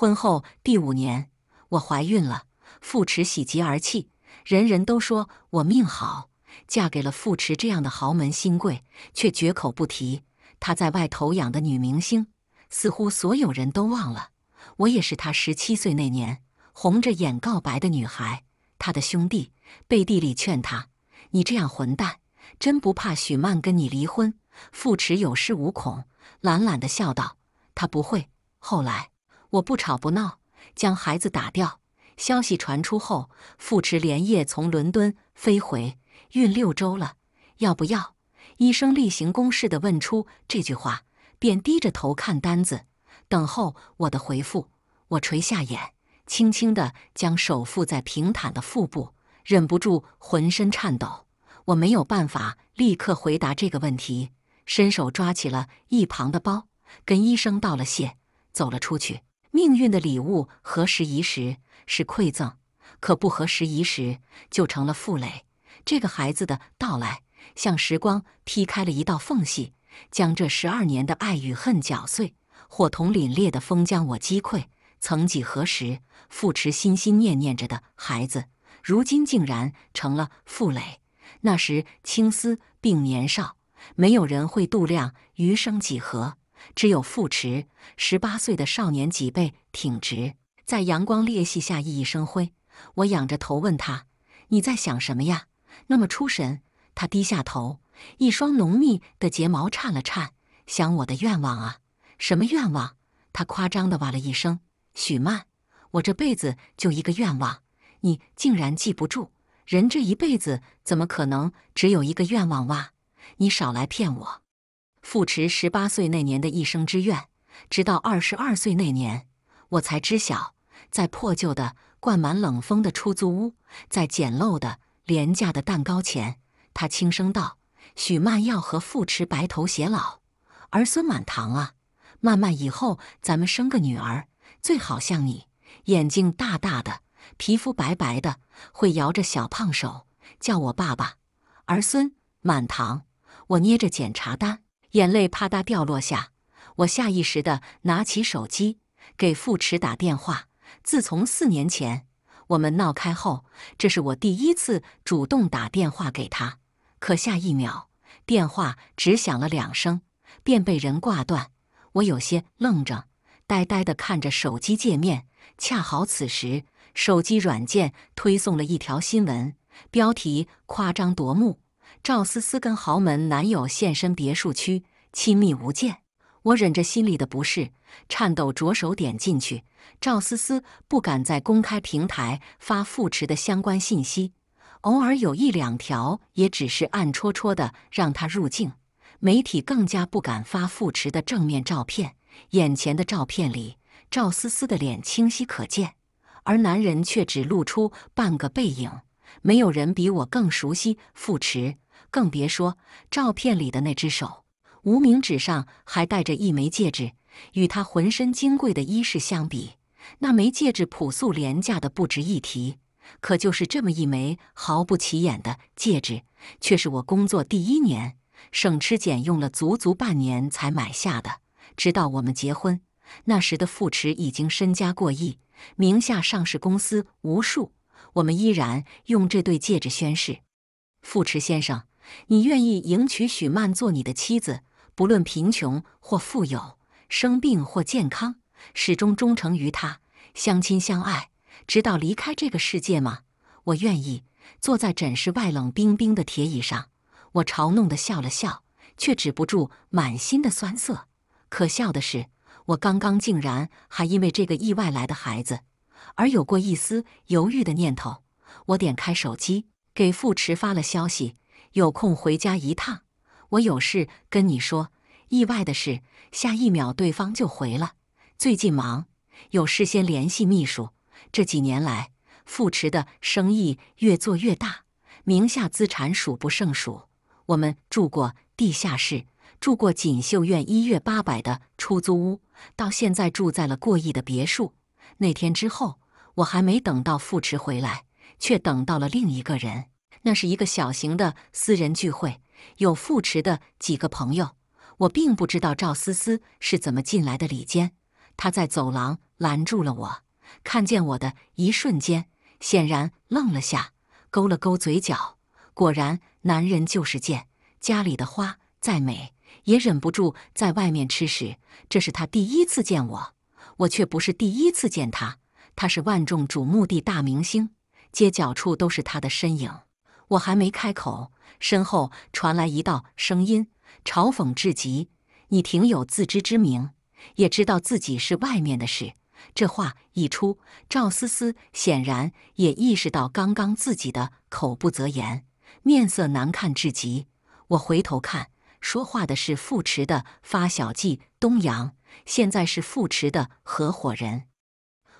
婚后第五年，我怀孕了，傅驰喜极而泣。人人都说我命好，嫁给了傅驰这样的豪门新贵，却绝口不提他在外头养的女明星。似乎所有人都忘了，我也是他十七岁那年红着眼告白的女孩。他的兄弟背地里劝他：“你这样混蛋，真不怕许曼跟你离婚？”傅驰有恃无恐，懒懒地笑道：“他不会。”后来。我不吵不闹，将孩子打掉。消息传出后，傅迟连夜从伦敦飞回。孕六周了，要不要？医生例行公事的问出这句话，便低着头看单子，等候我的回复。我垂下眼，轻轻的将手覆在平坦的腹部，忍不住浑身颤抖。我没有办法立刻回答这个问题，伸手抓起了一旁的包，跟医生道了谢，走了出去。命运的礼物，合时宜时是馈赠，可不合时宜时就成了负累。这个孩子的到来，向时光劈开了一道缝隙，将这十二年的爱与恨搅碎。伙同凛冽的风将我击溃。曾几何时，傅迟心心念念着的孩子，如今竟然成了负累。那时青丝并年少，没有人会度量余生几何。只有傅池，十八岁的少年，脊背挺直，在阳光裂隙下熠熠生辉。我仰着头问他：“你在想什么呀？那么出神。”他低下头，一双浓密的睫毛颤了颤，想我的愿望啊？什么愿望？他夸张地哇了一声：“许曼，我这辈子就一个愿望，你竟然记不住！人这一辈子怎么可能只有一个愿望哇？你少来骗我！”傅持十八岁那年的一生之愿，直到二十二岁那年，我才知晓，在破旧的、灌满冷风的出租屋，在简陋的、廉价的蛋糕前，他轻声道：“许曼要和傅持白头偕老，儿孙满堂啊！曼曼，以后咱们生个女儿，最好像你，眼睛大大的，皮肤白白的，会摇着小胖手叫我爸爸，儿孙满堂。”我捏着检查单。眼泪啪嗒掉落下，我下意识地拿起手机给傅驰打电话。自从四年前我们闹开后，这是我第一次主动打电话给他。可下一秒，电话只响了两声，便被人挂断。我有些愣着，呆呆地看着手机界面。恰好此时，手机软件推送了一条新闻，标题夸张夺目。赵思思跟豪门男友现身别墅区，亲密无间。我忍着心里的不适，颤抖着手点进去。赵思思不敢在公开平台发傅池的相关信息，偶尔有一两条，也只是暗戳戳的让他入境。媒体更加不敢发傅池的正面照片。眼前的照片里，赵思思的脸清晰可见，而男人却只露出半个背影。没有人比我更熟悉傅池。更别说照片里的那只手，无名指上还戴着一枚戒指。与他浑身金贵的衣饰相比，那枚戒指朴素廉价的不值一提。可就是这么一枚毫不起眼的戒指，却是我工作第一年省吃俭用了足足半年才买下的。直到我们结婚，那时的傅池已经身家过亿，名下上市公司无数，我们依然用这对戒指宣誓，傅池先生。你愿意迎娶许曼做你的妻子，不论贫穷或富有，生病或健康，始终忠诚于她，相亲相爱，直到离开这个世界吗？我愿意。坐在诊室外冷冰冰的铁椅上，我嘲弄地笑了笑，却止不住满心的酸涩。可笑的是，我刚刚竟然还因为这个意外来的孩子，而有过一丝犹豫的念头。我点开手机，给傅驰发了消息。有空回家一趟，我有事跟你说。意外的是，下一秒对方就回了：“最近忙，有事先联系秘书。”这几年来，傅迟的生意越做越大，名下资产数不胜数。我们住过地下室，住过锦绣苑一月八百的出租屋，到现在住在了过亿的别墅。那天之后，我还没等到傅迟回来，却等到了另一个人。那是一个小型的私人聚会，有傅池的几个朋友。我并不知道赵思思是怎么进来的。里间，他在走廊拦住了我，看见我的一瞬间，显然愣了下，勾了勾嘴角。果然，男人就是贱。家里的花再美，也忍不住在外面吃屎。这是他第一次见我，我却不是第一次见他。他是万众瞩目的大明星，街角处都是他的身影。我还没开口，身后传来一道声音，嘲讽至极：“你挺有自知之明，也知道自己是外面的事。”这话一出，赵思思显然也意识到刚刚自己的口不择言，面色难看至极。我回头看，说话的是傅池的发小季东阳，现在是傅池的合伙人。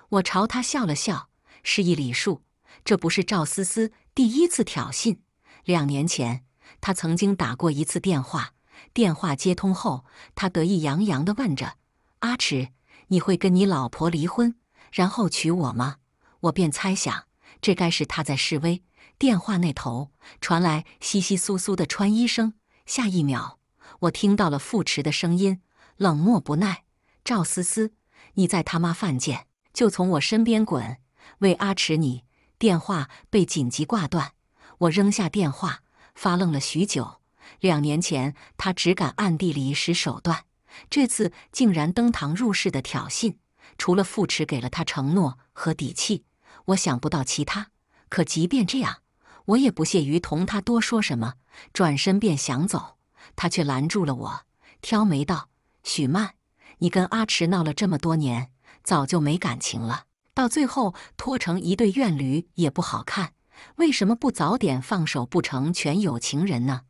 我朝他笑了笑，示意礼数。这不是赵思思。第一次挑衅。两年前，他曾经打过一次电话。电话接通后，他得意洋洋地问着：“阿迟，你会跟你老婆离婚，然后娶我吗？”我便猜想，这该是他在示威。电话那头传来窸窸窣窣的穿衣声。下一秒，我听到了傅迟的声音，冷漠不耐：“赵思思，你在他妈犯贱，就从我身边滚！为阿迟你。”电话被紧急挂断，我扔下电话，发愣了许久。两年前，他只敢暗地里使手段，这次竟然登堂入室的挑衅。除了傅迟给了他承诺和底气，我想不到其他。可即便这样，我也不屑于同他多说什么，转身便想走。他却拦住了我，挑眉道：“许曼，你跟阿池闹了这么多年，早就没感情了。”到最后拖成一对怨侣也不好看，为什么不早点放手，不成全有情人呢？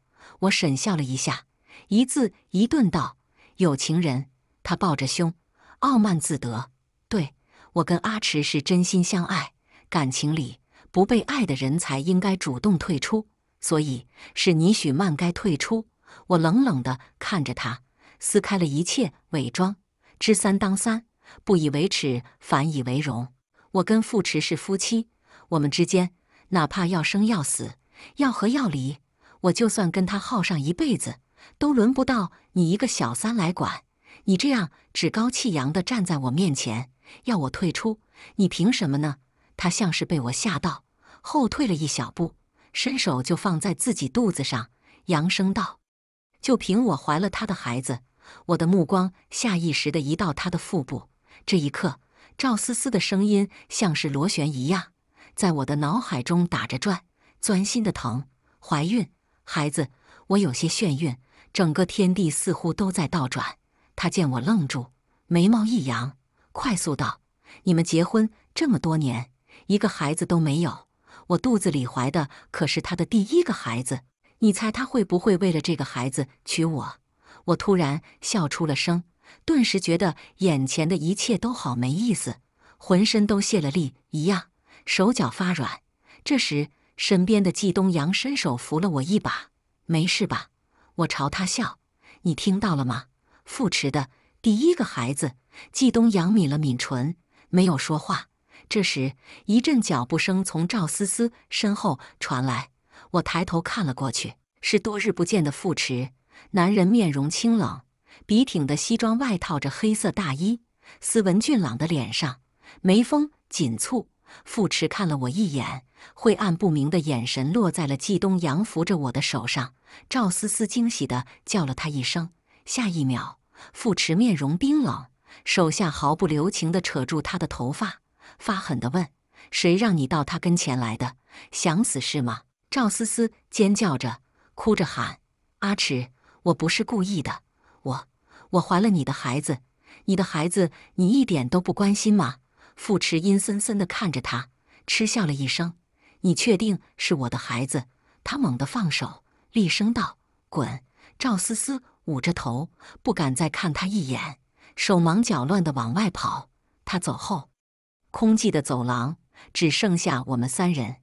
我审笑了一下，一字一顿道：“有情人。”他抱着胸，傲慢自得。对我跟阿池是真心相爱，感情里不被爱的人才应该主动退出，所以是你许曼该退出。我冷冷地看着他，撕开了一切伪装，知三当三，不以为耻，反以为荣。我跟傅池是夫妻，我们之间哪怕要生要死，要和要离，我就算跟他耗上一辈子，都轮不到你一个小三来管。你这样趾高气扬的站在我面前，要我退出，你凭什么呢？他像是被我吓到，后退了一小步，伸手就放在自己肚子上，扬声道：“就凭我怀了他的孩子。”我的目光下意识的移到他的腹部，这一刻。赵思思的声音像是螺旋一样，在我的脑海中打着转，钻心的疼。怀孕，孩子，我有些眩晕，整个天地似乎都在倒转。他见我愣住，眉毛一扬，快速道：“你们结婚这么多年，一个孩子都没有，我肚子里怀的可是他的第一个孩子。你猜他会不会为了这个孩子娶我？”我突然笑出了声。顿时觉得眼前的一切都好没意思，浑身都泄了力一样，手脚发软。这时，身边的季东阳伸手扶了我一把：“没事吧？”我朝他笑：“你听到了吗？”傅迟的第一个孩子，季东阳抿了抿唇，没有说话。这时，一阵脚步声从赵思思身后传来，我抬头看了过去，是多日不见的傅迟。男人面容清冷。笔挺的西装外套着黑色大衣，斯文俊朗的脸上眉峰紧蹙。傅迟看了我一眼，晦暗不明的眼神落在了季东阳扶着我的手上。赵思思惊喜地叫了他一声，下一秒，傅迟面容冰冷，手下毫不留情地扯住他的头发，发狠地问：“谁让你到他跟前来的？想死是吗？”赵思思尖叫着，哭着喊：“阿池，我不是故意的！”我怀了你的孩子，你的孩子，你一点都不关心吗？傅池阴森森地看着他，嗤笑了一声：“你确定是我的孩子？”他猛地放手，厉声道：“滚！”赵思思捂着头，不敢再看他一眼，手忙脚乱地往外跑。他走后，空寂的走廊只剩下我们三人，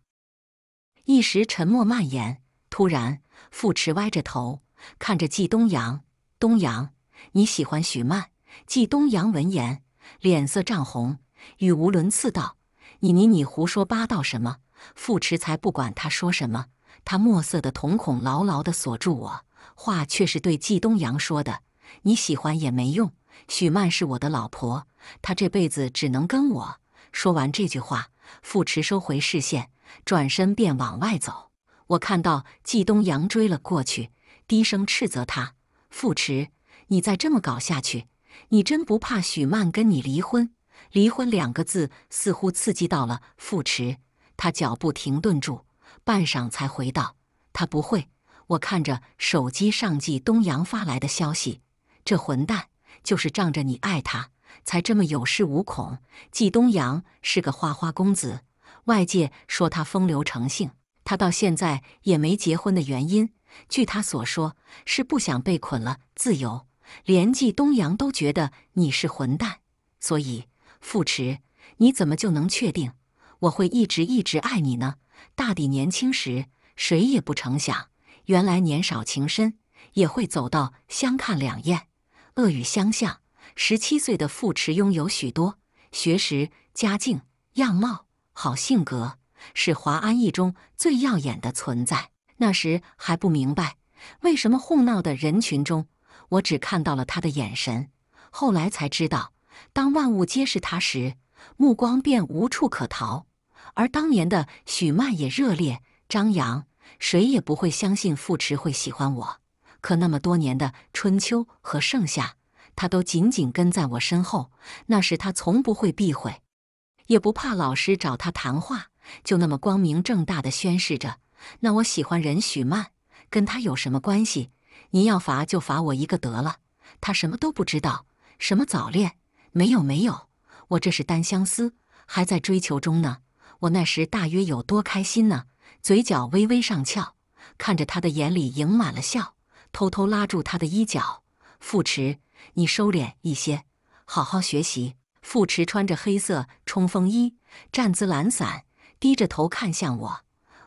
一时沉默蔓延。突然，傅池歪着头看着季东阳，东阳。你喜欢许曼？季东阳闻言，脸色涨红，语无伦次道：“你你你，胡说八道什么？”傅迟才不管他说什么，他墨色的瞳孔牢牢地锁住我，话却是对季东阳说的：“你喜欢也没用，许曼是我的老婆，她这辈子只能跟我。”说完这句话，傅迟收回视线，转身便往外走。我看到季东阳追了过去，低声斥责他：“傅迟！”你再这么搞下去，你真不怕许曼跟你离婚？离婚两个字似乎刺激到了傅池，他脚步停顿住，半晌才回道：“他不会。”我看着手机上季东阳发来的消息，这混蛋就是仗着你爱他，才这么有恃无恐。季东阳是个花花公子，外界说他风流成性，他到现在也没结婚的原因，据他所说是不想被捆了自由。连季东阳都觉得你是混蛋，所以傅池，你怎么就能确定我会一直一直爱你呢？大抵年轻时谁也不成想，原来年少情深也会走到相看两厌、恶语相向。十七岁的傅池拥有许多学识、家境、样貌、好性格，是华安一中最耀眼的存在。那时还不明白，为什么哄闹的人群中。我只看到了他的眼神，后来才知道，当万物皆是他时，目光便无处可逃。而当年的许曼也热烈张扬，谁也不会相信傅池会喜欢我。可那么多年的春秋和盛夏，他都紧紧跟在我身后，那时他从不会避讳，也不怕老师找他谈话，就那么光明正大的宣示着。那我喜欢人许曼，跟他有什么关系？您要罚就罚我一个得了，他什么都不知道，什么早恋没有没有，我这是单相思，还在追求中呢。我那时大约有多开心呢？嘴角微微上翘，看着他的眼里盈满了笑，偷偷拉住他的衣角。傅池，你收敛一些，好好学习。傅池穿着黑色冲锋衣，站姿懒散，低着头看向我，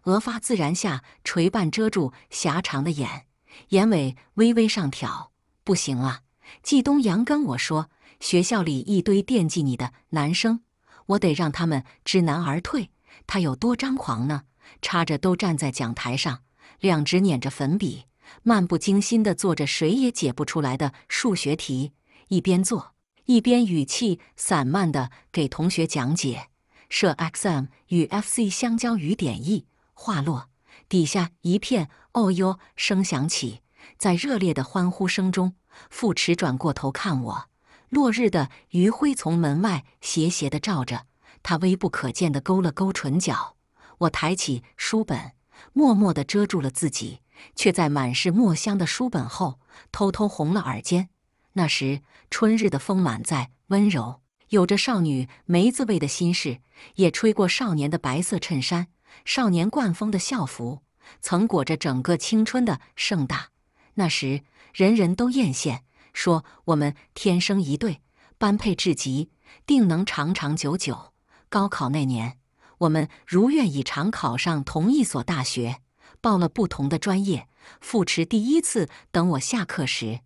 额发自然下垂，半遮住狭长的眼。眼尾微微上挑，不行啊！季东阳跟我说，学校里一堆惦记你的男生，我得让他们知难而退。他有多张狂呢？插着都站在讲台上，两只捻着粉笔，漫不经心地做着谁也解不出来的数学题，一边做一边语气散漫地给同学讲解。设 x m 与 f c 相交于点 e，话落。底下一片哦哟声响起，在热烈的欢呼声中，傅驰转过头看我。落日的余晖从门外斜斜地照着，他微不可见地勾了勾唇角。我抬起书本，默默地遮住了自己，却在满是墨香的书本后偷偷红了耳尖。那时春日的风满载温柔，有着少女梅子味的心事，也吹过少年的白色衬衫。少年冠风的校服曾裹着整个青春的盛大，那时人人都艳羡，说我们天生一对，般配至极，定能长长久久。高考那年，我们如愿以偿考上同一所大学，报了不同的专业。傅池第一次等我下课时，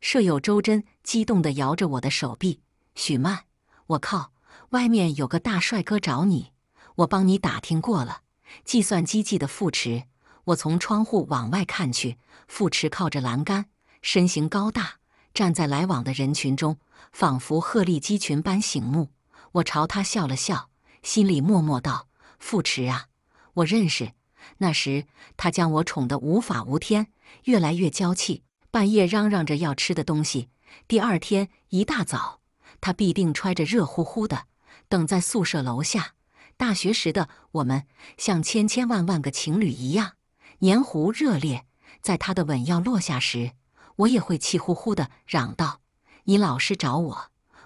舍友周真激动地摇着我的手臂：“许曼，我靠，外面有个大帅哥找你！”我帮你打听过了，计算机系的傅池。我从窗户往外看去，傅池靠着栏杆，身形高大，站在来往的人群中，仿佛鹤立鸡群般醒目。我朝他笑了笑，心里默默道：“傅池啊，我认识。那时他将我宠得无法无天，越来越娇气，半夜嚷嚷着要吃的东西，第二天一大早，他必定揣着热乎乎的，等在宿舍楼下。”大学时的我们，像千千万万个情侣一样，黏糊热烈。在他的吻要落下时，我也会气呼呼地嚷道：“你老是找我，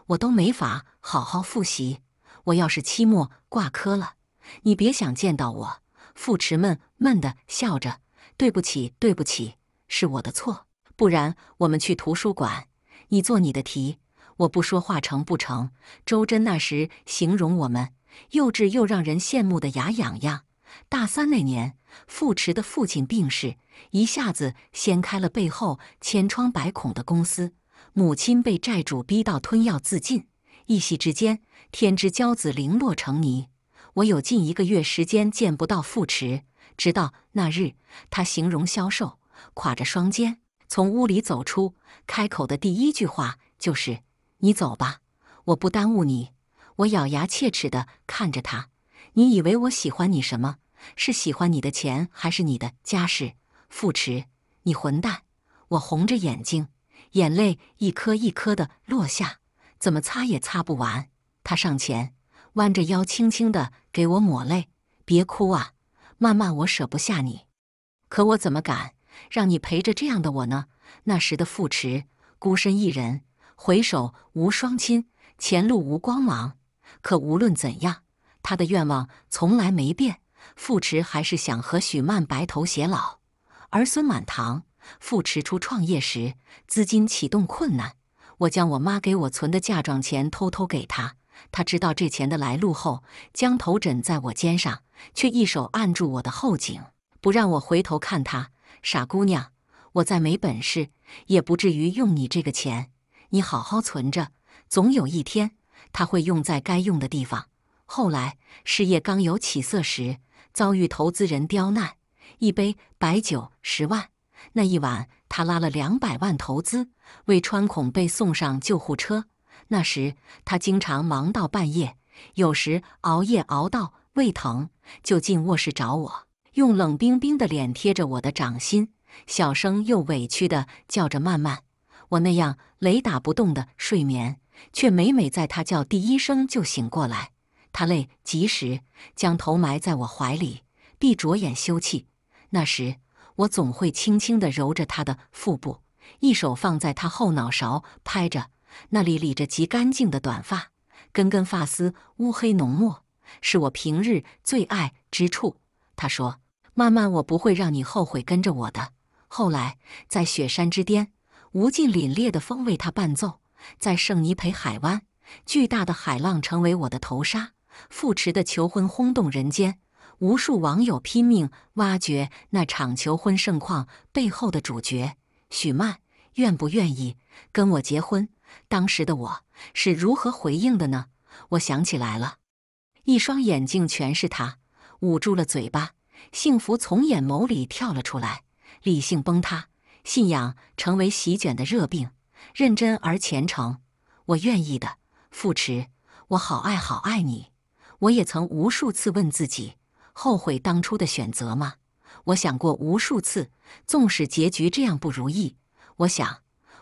我都没法好好复习。我要是期末挂科了，你别想见到我。”傅迟闷闷地笑着：“对不起，对不起，是我的错。不然我们去图书馆，你做你的题，我不说话，成不成？”周真那时形容我们。幼稚又让人羡慕的牙痒痒。大三那年，傅驰的父亲病逝，一下子掀开了背后千疮百孔的公司。母亲被债主逼到吞药自尽，一夕之间，天之骄子零落成泥。我有近一个月时间见不到傅驰，直到那日，他形容消瘦，挎着双肩从屋里走出，开口的第一句话就是：“你走吧，我不耽误你。”我咬牙切齿的看着他，你以为我喜欢你什么？是喜欢你的钱，还是你的家世？傅迟，你混蛋！我红着眼睛，眼泪一颗一颗的落下，怎么擦也擦不完。他上前，弯着腰，轻轻的给我抹泪，别哭啊，曼曼，我舍不下你。可我怎么敢让你陪着这样的我呢？那时的傅迟，孤身一人，回首无双亲，前路无光芒。可无论怎样，他的愿望从来没变。傅池还是想和许曼白头偕老，儿孙满堂。傅池出创业时，资金启动困难，我将我妈给我存的嫁妆钱偷偷给他。他知道这钱的来路后，将头枕在我肩上，却一手按住我的后颈，不让我回头看他。傻姑娘，我再没本事，也不至于用你这个钱。你好好存着，总有一天。他会用在该用的地方。后来事业刚有起色时，遭遇投资人刁难，一杯白酒十万。那一晚，他拉了两百万投资，为穿孔被送上救护车。那时他经常忙到半夜，有时熬夜熬到胃疼，就进卧室找我，用冷冰冰的脸贴着我的掌心，小声又委屈地叫着“曼曼”。我那样雷打不动的睡眠。却每每在他叫第一声就醒过来，他累及时，将头埋在我怀里，闭着眼休憩。那时，我总会轻轻地揉着他的腹部，一手放在他后脑勺拍着，那里理着极干净的短发，根根发丝乌黑浓墨，是我平日最爱之处。他说：“慢慢，我不会让你后悔跟着我的。”后来，在雪山之巅，无尽凛冽的风为他伴奏。在圣尼培海湾，巨大的海浪成为我的头纱。傅驰的求婚轰动人间，无数网友拼命挖掘那场求婚盛况背后的主角许曼愿不愿意跟我结婚。当时的我是如何回应的呢？我想起来了，一双眼睛全是他，捂住了嘴巴，幸福从眼眸里跳了出来，理性崩塌，信仰成为席卷的热病。认真而虔诚，我愿意的，傅迟，我好爱好爱你。我也曾无数次问自己，后悔当初的选择吗？我想过无数次，纵使结局这样不如意，我想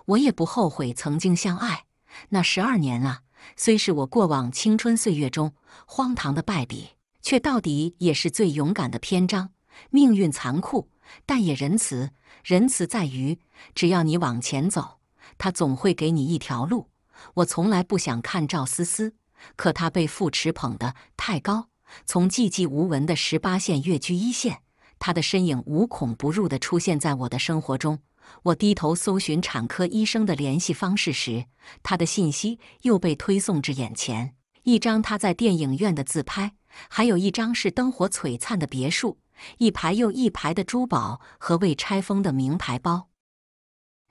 我也不后悔曾经相爱。那十二年啊，虽是我过往青春岁月中荒唐的败笔，却到底也是最勇敢的篇章。命运残酷，但也仁慈，仁慈在于只要你往前走。他总会给你一条路。我从来不想看赵思思，可她被傅持捧得太高，从寂寂无闻的十八线跃居一线，她的身影无孔不入地出现在我的生活中。我低头搜寻产科医生的联系方式时，她的信息又被推送至眼前。一张她在电影院的自拍，还有一张是灯火璀璨的别墅，一排又一排的珠宝和未拆封的名牌包。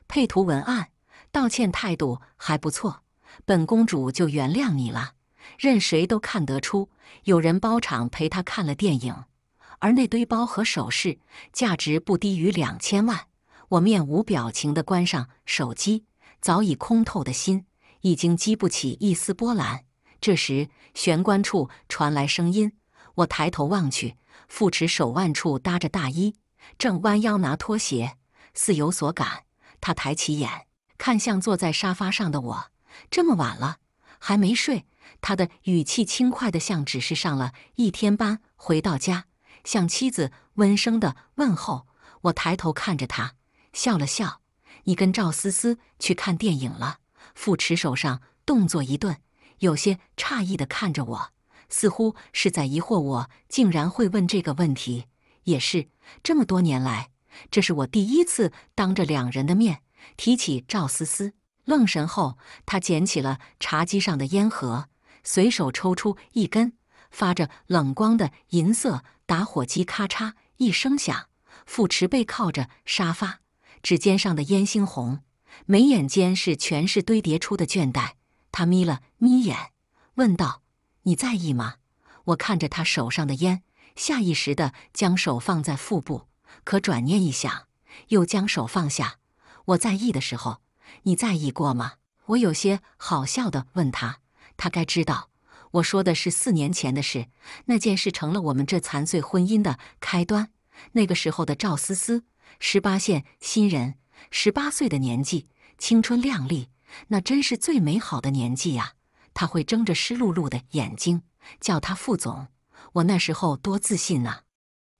配图文案。道歉态度还不错，本公主就原谅你了。任谁都看得出，有人包场陪她看了电影，而那堆包和首饰价值不低于两千万。我面无表情地关上手机，早已空透的心已经激不起一丝波澜。这时，玄关处传来声音，我抬头望去，傅池手腕处搭着大衣，正弯腰拿拖鞋，似有所感。他抬起眼。看向坐在沙发上的我，这么晚了还没睡。他的语气轻快的，像只是上了一天班回到家，向妻子温声的问候。我抬头看着他，笑了笑：“你跟赵思思去看电影了？”傅迟手上动作一顿，有些诧异的看着我，似乎是在疑惑我竟然会问这个问题。也是，这么多年来，这是我第一次当着两人的面。提起赵思思，愣神后，他捡起了茶几上的烟盒，随手抽出一根发着冷光的银色打火机，咔嚓一声响。傅池背靠着沙发，指尖上的烟星红，眉眼间是全是堆叠出的倦怠。他眯了眯眼，问道：“你在意吗？”我看着他手上的烟，下意识地将手放在腹部，可转念一想，又将手放下。我在意的时候，你在意过吗？我有些好笑的问他，他该知道我说的是四年前的事。那件事成了我们这残碎婚姻的开端。那个时候的赵思思，十八线新人，十八岁的年纪，青春靓丽，那真是最美好的年纪呀。他会睁着湿漉漉的眼睛叫他副总，我那时候多自信啊，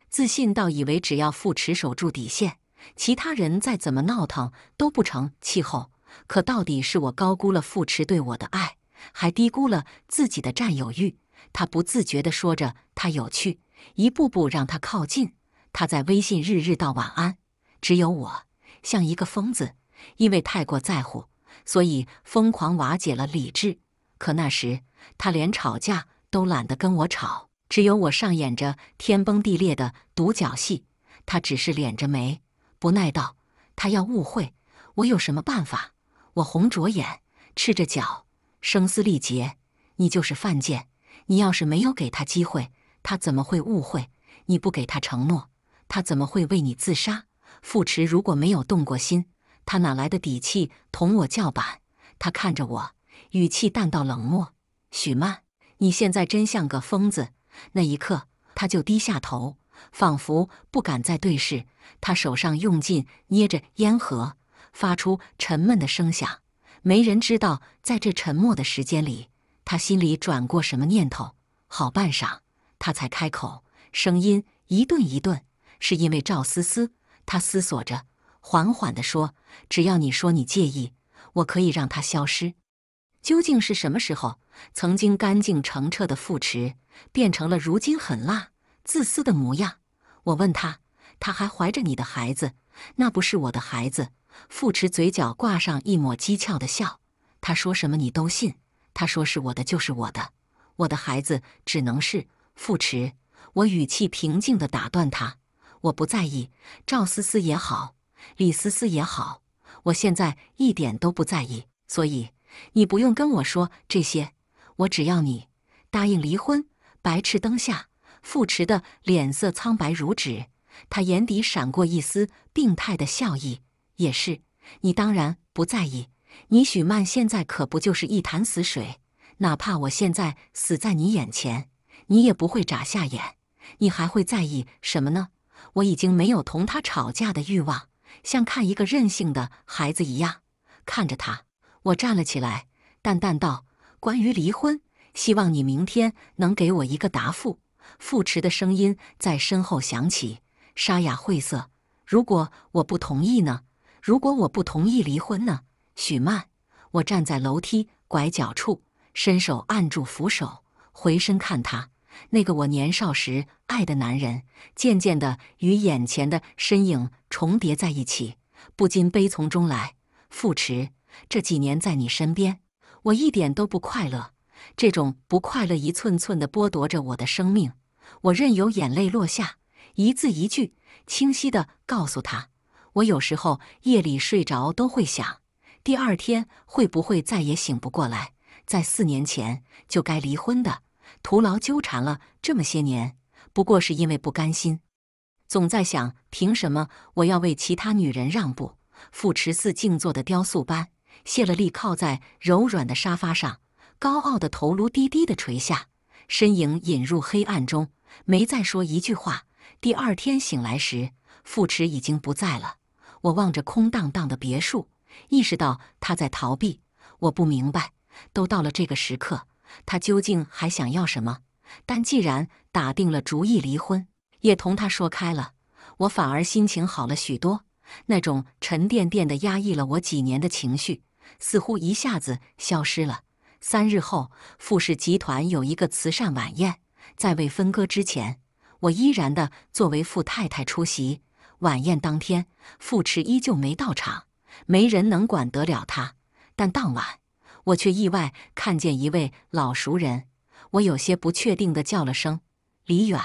自信到以为只要傅驰守住底线。其他人再怎么闹腾都不成气候，可到底是我高估了傅池对我的爱，还低估了自己的占有欲。他不自觉地说着，他有趣，一步步让他靠近。他在微信日日道晚安，只有我像一个疯子，因为太过在乎，所以疯狂瓦解了理智。可那时他连吵架都懒得跟我吵，只有我上演着天崩地裂的独角戏。他只是敛着眉。不耐道：“他要误会我，有什么办法？我红着眼，赤着脚，声嘶力竭。你就是犯贱！你要是没有给他机会，他怎么会误会？你不给他承诺，他怎么会为你自杀？傅迟如果没有动过心，他哪来的底气同我叫板？”他看着我，语气淡到冷漠：“许曼，你现在真像个疯子。”那一刻，他就低下头。仿佛不敢再对视，他手上用劲捏着烟盒，发出沉闷的声响。没人知道，在这沉默的时间里，他心里转过什么念头。好半晌，他才开口，声音一顿一顿，是因为赵思思。他思索着，缓缓地说：“只要你说你介意，我可以让他消失。”究竟是什么时候，曾经干净澄澈的傅池，变成了如今狠辣？自私的模样，我问他，他还怀着你的孩子，那不是我的孩子。傅迟嘴角挂上一抹讥诮的笑，他说什么你都信，他说是我的就是我的，我的孩子只能是傅迟。我语气平静地打断他，我不在意，赵思思也好，李思思也好，我现在一点都不在意，所以你不用跟我说这些，我只要你答应离婚。白炽灯下。傅池的脸色苍白如纸，他眼底闪过一丝病态的笑意。也是你当然不在意，你许曼现在可不就是一潭死水？哪怕我现在死在你眼前，你也不会眨下眼，你还会在意什么呢？我已经没有同他吵架的欲望，像看一个任性的孩子一样看着他。我站了起来，淡淡道：“关于离婚，希望你明天能给我一个答复。”傅迟的声音在身后响起，沙哑晦涩。如果我不同意呢？如果我不同意离婚呢？许曼，我站在楼梯拐角处，伸手按住扶手，回身看他，那个我年少时爱的男人，渐渐地与眼前的身影重叠在一起，不禁悲从中来。傅迟，这几年在你身边，我一点都不快乐。这种不快乐一寸寸地剥夺着我的生命，我任由眼泪落下，一字一句清晰地告诉他：我有时候夜里睡着都会想，第二天会不会再也醒不过来。在四年前就该离婚的，徒劳纠缠了这么些年，不过是因为不甘心，总在想凭什么我要为其他女人让步。富迟寺静坐的雕塑般，谢了力靠在柔软的沙发上。高傲的头颅低低的垂下，身影隐入黑暗中，没再说一句话。第二天醒来时，傅迟已经不在了。我望着空荡荡的别墅，意识到他在逃避。我不明白，都到了这个时刻，他究竟还想要什么？但既然打定了主意离婚，也同他说开了，我反而心情好了许多。那种沉甸甸的压抑了我几年的情绪，似乎一下子消失了。三日后，富氏集团有一个慈善晚宴，在未分割之前，我依然的作为富太太出席。晚宴当天，富迟依旧没到场，没人能管得了他。但当晚，我却意外看见一位老熟人，我有些不确定的叫了声：“李远。”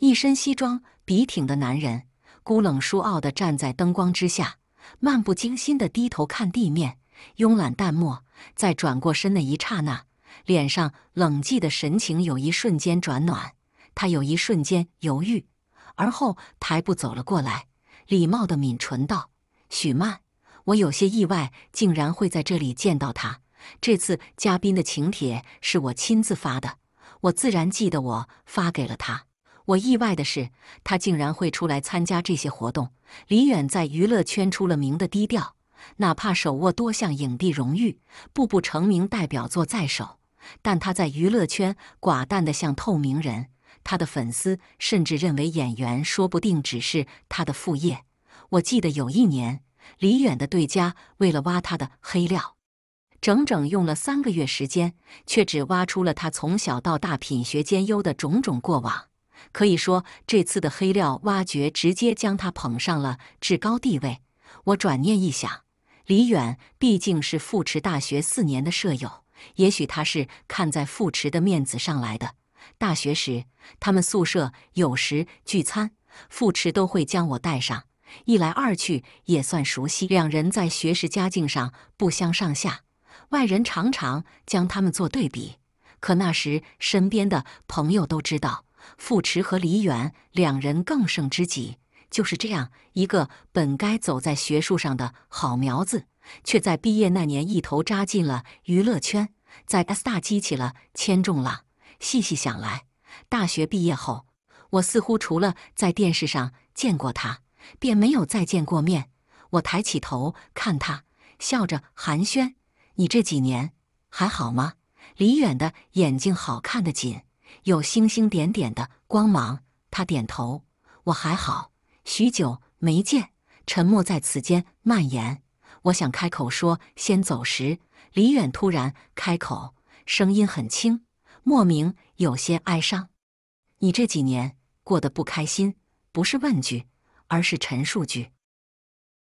一身西装笔挺的男人，孤冷疏傲的站在灯光之下，漫不经心的低头看地面。慵懒淡漠，在转过身的一刹那，脸上冷寂的神情有一瞬间转暖。他有一瞬间犹豫，而后抬步走了过来，礼貌地抿唇道：“许曼，我有些意外，竟然会在这里见到他。这次嘉宾的请帖是我亲自发的，我自然记得我发给了他。我意外的是，他竟然会出来参加这些活动。李远在娱乐圈出了名的低调。”哪怕手握多项影帝荣誉，步步成名，代表作在手，但他在娱乐圈寡淡的像透明人。他的粉丝甚至认为演员说不定只是他的副业。我记得有一年，李远的对家为了挖他的黑料，整整用了三个月时间，却只挖出了他从小到大品学兼优的种种过往。可以说，这次的黑料挖掘直接将他捧上了至高地位。我转念一想。李远毕竟是傅驰大学四年的舍友，也许他是看在傅驰的面子上来的。大学时，他们宿舍有时聚餐，傅驰都会将我带上，一来二去也算熟悉。两人在学识、家境上不相上下，外人常常将他们做对比。可那时身边的朋友都知道，傅驰和李远两人更胜知己。就是这样一个本该走在学术上的好苗子，却在毕业那年一头扎进了娱乐圈，在 S 大激起了千重浪。细细想来，大学毕业后，我似乎除了在电视上见过他，便没有再见过面。我抬起头看他，笑着寒暄：“你这几年还好吗？”李远的眼睛好看的紧，有星星点点的光芒。他点头：“我还好。”许久没见，沉默在此间蔓延。我想开口说，先走时，李远突然开口，声音很轻，莫名有些哀伤。你这几年过得不开心，不是问句，而是陈述句，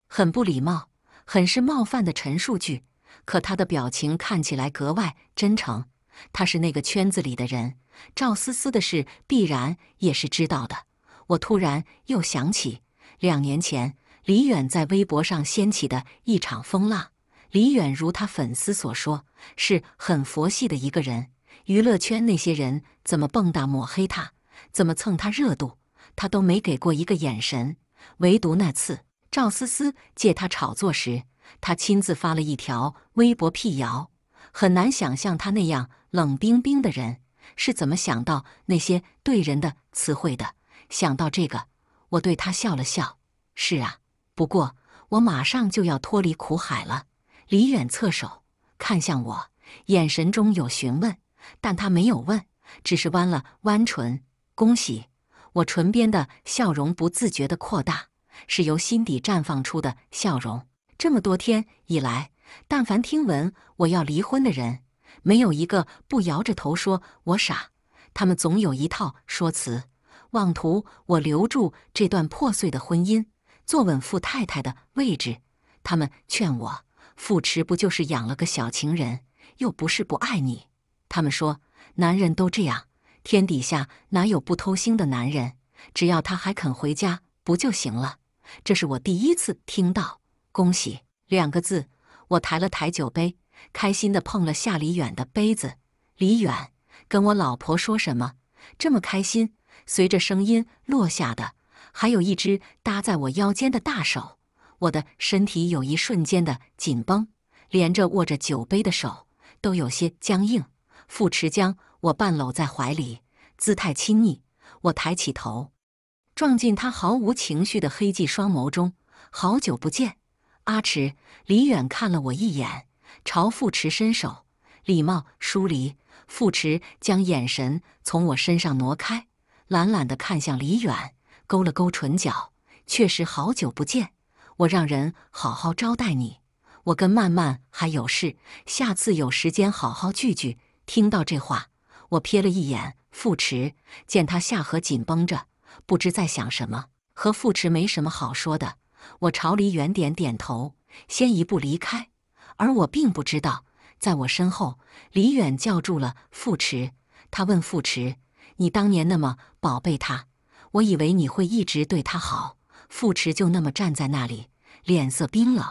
很不礼貌，很是冒犯的陈述句。可他的表情看起来格外真诚。他是那个圈子里的人，赵思思的事必然也是知道的。我突然又想起两年前李远在微博上掀起的一场风浪。李远如他粉丝所说，是很佛系的一个人。娱乐圈那些人怎么蹦跶抹黑他，怎么蹭他热度，他都没给过一个眼神。唯独那次赵思思借他炒作时，他亲自发了一条微博辟谣。很难想象他那样冷冰冰的人是怎么想到那些对人的词汇的。想到这个，我对他笑了笑。是啊，不过我马上就要脱离苦海了。李远侧手看向我，眼神中有询问，但他没有问，只是弯了弯唇。恭喜！我唇边的笑容不自觉的扩大，是由心底绽放出的笑容。这么多天以来，但凡听闻我要离婚的人，没有一个不摇着头说我傻，他们总有一套说辞。妄图我留住这段破碎的婚姻，坐稳富太太的位置。他们劝我，傅迟不就是养了个小情人，又不是不爱你。他们说，男人都这样，天底下哪有不偷腥的男人？只要他还肯回家，不就行了？这是我第一次听到“恭喜”两个字。我抬了抬酒杯，开心地碰了夏离远的杯子。离远，跟我老婆说什么？这么开心？随着声音落下的，还有一只搭在我腰间的大手。我的身体有一瞬间的紧绷，连着握着酒杯的手都有些僵硬。傅池将我半搂在怀里，姿态亲昵。我抬起头，撞进他毫无情绪的黑寂双眸中。好久不见，阿池。李远看了我一眼，朝傅池伸手，礼貌疏离。傅池将眼神从我身上挪开。懒懒地看向李远，勾了勾唇角。确实好久不见，我让人好好招待你。我跟曼曼还有事，下次有时间好好聚聚。听到这话，我瞥了一眼傅池，见他下颌紧绷着，不知在想什么。和傅池没什么好说的，我朝李远点点头，先一步离开。而我并不知道，在我身后，李远叫住了傅池。他问傅池。你当年那么宝贝他，我以为你会一直对他好。傅池就那么站在那里，脸色冰冷，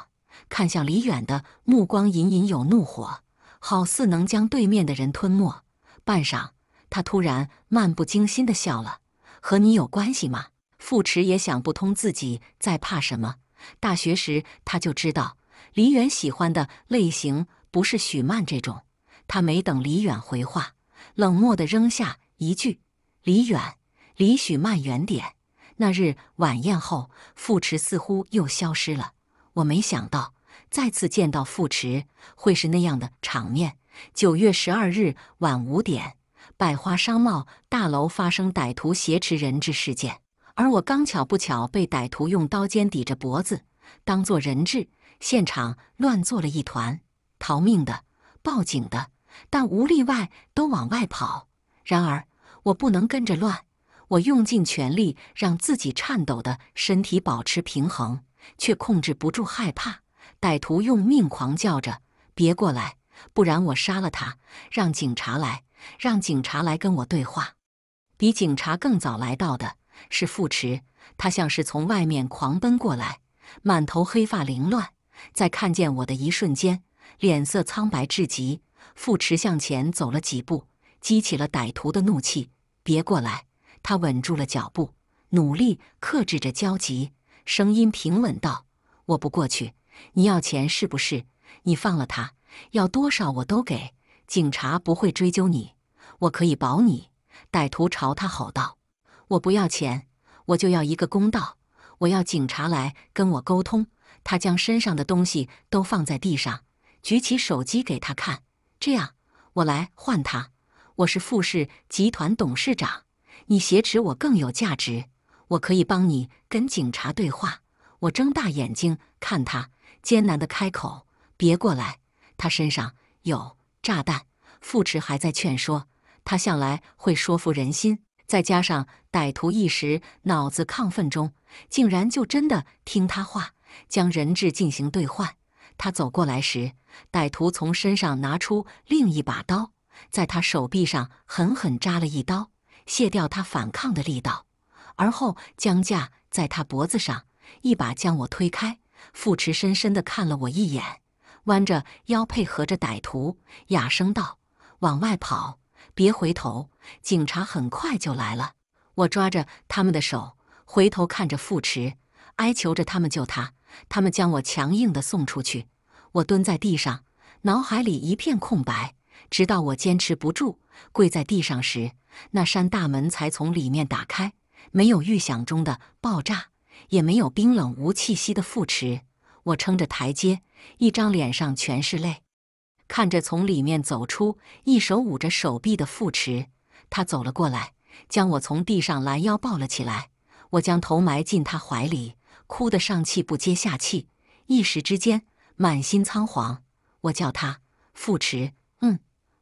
看向李远的目光隐隐有怒火，好似能将对面的人吞没。半晌，他突然漫不经心地笑了：“和你有关系吗？”傅池也想不通自己在怕什么。大学时他就知道李远喜欢的类型不是许曼这种。他没等李远回话，冷漠地扔下。一句，离远，离许慢远点。那日晚宴后，傅驰似乎又消失了。我没想到，再次见到傅驰会是那样的场面。九月十二日晚五点，百花商贸大楼发生歹徒挟持人质事件，而我刚巧不巧被歹徒用刀尖抵着脖子，当做人质。现场乱作了一团，逃命的，报警的，但无例外都往外跑。然而。我不能跟着乱，我用尽全力让自己颤抖的身体保持平衡，却控制不住害怕。歹徒用命狂叫着：“别过来，不然我杀了他！让警察来，让警察来跟我对话。”比警察更早来到的是富池，他像是从外面狂奔过来，满头黑发凌乱，在看见我的一瞬间，脸色苍白至极。富池向前走了几步，激起了歹徒的怒气。别过来！他稳住了脚步，努力克制着焦急，声音平稳道：“我不过去。你要钱是不是？你放了他，要多少我都给。警察不会追究你，我可以保你。”歹徒朝他吼道：“我不要钱，我就要一个公道！我要警察来跟我沟通。”他将身上的东西都放在地上，举起手机给他看：“这样，我来换他。”我是富士集团董事长，你挟持我更有价值，我可以帮你跟警察对话。我睁大眼睛看他，艰难地开口：“别过来，他身上有炸弹。”富池还在劝说他，向来会说服人心，再加上歹徒一时脑子亢奋中，竟然就真的听他话，将人质进行兑换。他走过来时，歹徒从身上拿出另一把刀。在他手臂上狠狠扎了一刀，卸掉他反抗的力道，而后将架在他脖子上，一把将我推开。傅池深深的看了我一眼，弯着腰配合着歹徒，哑声道：“往外跑，别回头，警察很快就来了。”我抓着他们的手，回头看着傅池，哀求着他们救他。他们将我强硬的送出去，我蹲在地上，脑海里一片空白。直到我坚持不住跪在地上时，那扇大门才从里面打开。没有预想中的爆炸，也没有冰冷无气息的腹池。我撑着台阶，一张脸上全是泪，看着从里面走出，一手捂着手臂的傅池。他走了过来，将我从地上拦腰抱了起来。我将头埋进他怀里，哭得上气不接下气。一时之间，满心仓皇。我叫他傅池。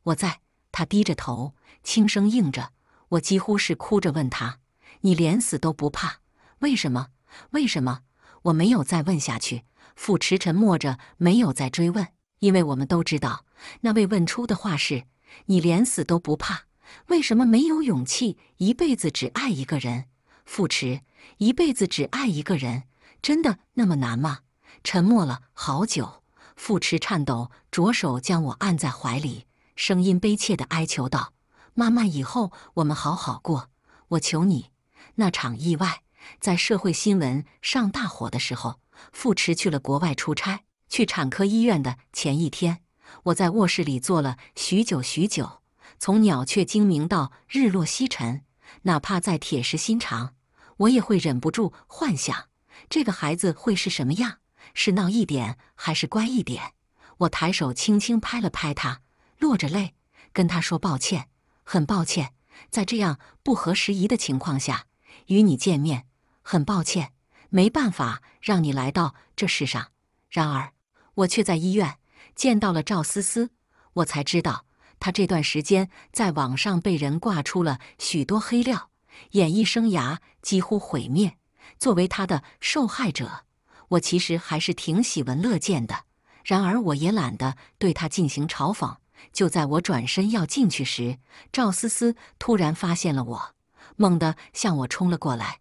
我在他低着头轻声应着，我几乎是哭着问他：“你连死都不怕，为什么？为什么？”我没有再问下去。傅迟沉默着，没有再追问，因为我们都知道，那位问出的话是：“你连死都不怕，为什么没有勇气一辈子只爱一个人？”傅迟，一辈子只爱一个人，真的那么难吗？沉默了好久，傅迟颤抖着手将我按在怀里。声音悲切地哀求道：“妈妈，以后我们好好过，我求你。”那场意外在社会新闻上大火的时候，傅迟去了国外出差。去产科医院的前一天，我在卧室里坐了许久许久，从鸟雀精明到日落西沉，哪怕再铁石心肠，我也会忍不住幻想这个孩子会是什么样，是闹一点还是乖一点。我抬手轻轻拍了拍他。落着泪，跟他说抱歉，很抱歉，在这样不合时宜的情况下与你见面，很抱歉，没办法让你来到这世上。然而，我却在医院见到了赵思思，我才知道她这段时间在网上被人挂出了许多黑料，演艺生涯几乎毁灭。作为她的受害者，我其实还是挺喜闻乐见的。然而，我也懒得对她进行嘲讽。就在我转身要进去时，赵思思突然发现了我，猛地向我冲了过来。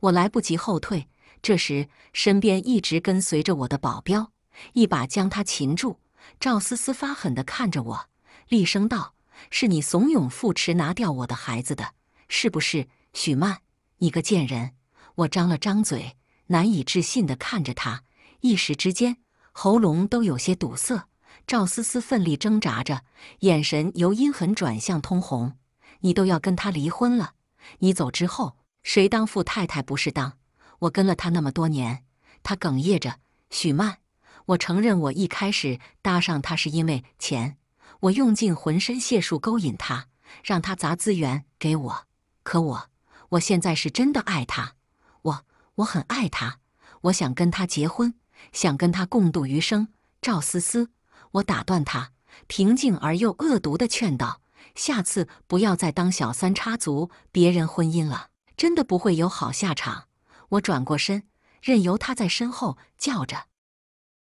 我来不及后退，这时身边一直跟随着我的保镖一把将他擒住。赵思思发狠地看着我，厉声道：“是你怂恿傅池拿掉我的孩子的，是不是？许曼，你个贱人！”我张了张嘴，难以置信地看着他，一时之间喉咙都有些堵塞。赵思思奋力挣扎着，眼神由阴狠转向通红。你都要跟他离婚了，你走之后谁当富太太不是当？我跟了他那么多年，他哽咽着：“许曼，我承认我一开始搭上他是因为钱，我用尽浑身解数勾引他，让他砸资源给我。可我，我现在是真的爱他，我，我很爱他，我想跟他结婚，想跟他共度余生。”赵思思。我打断他，平静而又恶毒地劝道：“下次不要再当小三插足别人婚姻了，真的不会有好下场。”我转过身，任由他在身后叫着：“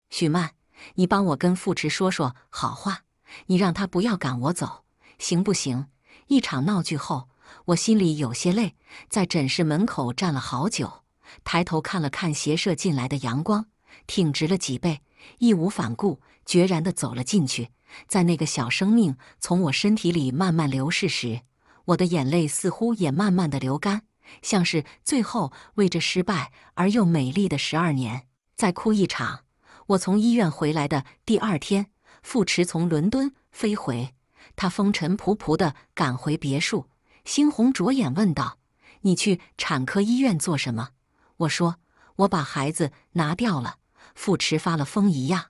许曼，你帮我跟傅迟说说好话，你让他不要赶我走，行不行？”一场闹剧后，我心里有些累，在诊室门口站了好久，抬头看了看斜射进来的阳光，挺直了脊背，义无反顾。决然地走了进去，在那个小生命从我身体里慢慢流逝时，我的眼泪似乎也慢慢地流干，像是最后为这失败而又美丽的十二年再哭一场。我从医院回来的第二天，傅迟从伦敦飞回，他风尘仆仆地赶回别墅，猩红着眼问道：“你去产科医院做什么？”我说：“我把孩子拿掉了。”傅迟发了疯一样。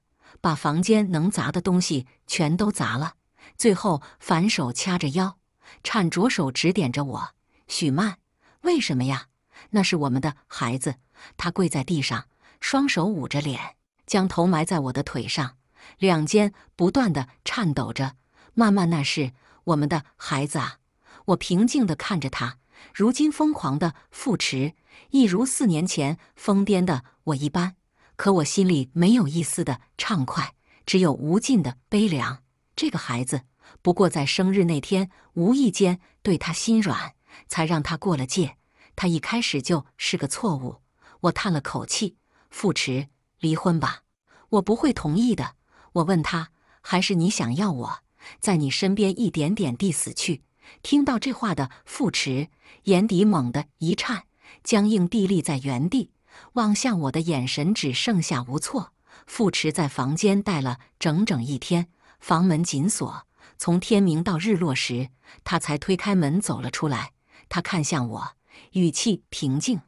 把房间能砸的东西全都砸了，最后反手掐着腰，颤着手指点着我：“许曼，为什么呀？那是我们的孩子。”他跪在地上，双手捂着脸，将头埋在我的腿上，两肩不断的颤抖着。曼曼，那是我们的孩子啊！我平静地看着他，如今疯狂的复持，一如四年前疯癫的我一般。可我心里没有一丝的畅快，只有无尽的悲凉。这个孩子，不过在生日那天无意间对他心软，才让他过了界。他一开始就是个错误。我叹了口气：“傅迟，离婚吧，我不会同意的。”我问他：“还是你想要我在你身边一点点地死去？”听到这话的傅迟，眼底猛地一颤，僵硬地立在原地。望向我的眼神只剩下无措。傅池在房间待了整整一天，房门紧锁，从天明到日落时，他才推开门走了出来。他看向我，语气平静：“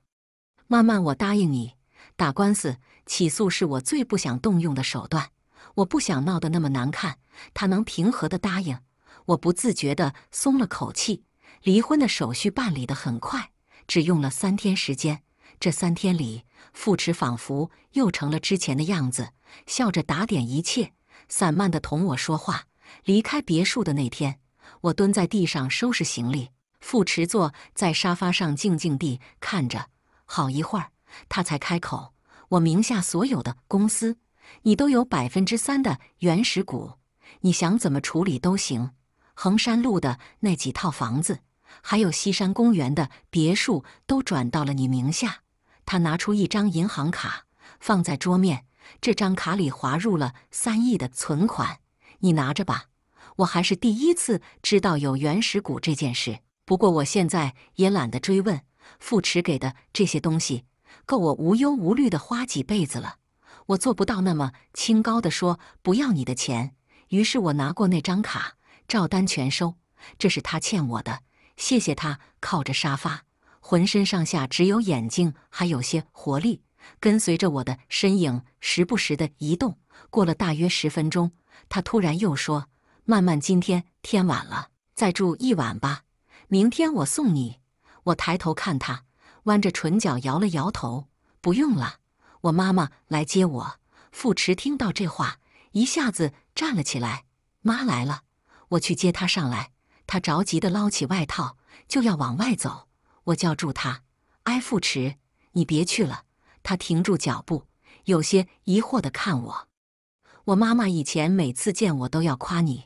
慢慢，我答应你，打官司起诉是我最不想动用的手段，我不想闹得那么难看。”他能平和地答应，我不自觉地松了口气。离婚的手续办理得很快，只用了三天时间。这三天里，傅驰仿佛又成了之前的样子，笑着打点一切，散漫的同我说话。离开别墅的那天，我蹲在地上收拾行李，傅驰坐在沙发上静静地看着。好一会儿，他才开口：“我名下所有的公司，你都有百分之三的原始股，你想怎么处理都行。衡山路的那几套房子，还有西山公园的别墅，都转到了你名下。”他拿出一张银行卡，放在桌面。这张卡里划入了三亿的存款，你拿着吧。我还是第一次知道有原始股这件事。不过我现在也懒得追问。傅迟给的这些东西，够我无忧无虑的花几辈子了。我做不到那么清高的说不要你的钱。于是我拿过那张卡，照单全收。这是他欠我的，谢谢他。靠着沙发。浑身上下只有眼睛还有些活力，跟随着我的身影，时不时地移动。过了大约十分钟，他突然又说：“曼曼，今天天晚了，再住一晚吧，明天我送你。”我抬头看他，弯着唇角摇了摇头：“不用了，我妈妈来接我。”傅迟听到这话，一下子站了起来：“妈来了，我去接她上来。”他着急地捞起外套，就要往外走。我叫住他，埃富池，你别去了。他停住脚步，有些疑惑的看我。我妈妈以前每次见我都要夸你。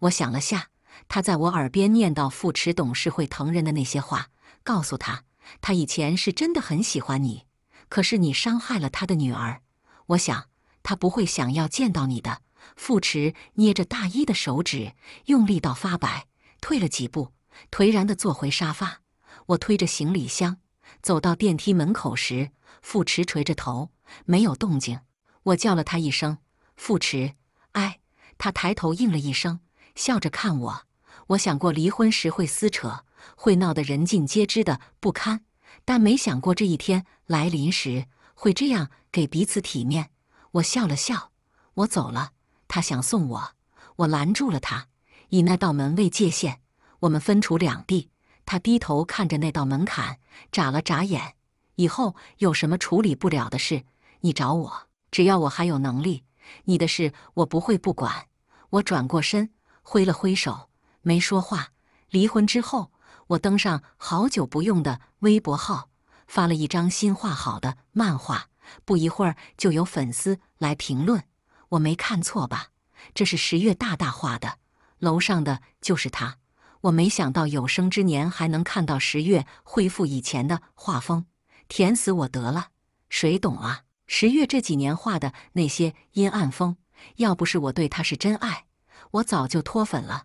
我想了下，他在我耳边念叨富池董事会疼人的那些话，告诉他，他以前是真的很喜欢你，可是你伤害了他的女儿。我想他不会想要见到你的。富池捏着大衣的手指用力到发白，退了几步，颓然的坐回沙发。我推着行李箱走到电梯门口时，傅驰垂着头，没有动静。我叫了他一声：“傅驰，哎，他抬头应了一声，笑着看我。我想过离婚时会撕扯，会闹得人尽皆知的不堪，但没想过这一天来临时会这样给彼此体面。我笑了笑，我走了。他想送我，我拦住了他，以那道门为界限，我们分处两地。他低头看着那道门槛，眨了眨眼。以后有什么处理不了的事，你找我。只要我还有能力，你的事我不会不管。我转过身，挥了挥手，没说话。离婚之后，我登上好久不用的微博号，发了一张新画好的漫画。不一会儿，就有粉丝来评论：“我没看错吧？这是十月大大画的，楼上的就是他。”我没想到有生之年还能看到十月恢复以前的画风，甜死我得了！谁懂啊？十月这几年画的那些阴暗风，要不是我对他是真爱，我早就脱粉了。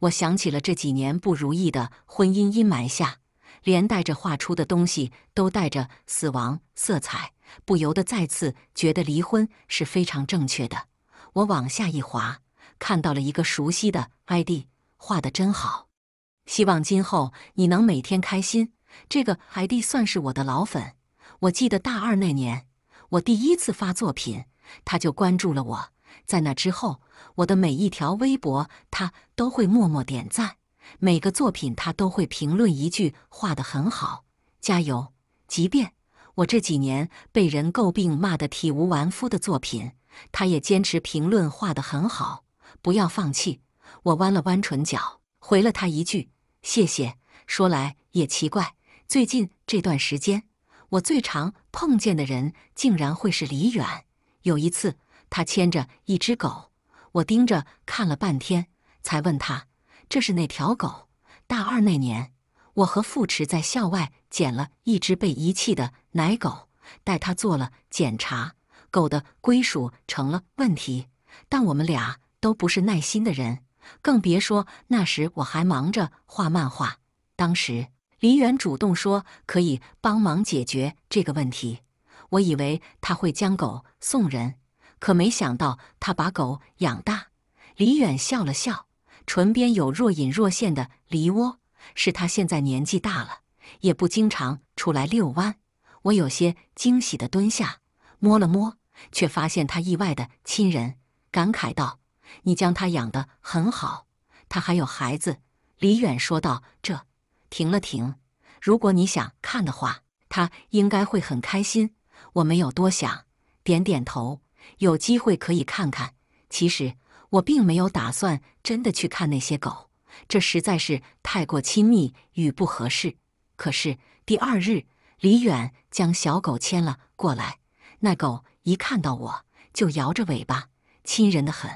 我想起了这几年不如意的婚姻阴霾下，连带着画出的东西都带着死亡色彩，不由得再次觉得离婚是非常正确的。我往下一滑，看到了一个熟悉的 ID，画的真好。希望今后你能每天开心。这个 ID 算是我的老粉，我记得大二那年我第一次发作品，他就关注了我。在那之后，我的每一条微博他都会默默点赞，每个作品他都会评论一句“画的很好，加油”。即便我这几年被人诟病骂得体无完肤的作品，他也坚持评论“画的很好，不要放弃”。我弯了弯唇角，回了他一句。谢谢。说来也奇怪，最近这段时间，我最常碰见的人竟然会是李远。有一次，他牵着一只狗，我盯着看了半天，才问他：“这是哪条狗？”大二那年，我和傅迟在校外捡了一只被遗弃的奶狗，带它做了检查，狗的归属成了问题，但我们俩都不是耐心的人。更别说那时我还忙着画漫画。当时李远主动说可以帮忙解决这个问题，我以为他会将狗送人，可没想到他把狗养大。李远笑了笑，唇边有若隐若现的梨窝，是他现在年纪大了，也不经常出来遛弯。我有些惊喜的蹲下摸了摸，却发现他意外的亲人，感慨道。你将他养的很好，他还有孩子。李远说道。这，停了停。如果你想看的话，他应该会很开心。我没有多想，点点头。有机会可以看看。其实我并没有打算真的去看那些狗，这实在是太过亲密与不合适。可是第二日，李远将小狗牵了过来，那狗一看到我就摇着尾巴，亲人的很。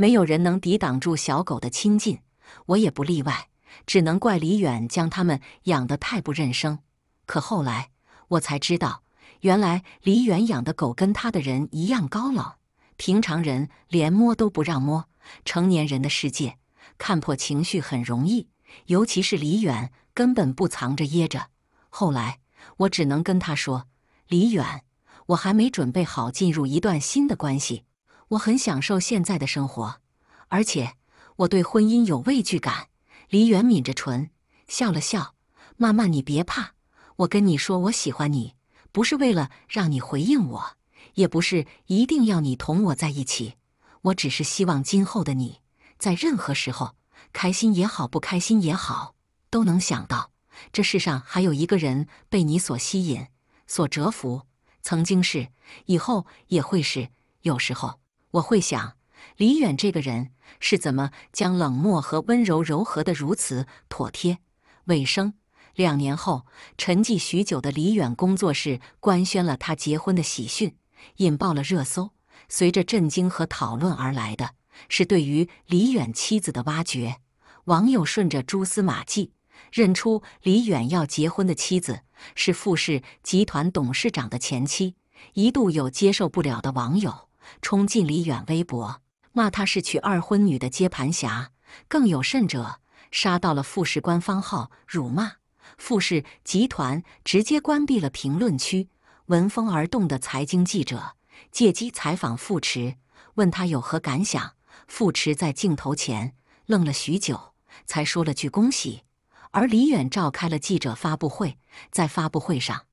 没有人能抵挡住小狗的亲近，我也不例外。只能怪李远将他们养得太不认生。可后来我才知道，原来李远养的狗跟他的人一样高冷，平常人连摸都不让摸。成年人的世界，看破情绪很容易，尤其是李远根本不藏着掖着。后来我只能跟他说：“李远，我还没准备好进入一段新的关系。”我很享受现在的生活，而且我对婚姻有畏惧感。李远抿着唇笑了笑：“妈妈，你别怕，我跟你说，我喜欢你，不是为了让你回应我，也不是一定要你同我在一起。我只是希望今后的你在任何时候，开心也好，不开心也好，都能想到这世上还有一个人被你所吸引、所折服，曾经是，以后也会是。有时候。”我会想，李远这个人是怎么将冷漠和温柔柔合的如此妥帖？尾声，两年后，沉寂许久的李远工作室官宣了他结婚的喜讯，引爆了热搜。随着震惊和讨论而来的是对于李远妻子的挖掘。网友顺着蛛丝马迹认出李远要结婚的妻子是富士集团董事长的前妻。一度有接受不了的网友。冲进李远微博，骂他是娶二婚女的接盘侠。更有甚者，杀到了富士官方号，辱骂富士集团，直接关闭了评论区。闻风而动的财经记者借机采访富池，问他有何感想。富池在镜头前愣了许久，才说了句恭喜。而李远召开了记者发布会，在发布会上，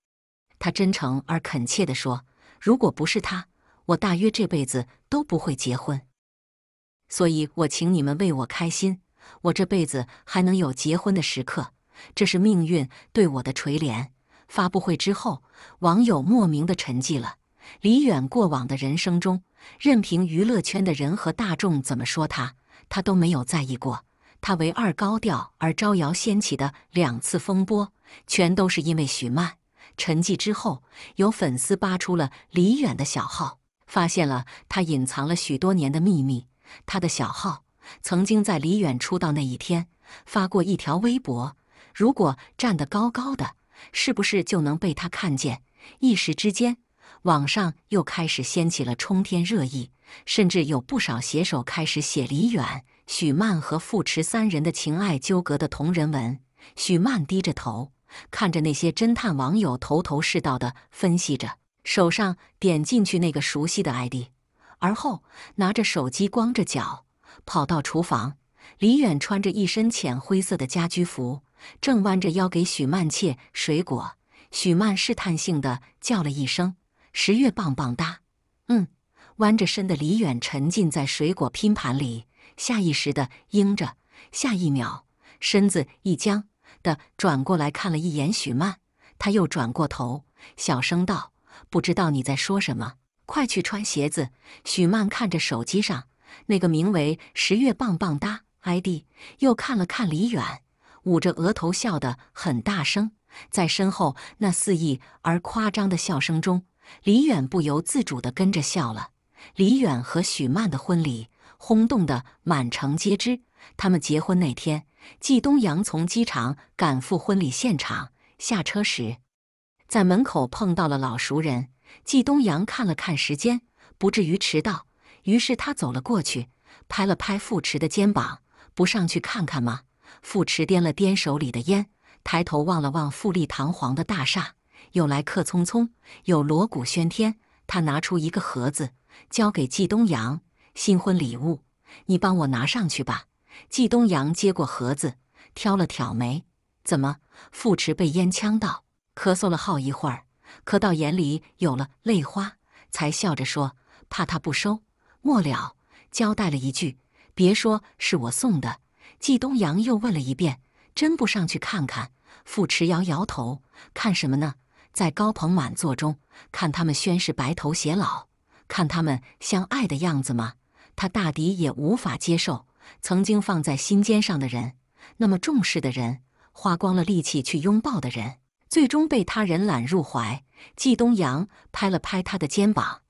他真诚而恳切地说：“如果不是他。”我大约这辈子都不会结婚，所以我请你们为我开心。我这辈子还能有结婚的时刻，这是命运对我的垂怜。发布会之后，网友莫名的沉寂了。李远过往的人生中，任凭娱乐圈的人和大众怎么说他，他都没有在意过。他为二高调而招摇掀起的两次风波，全都是因为许曼。沉寂之后，有粉丝扒出了李远的小号。发现了他隐藏了许多年的秘密，他的小号曾经在李远出道那一天发过一条微博：“如果站得高高的，是不是就能被他看见？”一时之间，网上又开始掀起了冲天热议，甚至有不少写手开始写李远、许曼和傅池三人的情爱纠葛的同人文。许曼低着头，看着那些侦探网友头头是道的分析着。手上点进去那个熟悉的 ID，而后拿着手机，光着脚跑到厨房。李远穿着一身浅灰色的家居服，正弯着腰给许曼切水果。许曼试探性地叫了一声：“十月棒棒哒。”嗯，弯着身的李远沉浸在水果拼盘里，下意识地应着。下一秒，身子一僵，的转过来看了一眼许曼，他又转过头，小声道。不知道你在说什么，快去穿鞋子。许曼看着手机上那个名为“十月棒棒哒 ”ID，又看了看李远，捂着额头笑得很大声。在身后那肆意而夸张的笑声中，李远不由自主地跟着笑了。李远和许曼的婚礼轰动的满城皆知，他们结婚那天，季东阳从机场赶赴婚礼现场，下车时。在门口碰到了老熟人季东阳，看了看时间，不至于迟到，于是他走了过去，拍了拍傅池的肩膀：“不上去看看吗？”傅池掂了掂手里的烟，抬头望了望富丽堂皇的大厦，有来客匆匆，有锣鼓喧天。他拿出一个盒子，交给季东阳：“新婚礼物，你帮我拿上去吧。”季东阳接过盒子，挑了挑眉：“怎么？”傅池被烟呛到。咳嗽了好一会儿，咳到眼里有了泪花，才笑着说：“怕他不收。”末了，交代了一句：“别说是我送的。”季东阳又问了一遍：“真不上去看看？”傅迟摇摇头：“看什么呢？在高朋满座中，看他们宣誓白头偕老，看他们相爱的样子吗？”他大抵也无法接受，曾经放在心尖上的人，那么重视的人，花光了力气去拥抱的人。最终被他人揽入怀。季东阳拍了拍他的肩膀：“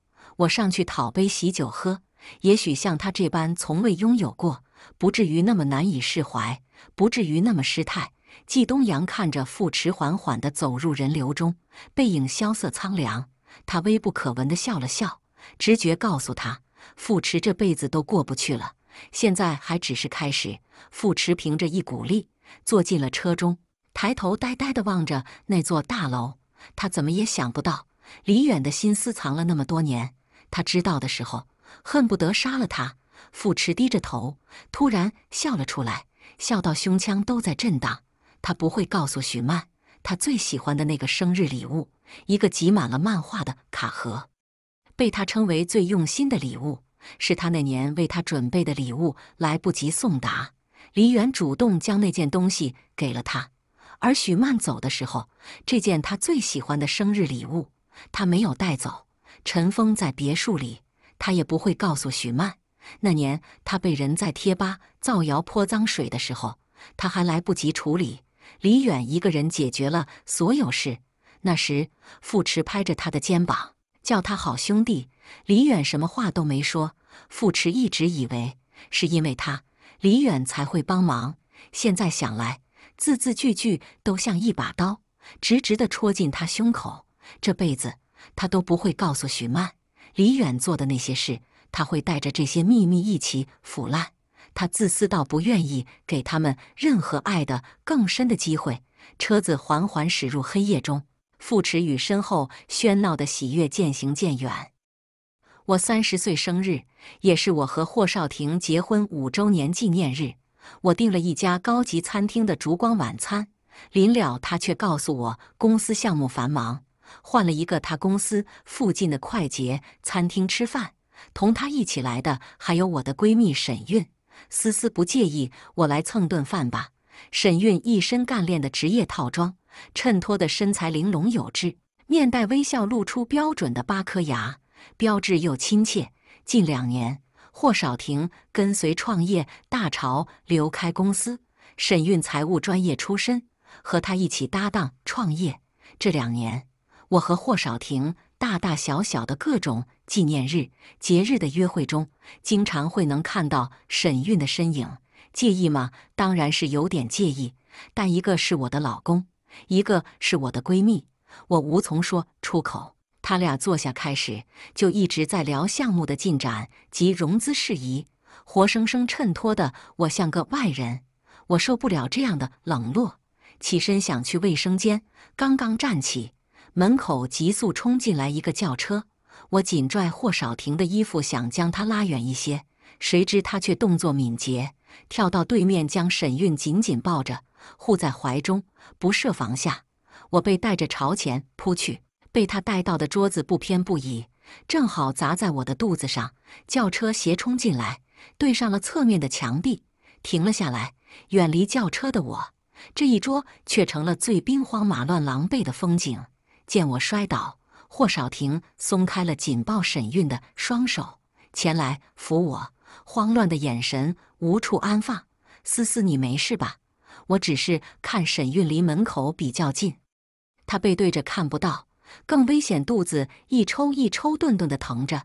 我上去讨杯喜酒喝，也许像他这般从未拥有过，不至于那么难以释怀，不至于那么失态。”季东阳看着傅池缓缓地走入人流中，背影萧瑟苍凉。他微不可闻地笑了笑，直觉告诉他，傅池这辈子都过不去了。现在还只是开始。傅池凭着一股力，坐进了车中。抬头呆呆地望着那座大楼，他怎么也想不到，李远的心思藏了那么多年。他知道的时候，恨不得杀了他。傅迟低着头，突然笑了出来，笑到胸腔都在震荡。他不会告诉许曼，他最喜欢的那个生日礼物——一个挤满了漫画的卡盒，被他称为最用心的礼物，是他那年为他准备的礼物，来不及送达。李远主动将那件东西给了他。而许曼走的时候，这件她最喜欢的生日礼物，她没有带走。陈封在别墅里，他也不会告诉许曼。那年他被人在贴吧造谣泼脏水的时候，他还来不及处理，李远一个人解决了所有事。那时傅驰拍着他的肩膀叫他好兄弟，李远什么话都没说。傅驰一直以为是因为他，李远才会帮忙。现在想来。字字句句都像一把刀，直直地戳进他胸口。这辈子他都不会告诉许曼，李远做的那些事。他会带着这些秘密一起腐烂。他自私到不愿意给他们任何爱的更深的机会。车子缓缓驶入黑夜中，傅驰宇身后喧闹的喜悦渐行渐远。我三十岁生日，也是我和霍少廷结婚五周年纪念日。我订了一家高级餐厅的烛光晚餐，临了他却告诉我公司项目繁忙，换了一个他公司附近的快捷餐厅吃饭。同他一起来的还有我的闺蜜沈韵。思思不介意我来蹭顿饭吧？沈韵一身干练的职业套装，衬托的身材玲珑有致，面带微笑，露出标准的八颗牙，标致又亲切。近两年。霍少廷跟随创业大潮，离开公司。沈韵财务专业出身，和他一起搭档创业。这两年，我和霍少廷大大小小的各种纪念日、节日的约会中，经常会能看到沈韵的身影。介意吗？当然是有点介意。但一个是我的老公，一个是我的闺蜜，我无从说出口。他俩坐下，开始就一直在聊项目的进展及融资事宜，活生生衬托的我像个外人。我受不了这样的冷落，起身想去卫生间，刚刚站起，门口急速冲进来一个轿车。我紧拽霍少廷的衣服，想将他拉远一些，谁知他却动作敏捷，跳到对面，将沈韵紧紧抱着，护在怀中，不设防下，我被带着朝前扑去。被他带到的桌子不偏不倚，正好砸在我的肚子上。轿车斜冲进来，对上了侧面的墙壁，停了下来。远离轿车的我，这一桌却成了最兵荒马乱、狼狈的风景。见我摔倒，霍少廷松开了紧抱沈韵的双手，前来扶我。慌乱的眼神无处安放。思思，你没事吧？我只是看沈韵离门口比较近，他背对着，看不到。更危险，肚子一抽一抽，顿顿的疼着。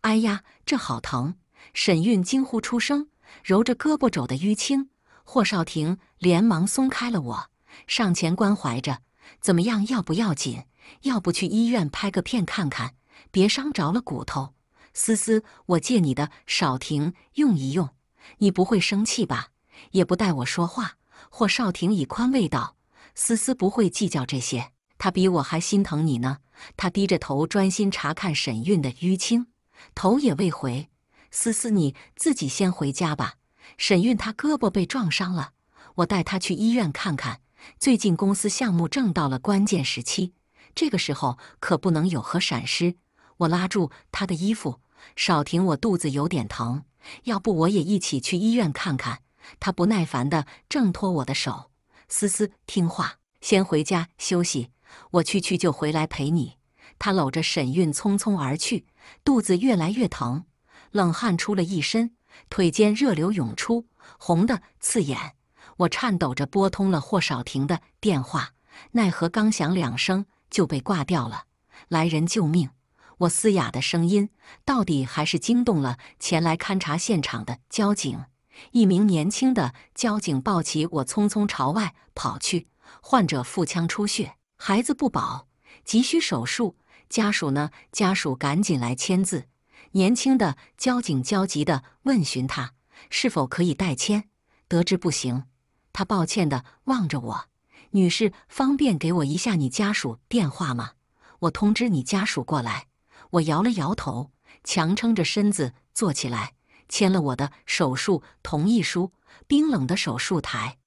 哎呀，这好疼！沈韵惊呼出声，揉着胳膊肘的淤青。霍少廷连忙松开了我，上前关怀着：“怎么样？要不要紧？要不去医院拍个片看看，别伤着了骨头。”思思，我借你的少廷用一用，你不会生气吧？也不带我说话。霍少廷以宽慰道：“思思不会计较这些。”他比我还心疼你呢。他低着头专心查看沈韵的淤青，头也未回。思思，你自己先回家吧。沈韵，他胳膊被撞伤了，我带他去医院看看。最近公司项目正到了关键时期，这个时候可不能有何闪失。我拉住他的衣服，少婷，我肚子有点疼，要不我也一起去医院看看。他不耐烦地挣脱我的手。思思，听话，先回家休息。我去去就回来陪你。他搂着沈韵匆匆而去，肚子越来越疼，冷汗出了一身，腿间热流涌出，红的刺眼。我颤抖着拨通了霍少廷的电话，奈何刚响两声就被挂掉了。来人救命！我嘶哑的声音到底还是惊动了前来勘察现场的交警。一名年轻的交警抱起我，匆匆朝外跑去。患者腹腔出血。孩子不保，急需手术。家属呢？家属赶紧来签字。年轻的交警焦急地问询他是否可以代签，得知不行，他抱歉地望着我：“女士，方便给我一下你家属电话吗？我通知你家属过来。”我摇了摇头，强撑着身子坐起来，签了我的手术同意书。冰冷的手术台，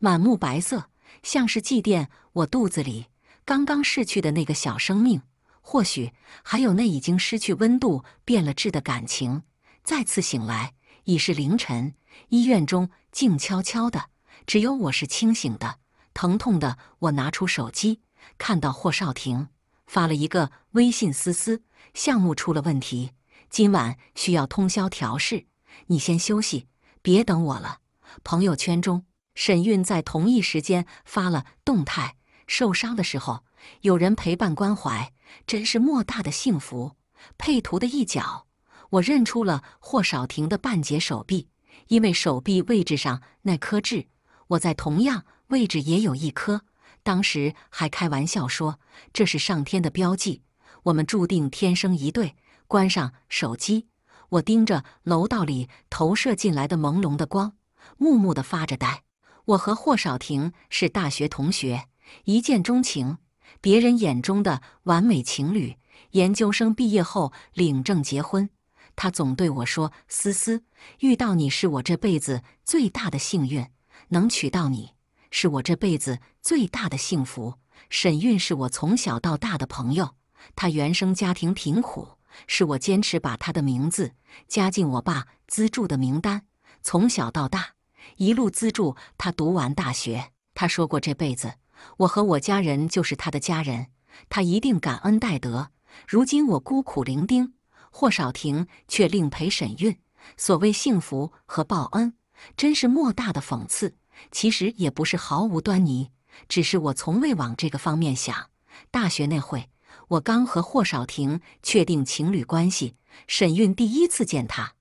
满目白色。像是祭奠我肚子里刚刚逝去的那个小生命，或许还有那已经失去温度、变了质的感情。再次醒来已是凌晨，医院中静悄悄的，只有我是清醒的。疼痛的我拿出手机，看到霍少廷发了一个微信：“思思，项目出了问题，今晚需要通宵调试，你先休息，别等我了。”朋友圈中。沈韵在同一时间发了动态，受伤的时候有人陪伴关怀，真是莫大的幸福。配图的一角，我认出了霍少廷的半截手臂，因为手臂位置上那颗痣，我在同样位置也有一颗。当时还开玩笑说这是上天的标记，我们注定天生一对。关上手机，我盯着楼道里投射进来的朦胧的光，木木的发着呆。我和霍少廷是大学同学，一见钟情，别人眼中的完美情侣。研究生毕业后领证结婚，他总对我说：“思思，遇到你是我这辈子最大的幸运，能娶到你是我这辈子最大的幸福。”沈韵是我从小到大的朋友，她原生家庭贫苦，是我坚持把她的名字加进我爸资助的名单。从小到大。一路资助他读完大学，他说过这辈子我和我家人就是他的家人，他一定感恩戴德。如今我孤苦伶仃，霍少廷却另陪沈韵。所谓幸福和报恩，真是莫大的讽刺。其实也不是毫无端倪，只是我从未往这个方面想。大学那会，我刚和霍少廷确定情侣关系，沈韵第一次见他，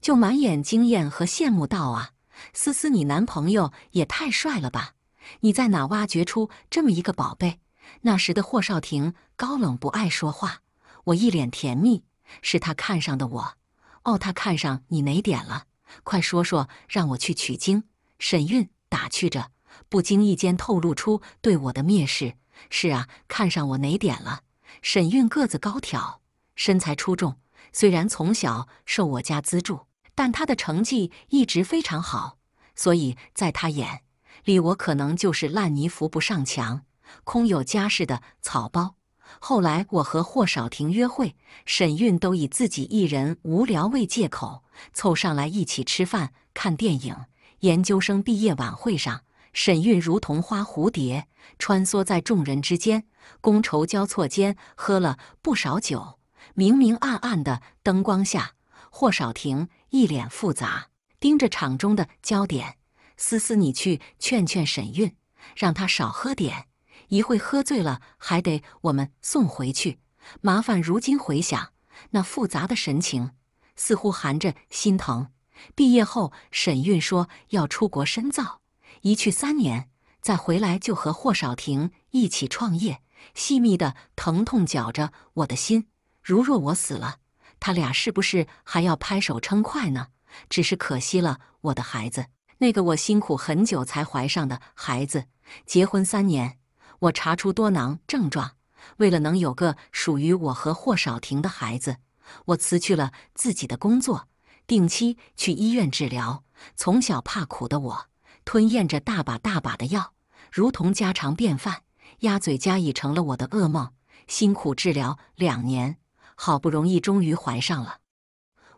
就满眼惊艳和羡慕道啊。思思，你男朋友也太帅了吧！你在哪挖掘出这么一个宝贝？那时的霍少廷高冷不爱说话，我一脸甜蜜，是他看上的我。哦，他看上你哪点了？快说说，让我去取经。沈韵打趣着，不经意间透露出对我的蔑视。是啊，看上我哪点了？沈韵个子高挑，身材出众，虽然从小受我家资助。但他的成绩一直非常好，所以在他眼里，我可能就是烂泥扶不上墙、空有家室的草包。后来我和霍少廷约会，沈韵都以自己一人无聊为借口，凑上来一起吃饭、看电影。研究生毕业晚会上，沈韵如同花蝴蝶，穿梭在众人之间，觥筹交错间喝了不少酒，明明暗暗的灯光下。霍少廷一脸复杂，盯着场中的焦点。思思，你去劝劝沈韵，让她少喝点。一会喝醉了，还得我们送回去。麻烦。如今回想，那复杂的神情，似乎含着心疼。毕业后，沈韵说要出国深造，一去三年，再回来就和霍少廷一起创业。细密的疼痛绞着我的心。如若我死了。他俩是不是还要拍手称快呢？只是可惜了我的孩子，那个我辛苦很久才怀上的孩子。结婚三年，我查出多囊症状。为了能有个属于我和霍少廷的孩子，我辞去了自己的工作，定期去医院治疗。从小怕苦的我，吞咽着大把大把的药，如同家常便饭。鸭嘴夹已成了我的噩梦。辛苦治疗两年。好不容易，终于怀上了。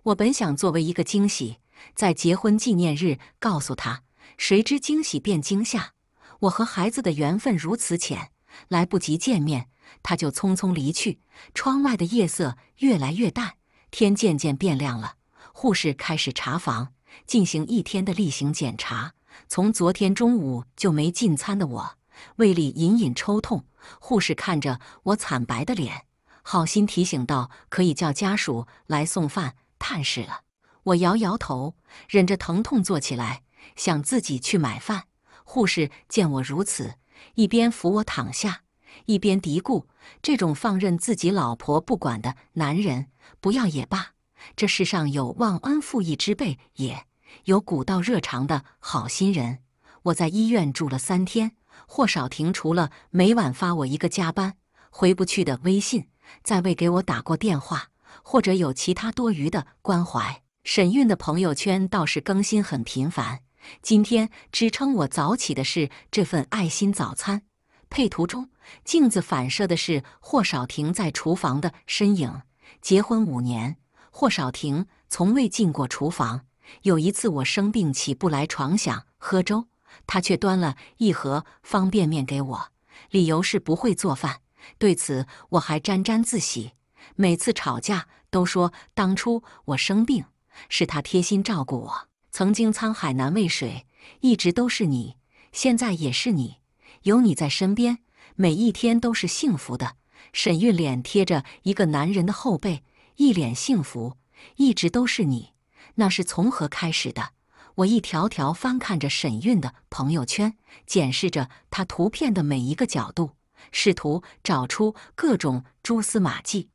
我本想作为一个惊喜，在结婚纪念日告诉他，谁知惊喜变惊吓。我和孩子的缘分如此浅，来不及见面，他就匆匆离去。窗外的夜色越来越淡，天渐渐变亮了。护士开始查房，进行一天的例行检查。从昨天中午就没进餐的我，胃里隐隐抽痛。护士看着我惨白的脸。好心提醒道：“可以叫家属来送饭探视了。”我摇摇头，忍着疼痛坐起来，想自己去买饭。护士见我如此，一边扶我躺下，一边嘀咕：“这种放任自己老婆不管的男人，不要也罢。这世上有忘恩负义之辈，也有古道热肠的好心人。”我在医院住了三天，霍少廷除了每晚发我一个加班回不去的微信。再未给我打过电话，或者有其他多余的关怀。沈韵的朋友圈倒是更新很频繁。今天支撑我早起的是这份爱心早餐。配图中镜子反射的是霍少廷在厨房的身影。结婚五年，霍少廷从未进过厨房。有一次我生病起不来床，想喝粥，他却端了一盒方便面给我，理由是不会做饭。对此我还沾沾自喜，每次吵架都说当初我生病是他贴心照顾我。曾经沧海难为水，一直都是你，现在也是你。有你在身边，每一天都是幸福的。沈韵脸贴着一个男人的后背，一脸幸福。一直都是你，那是从何开始的？我一条条翻看着沈韵的朋友圈，检视着她图片的每一个角度。试图找出各种蛛丝马迹，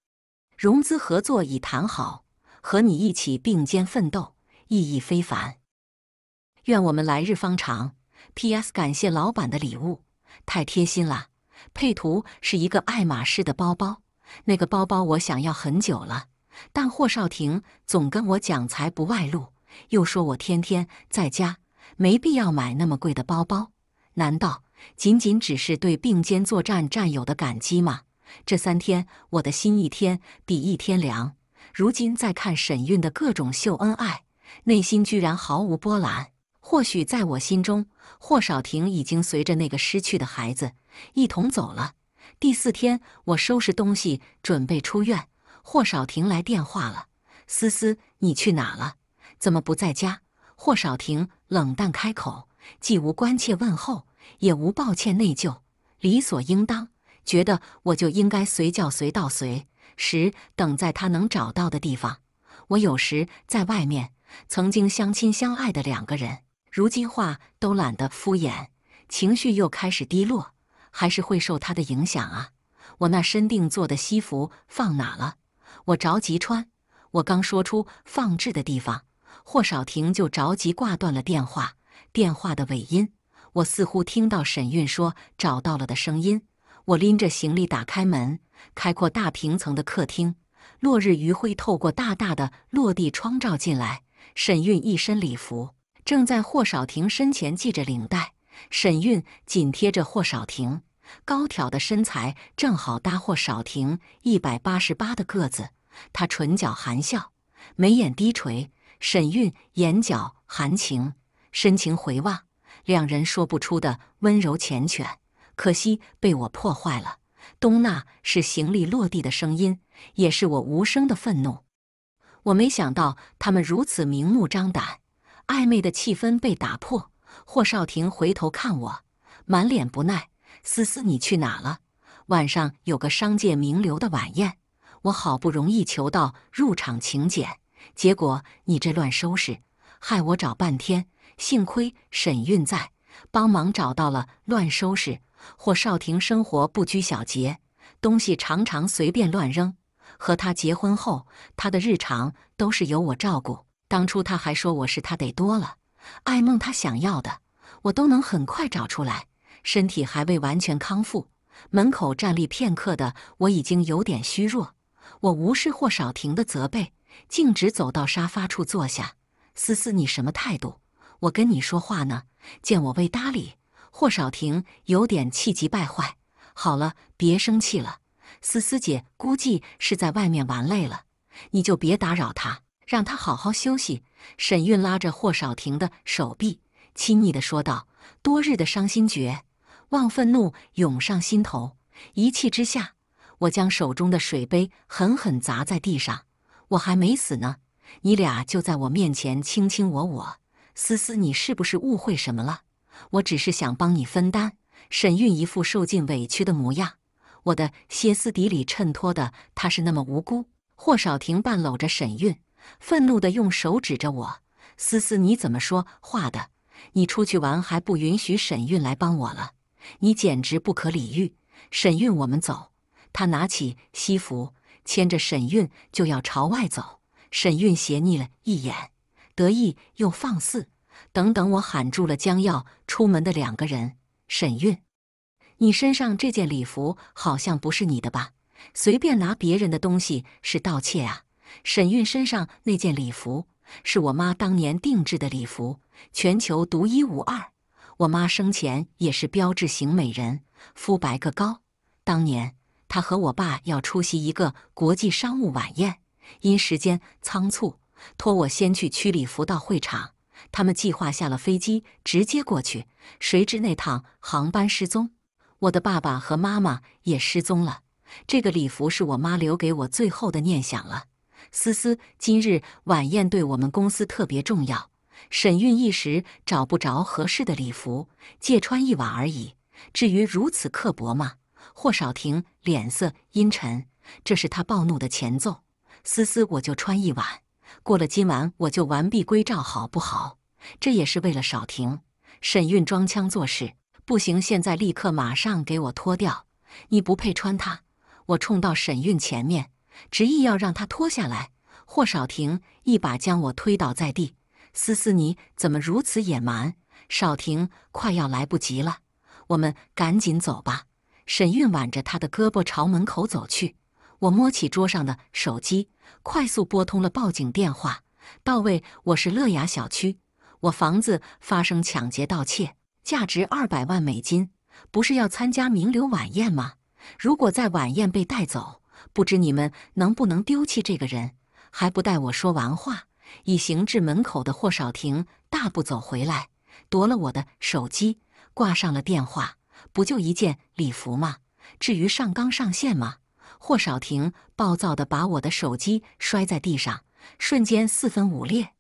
融资合作已谈好，和你一起并肩奋斗，意义非凡。愿我们来日方长。P.S. 感谢老板的礼物，太贴心了。配图是一个爱马仕的包包，那个包包我想要很久了，但霍少廷总跟我讲财不外露，又说我天天在家，没必要买那么贵的包包。难道？仅仅只是对并肩作战战友的感激吗？这三天我的心一天比一天凉。如今再看沈韵的各种秀恩爱，内心居然毫无波澜。或许在我心中，霍少廷已经随着那个失去的孩子一同走了。第四天，我收拾东西准备出院，霍少廷来电话了：“思思，你去哪了？怎么不在家？”霍少廷冷淡开口，既无关切问候。也无抱歉内疚，理所应当，觉得我就应该随叫随到，随时等在他能找到的地方。我有时在外面，曾经相亲相爱的两个人，如今话都懒得敷衍，情绪又开始低落，还是会受他的影响啊！我那身定做的西服放哪了？我着急穿。我刚说出放置的地方，霍少廷就着急挂断了电话，电话的尾音。我似乎听到沈韵说“找到了”的声音。我拎着行李打开门，开阔大平层的客厅，落日余晖透过大大的落地窗照进来。沈韵一身礼服，正在霍少廷身前系着领带。沈韵紧贴着霍少廷，高挑的身材正好搭霍少廷一百八十八的个子。他唇角含笑，眉眼低垂。沈韵眼角含情，深情回望。两人说不出的温柔缱绻，可惜被我破坏了。冬娜是行李落地的声音，也是我无声的愤怒。我没想到他们如此明目张胆，暧昧的气氛被打破。霍少廷回头看我，满脸不耐：“思思，你去哪了？晚上有个商界名流的晚宴，我好不容易求到入场请柬，结果你这乱收拾，害我找半天。”幸亏沈韵在帮忙找到了乱收拾。霍少廷生活不拘小节，东西常常随便乱扔。和他结婚后，他的日常都是由我照顾。当初他还说我是他得多了。爱梦，他想要的我都能很快找出来。身体还未完全康复，门口站立片刻的我已经有点虚弱。我无视霍少廷的责备，径直走到沙发处坐下。思思，你什么态度？我跟你说话呢，见我未搭理，霍少廷有点气急败坏。好了，别生气了，思思姐估计是在外面玩累了，你就别打扰她，让她好好休息。沈韵拉着霍少廷的手臂，亲昵地说道。多日的伤心绝望愤怒涌上心头，一气之下，我将手中的水杯狠狠砸在地上。我还没死呢，你俩就在我面前卿卿我我。思思，你是不是误会什么了？我只是想帮你分担。沈韵一副受尽委屈的模样，我的歇斯底里衬托的他是那么无辜。霍少廷半搂着沈韵，愤怒地用手指着我：“思思，你怎么说话的？你出去玩还不允许沈韵来帮我了？你简直不可理喻！”沈韵，我们走。他拿起西服，牵着沈韵就要朝外走。沈韵斜睨了一眼。得意又放肆，等等！我喊住了将要出门的两个人。沈韵，你身上这件礼服好像不是你的吧？随便拿别人的东西是盗窃啊！沈韵身上那件礼服是我妈当年定制的礼服，全球独一无二。我妈生前也是标志型美人，肤白个高。当年她和我爸要出席一个国际商务晚宴，因时间仓促。托我先去区里服道会场，他们计划下了飞机直接过去，谁知那趟航班失踪，我的爸爸和妈妈也失踪了。这个礼服是我妈留给我最后的念想了。思思，今日晚宴对我们公司特别重要，沈韵一时找不着合适的礼服，借穿一晚而已。至于如此刻薄吗？霍少廷脸色阴沉，这是他暴怒的前奏。思思，我就穿一晚。过了今晚，我就完璧归赵，好不好？这也是为了少婷。沈韵装腔作势，不行，现在立刻马上给我脱掉！你不配穿它！我冲到沈韵前面，执意要让她脱下来。霍少廷一把将我推倒在地。思思，你怎么如此野蛮？少婷，快要来不及了，我们赶紧走吧！沈韵挽着他的胳膊朝门口走去。我摸起桌上的手机，快速拨通了报警电话。到位，我是乐雅小区，我房子发生抢劫盗窃，价值二百万美金。不是要参加名流晚宴吗？如果在晚宴被带走，不知你们能不能丢弃这个人？还不待我说完话，已行至门口的霍少廷大步走回来，夺了我的手机，挂上了电话。不就一件礼服吗？至于上纲上线吗？霍少廷暴躁地把我的手机摔在地上，瞬间四分五裂，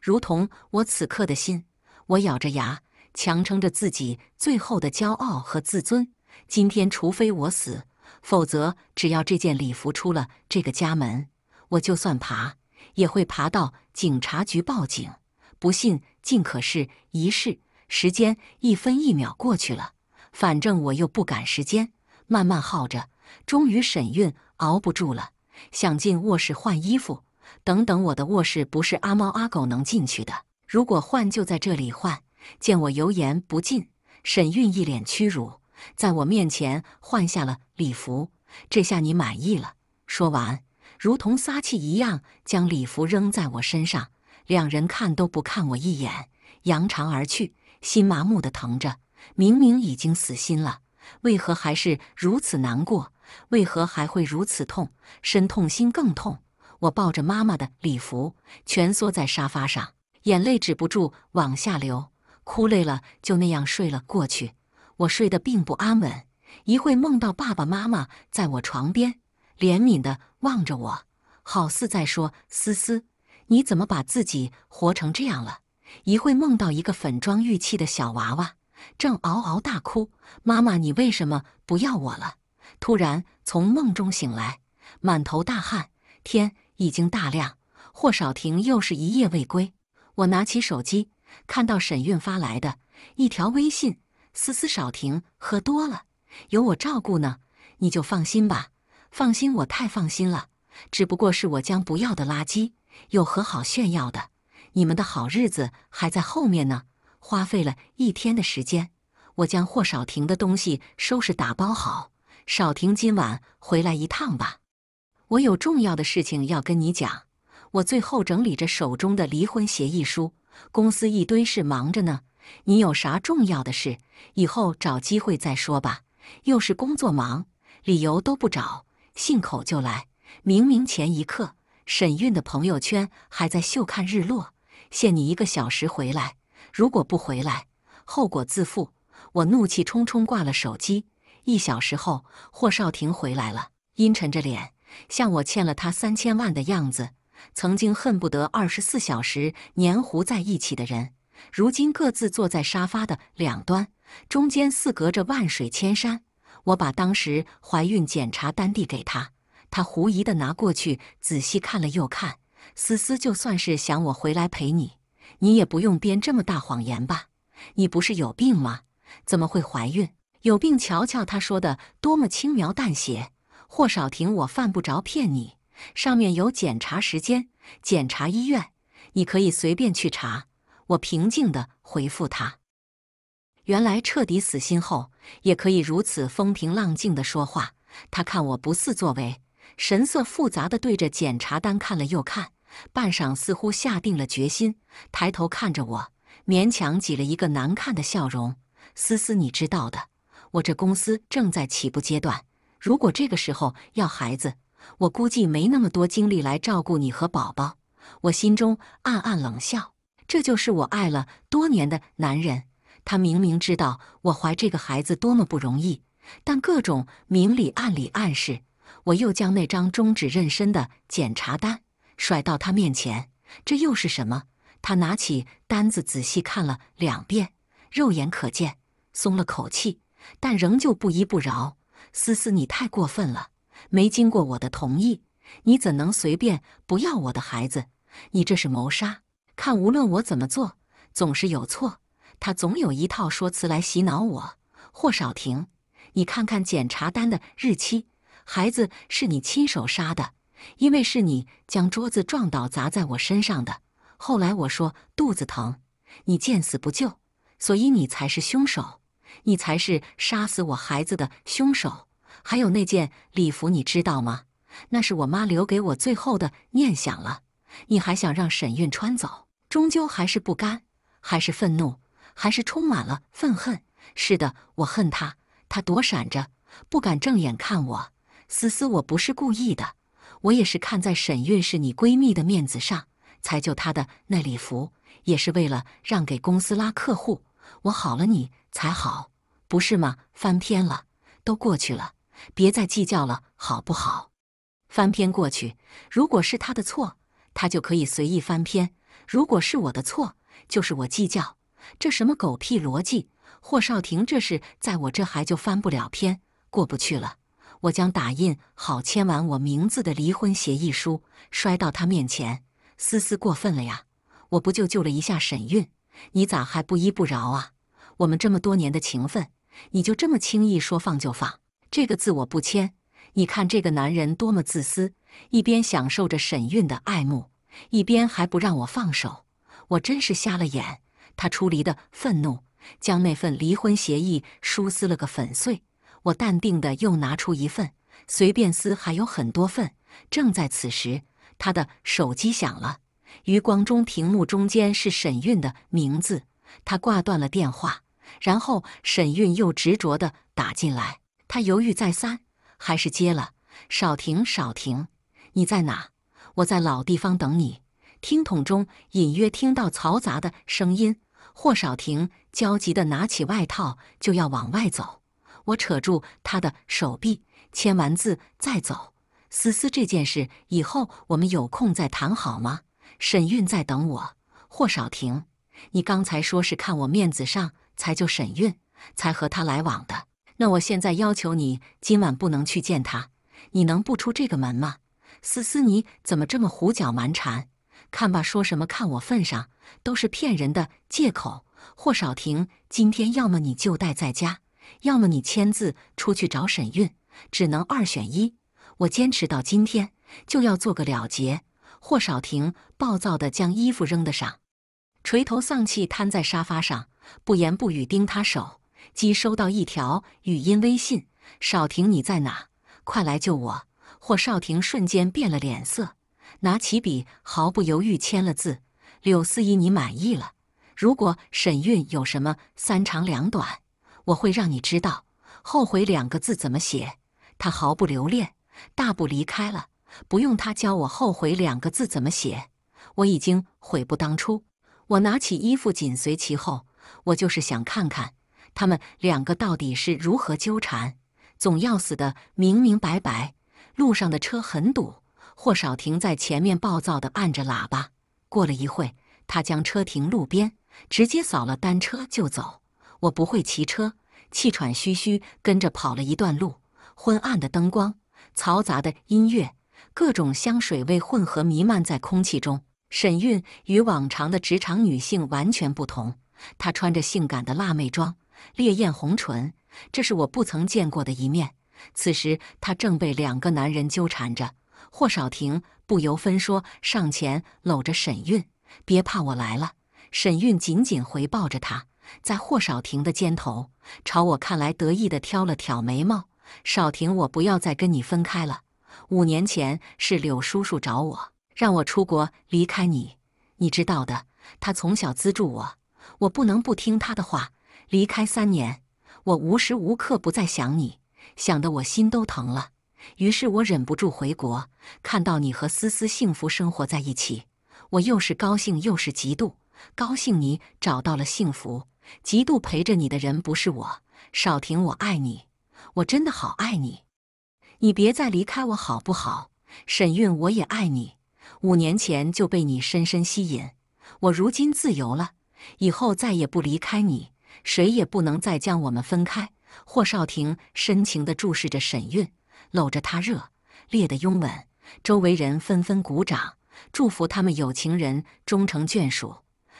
如同我此刻的心。我咬着牙，强撑着自己最后的骄傲和自尊。今天，除非我死，否则只要这件礼服出了这个家门，我就算爬也会爬到警察局报警。不信，尽可试一试。时间一分一秒过去了，反正我又不赶时间，慢慢耗着。终于沈韵熬不住了，想进卧室换衣服。等等，我的卧室不是阿猫阿狗能进去的。如果换就在这里换。见我油盐不进，沈韵一脸屈辱，在我面前换下了礼服。这下你满意了？说完，如同撒气一样，将礼服扔在我身上。两人看都不看我一眼，扬长而去。心麻木的疼着，明明已经死心了，为何还是如此难过？为何还会如此痛？身痛心更痛。我抱着妈妈的礼服，蜷缩在沙发上，眼泪止不住往下流。哭累了，就那样睡了过去。我睡得并不安稳，一会梦到爸爸妈妈在我床边，怜悯地望着我，好似在说：“思思，你怎么把自己活成这样了？”一会梦到一个粉妆玉砌的小娃娃，正嗷嗷大哭：“妈妈，你为什么不要我了？”突然从梦中醒来，满头大汗，天已经大亮。霍少廷又是一夜未归。我拿起手机，看到沈韵发来的一条微信：“思思，少廷喝多了，有我照顾呢，你就放心吧。”“放心，我太放心了。只不过是我将不要的垃圾，有何好炫耀的？你们的好日子还在后面呢。”花费了一天的时间，我将霍少廷的东西收拾打包好。少婷今晚回来一趟吧，我有重要的事情要跟你讲。我最后整理着手中的离婚协议书，公司一堆事忙着呢。你有啥重要的事？以后找机会再说吧。又是工作忙，理由都不找，信口就来。明明前一刻沈韵的朋友圈还在秀看日落，限你一个小时回来。如果不回来，后果自负。我怒气冲冲挂了手机。一小时后，霍少廷回来了，阴沉着脸，像我欠了他三千万的样子。曾经恨不得二十四小时黏糊在一起的人，如今各自坐在沙发的两端，中间似隔着万水千山。我把当时怀孕检查单递给他，他狐疑的拿过去，仔细看了又看。思思，就算是想我回来陪你，你也不用编这么大谎言吧？你不是有病吗？怎么会怀孕？有病，瞧瞧他说的多么轻描淡写。霍少廷，我犯不着骗你。上面有检查时间、检查医院，你可以随便去查。我平静地回复他。原来彻底死心后，也可以如此风平浪静地说话。他看我不似作为，神色复杂的对着检查单看了又看，半晌，似乎下定了决心，抬头看着我，勉强挤了一个难看的笑容。思思，你知道的。我这公司正在起步阶段，如果这个时候要孩子，我估计没那么多精力来照顾你和宝宝。我心中暗暗冷笑，这就是我爱了多年的男人。他明明知道我怀这个孩子多么不容易，但各种明里暗里暗示。我又将那张终止妊娠的检查单甩到他面前，这又是什么？他拿起单子仔细看了两遍，肉眼可见松了口气。但仍旧不依不饶，思思，你太过分了！没经过我的同意，你怎能随便不要我的孩子？你这是谋杀！看，无论我怎么做，总是有错。他总有一套说辞来洗脑我。霍少廷，你看看检查单的日期，孩子是你亲手杀的，因为是你将桌子撞倒砸在我身上的。后来我说肚子疼，你见死不救，所以你才是凶手。你才是杀死我孩子的凶手！还有那件礼服，你知道吗？那是我妈留给我最后的念想了。你还想让沈韵穿走？终究还是不甘，还是愤怒，还是充满了愤恨。是的，我恨他。他躲闪着，不敢正眼看我。思思，我不是故意的，我也是看在沈韵是你闺蜜的面子上才救她的。那礼服也是为了让给公司拉客户。我好了，你才好，不是吗？翻篇了，都过去了，别再计较了，好不好？翻篇过去。如果是他的错，他就可以随意翻篇；如果是我的错，就是我计较。这什么狗屁逻辑？霍少廷，这是在我这还就翻不了篇，过不去了。我将打印好、签完我名字的离婚协议书摔到他面前。思思，过分了呀！我不就救了一下沈韵？你咋还不依不饶啊？我们这么多年的情分，你就这么轻易说放就放？这个字我不签。你看这个男人多么自私，一边享受着沈韵的爱慕，一边还不让我放手。我真是瞎了眼！他出离的愤怒，将那份离婚协议书撕了个粉碎。我淡定的又拿出一份，随便撕，还有很多份。正在此时，他的手机响了。余光中，屏幕中间是沈韵的名字。他挂断了电话，然后沈韵又执着地打进来。他犹豫再三，还是接了。少婷，少婷，你在哪？我在老地方等你。听筒中隐约听到嘈杂的声音。霍少廷焦急地拿起外套就要往外走，我扯住他的手臂：“签完字再走。”思思，这件事以后我们有空再谈，好吗？沈韵在等我，霍少廷，你刚才说是看我面子上才救沈韵，才和他来往的。那我现在要求你今晚不能去见他，你能不出这个门吗？思思，你怎么这么胡搅蛮缠？看吧，说什么看我份上，都是骗人的借口。霍少廷，今天要么你就待在家，要么你签字出去找沈韵，只能二选一。我坚持到今天，就要做个了结。霍少廷暴躁地将衣服扔得上，垂头丧气瘫在沙发上，不言不语盯他手。即收到一条语音微信：“少廷，你在哪？快来救我！”霍少廷瞬间变了脸色，拿起笔毫不犹豫签了字：“柳思怡，你满意了？如果沈韵有什么三长两短，我会让你知道。”后悔两个字怎么写？他毫不留恋，大步离开了。不用他教我“后悔”两个字怎么写，我已经悔不当初。我拿起衣服紧随其后，我就是想看看他们两个到底是如何纠缠，总要死的明明白白。路上的车很堵，霍少停在前面，暴躁的按着喇叭。过了一会，他将车停路边，直接扫了单车就走。我不会骑车，气喘吁吁跟着跑了一段路。昏暗的灯光，嘈杂的音乐。各种香水味混合弥漫在空气中。沈韵与往常的职场女性完全不同，她穿着性感的辣妹装，烈焰红唇，这是我不曾见过的一面。此时，她正被两个男人纠缠着。霍少廷不由分说上前搂着沈韵：“别怕，我来了。”沈韵紧紧回抱着他，在霍少廷的肩头，朝我看来，得意地挑了挑眉毛：“少廷，我不要再跟你分开了。”五年前是柳叔叔找我，让我出国离开你，你知道的。他从小资助我，我不能不听他的话。离开三年，我无时无刻不在想你，想得我心都疼了。于是我忍不住回国，看到你和思思幸福生活在一起，我又是高兴又是嫉妒。高兴你找到了幸福，嫉妒陪着你的人不是我。少婷，我爱你，我真的好爱你。你别再离开我好不好，沈韵，我也爱你。五年前就被你深深吸引，我如今自由了，以后再也不离开你，谁也不能再将我们分开。霍少廷深情地注视着沈韵，搂着她热烈的拥吻。周围人纷纷鼓掌，祝福他们有情人终成眷属。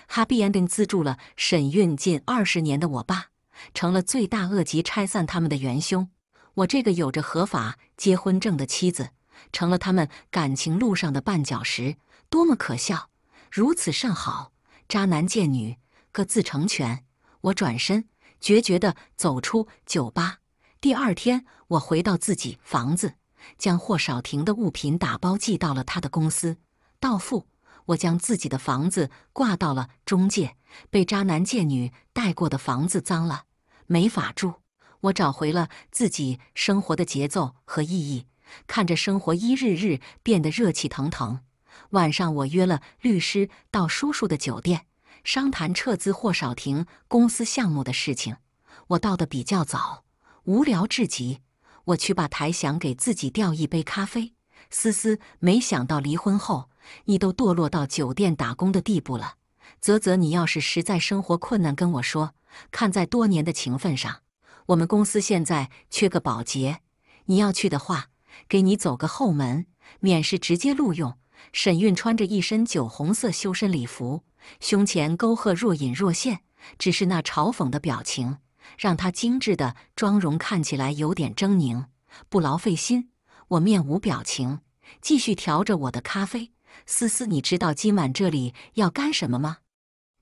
Happy Ending 资助了沈韵近二十年的我爸，成了罪大恶极拆散他们的元凶。我这个有着合法结婚证的妻子，成了他们感情路上的绊脚石，多么可笑！如此甚好，渣男贱女各自成全。我转身，决绝地走出酒吧。第二天，我回到自己房子，将霍少廷的物品打包寄到了他的公司，到付。我将自己的房子挂到了中介，被渣男贱女带过的房子脏了，没法住。我找回了自己生活的节奏和意义，看着生活一日日变得热气腾腾。晚上我约了律师到叔叔的酒店商谈撤资或少停公司项目的事情。我到的比较早，无聊至极。我去吧台想给自己调一杯咖啡。思思，没想到离婚后你都堕落到酒店打工的地步了。啧啧，你要是实在生活困难，跟我说，看在多年的情分上。我们公司现在缺个保洁，你要去的话，给你走个后门，免试直接录用。沈韵穿着一身酒红色修身礼服，胸前沟壑若隐若现，只是那嘲讽的表情，让她精致的妆容看起来有点狰狞。不劳费心，我面无表情，继续调着我的咖啡。思思，你知道今晚这里要干什么吗？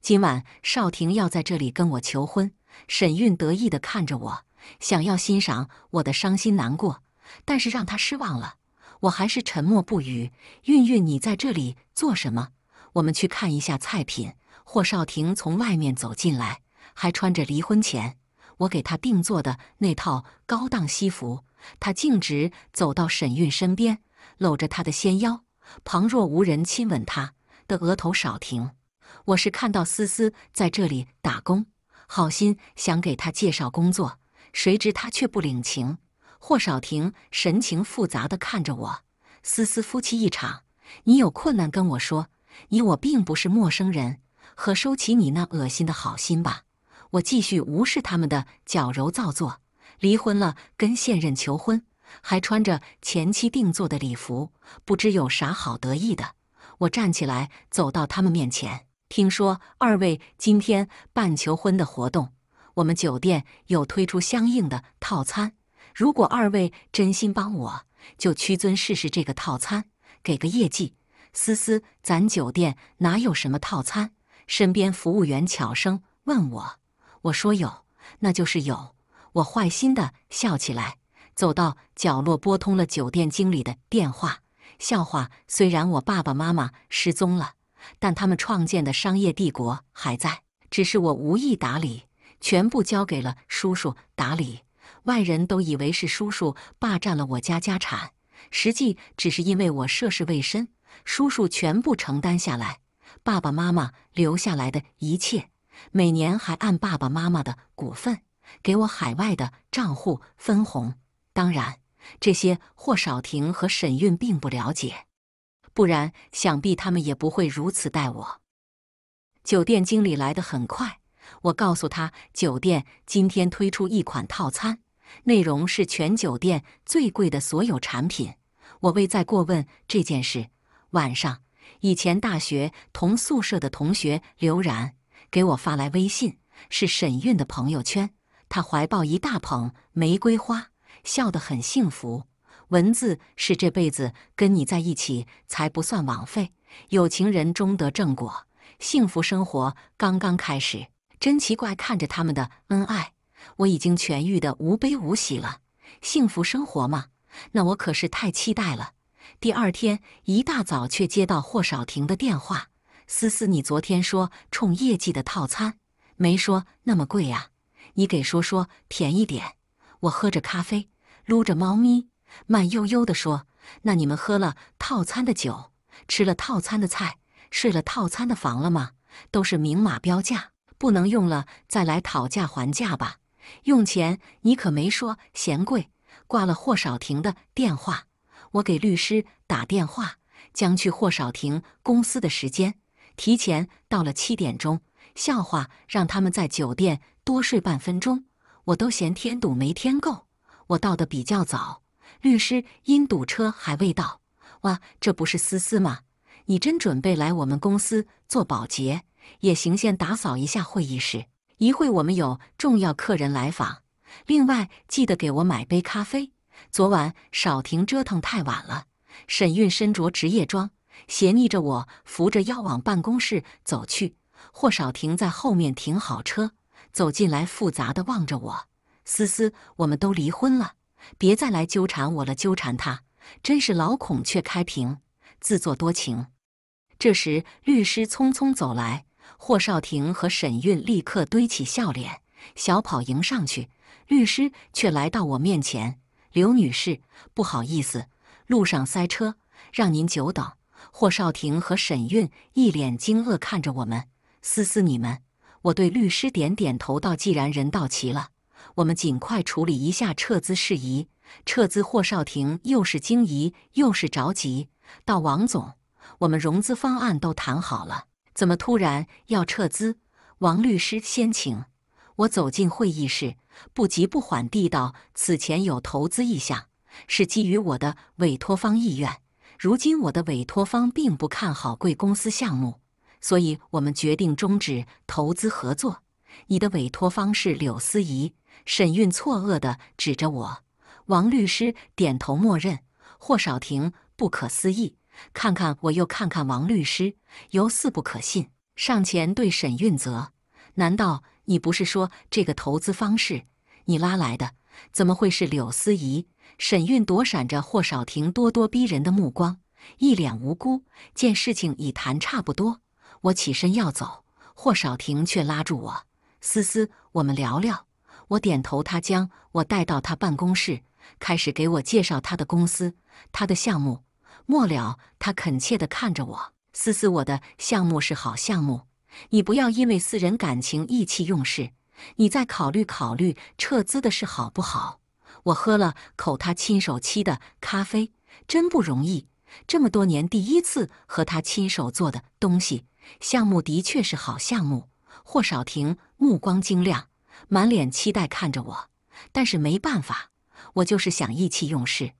今晚少婷要在这里跟我求婚。沈韵得意的看着我，想要欣赏我的伤心难过，但是让他失望了。我还是沉默不语。韵韵，你在这里做什么？我们去看一下菜品。霍少廷从外面走进来，还穿着离婚前我给他定做的那套高档西服。他径直走到沈韵身边，搂着她的纤腰，旁若无人亲吻她的额头。少廷，我是看到思思在这里打工。好心想给他介绍工作，谁知他却不领情。霍少廷神情复杂的看着我，思思夫妻一场，你有困难跟我说，你我并不是陌生人。和收起你那恶心的好心吧！我继续无视他们的矫揉造作。离婚了，跟现任求婚，还穿着前妻定做的礼服，不知有啥好得意的。我站起来，走到他们面前。听说二位今天办求婚的活动，我们酒店有推出相应的套餐。如果二位真心帮我，就屈尊试试这个套餐，给个业绩。思思，咱酒店哪有什么套餐？身边服务员悄声问我，我说有，那就是有。我坏心的笑起来，走到角落拨通了酒店经理的电话。笑话，虽然我爸爸妈妈失踪了。但他们创建的商业帝国还在，只是我无意打理，全部交给了叔叔打理。外人都以为是叔叔霸占了我家家产，实际只是因为我涉世未深，叔叔全部承担下来。爸爸妈妈留下来的一切，每年还按爸爸妈妈的股份给我海外的账户分红。当然，这些霍少廷和沈韵并不了解。不然，想必他们也不会如此待我。酒店经理来得很快，我告诉他，酒店今天推出一款套餐，内容是全酒店最贵的所有产品。我未再过问这件事。晚上，以前大学同宿舍的同学刘然给我发来微信，是沈韵的朋友圈，他怀抱一大捧玫瑰花，笑得很幸福。文字是这辈子跟你在一起才不算枉费，有情人终得正果，幸福生活刚刚开始。真奇怪，看着他们的恩爱，我已经痊愈的无悲无喜了。幸福生活嘛，那我可是太期待了。第二天一大早，却接到霍少廷的电话：“思思，你昨天说冲业绩的套餐，没说那么贵啊？你给说说便宜点。”我喝着咖啡，撸着猫咪。慢悠悠地说：“那你们喝了套餐的酒，吃了套餐的菜，睡了套餐的房了吗？都是明码标价，不能用了再来讨价还价吧。用钱你可没说嫌贵。”挂了霍少廷的电话，我给律师打电话，将去霍少廷公司的时间提前到了七点钟。笑话，让他们在酒店多睡半分钟，我都嫌添堵没添够。我到的比较早。律师因堵车还未到。哇，这不是思思吗？你真准备来我们公司做保洁也行，先打扫一下会议室。一会我们有重要客人来访。另外，记得给我买杯咖啡。昨晚少婷折腾太晚了。沈韵身着职业装，斜睨着我，扶着腰往办公室走去。霍少婷在后面停好车，走进来，复杂的望着我。思思，我们都离婚了。别再来纠缠我了！纠缠他，真是老孔雀开屏，自作多情。这时，律师匆匆走来，霍少廷和沈韵立刻堆起笑脸，小跑迎上去。律师却来到我面前：“刘女士，不好意思，路上塞车，让您久等。”霍少廷和沈韵一脸惊愕看着我们。思思，你们，我对律师点点头道：“既然人到齐了。”我们尽快处理一下撤资事宜。撤资，霍少廷又是惊疑又是着急。到王总，我们融资方案都谈好了，怎么突然要撤资？王律师先请。我走进会议室，不急不缓地道：“此前有投资意向，是基于我的委托方意愿。如今我的委托方并不看好贵公司项目，所以我们决定终止投资合作。你的委托方是柳思怡。”沈韵错愕地指着我，王律师点头默认。霍少廷不可思议，看看我又看看王律师，犹似不可信，上前对沈韵责：“难道你不是说这个投资方式你拉来的？怎么会是柳思怡？”沈韵躲闪着霍少廷咄咄逼人的目光，一脸无辜。见事情已谈差不多，我起身要走，霍少廷却拉住我：“思思，我们聊聊。”我点头，他将我带到他办公室，开始给我介绍他的公司、他的项目。末了，他恳切地看着我：“思思，我的项目是好项目，你不要因为私人感情意气用事，你再考虑考虑撤资的事好不好？”我喝了口他亲手沏的咖啡，真不容易，这么多年第一次和他亲手做的东西。项目的确是好项目。霍少廷目光晶亮。满脸期待看着我，但是没办法，我就是想意气用事，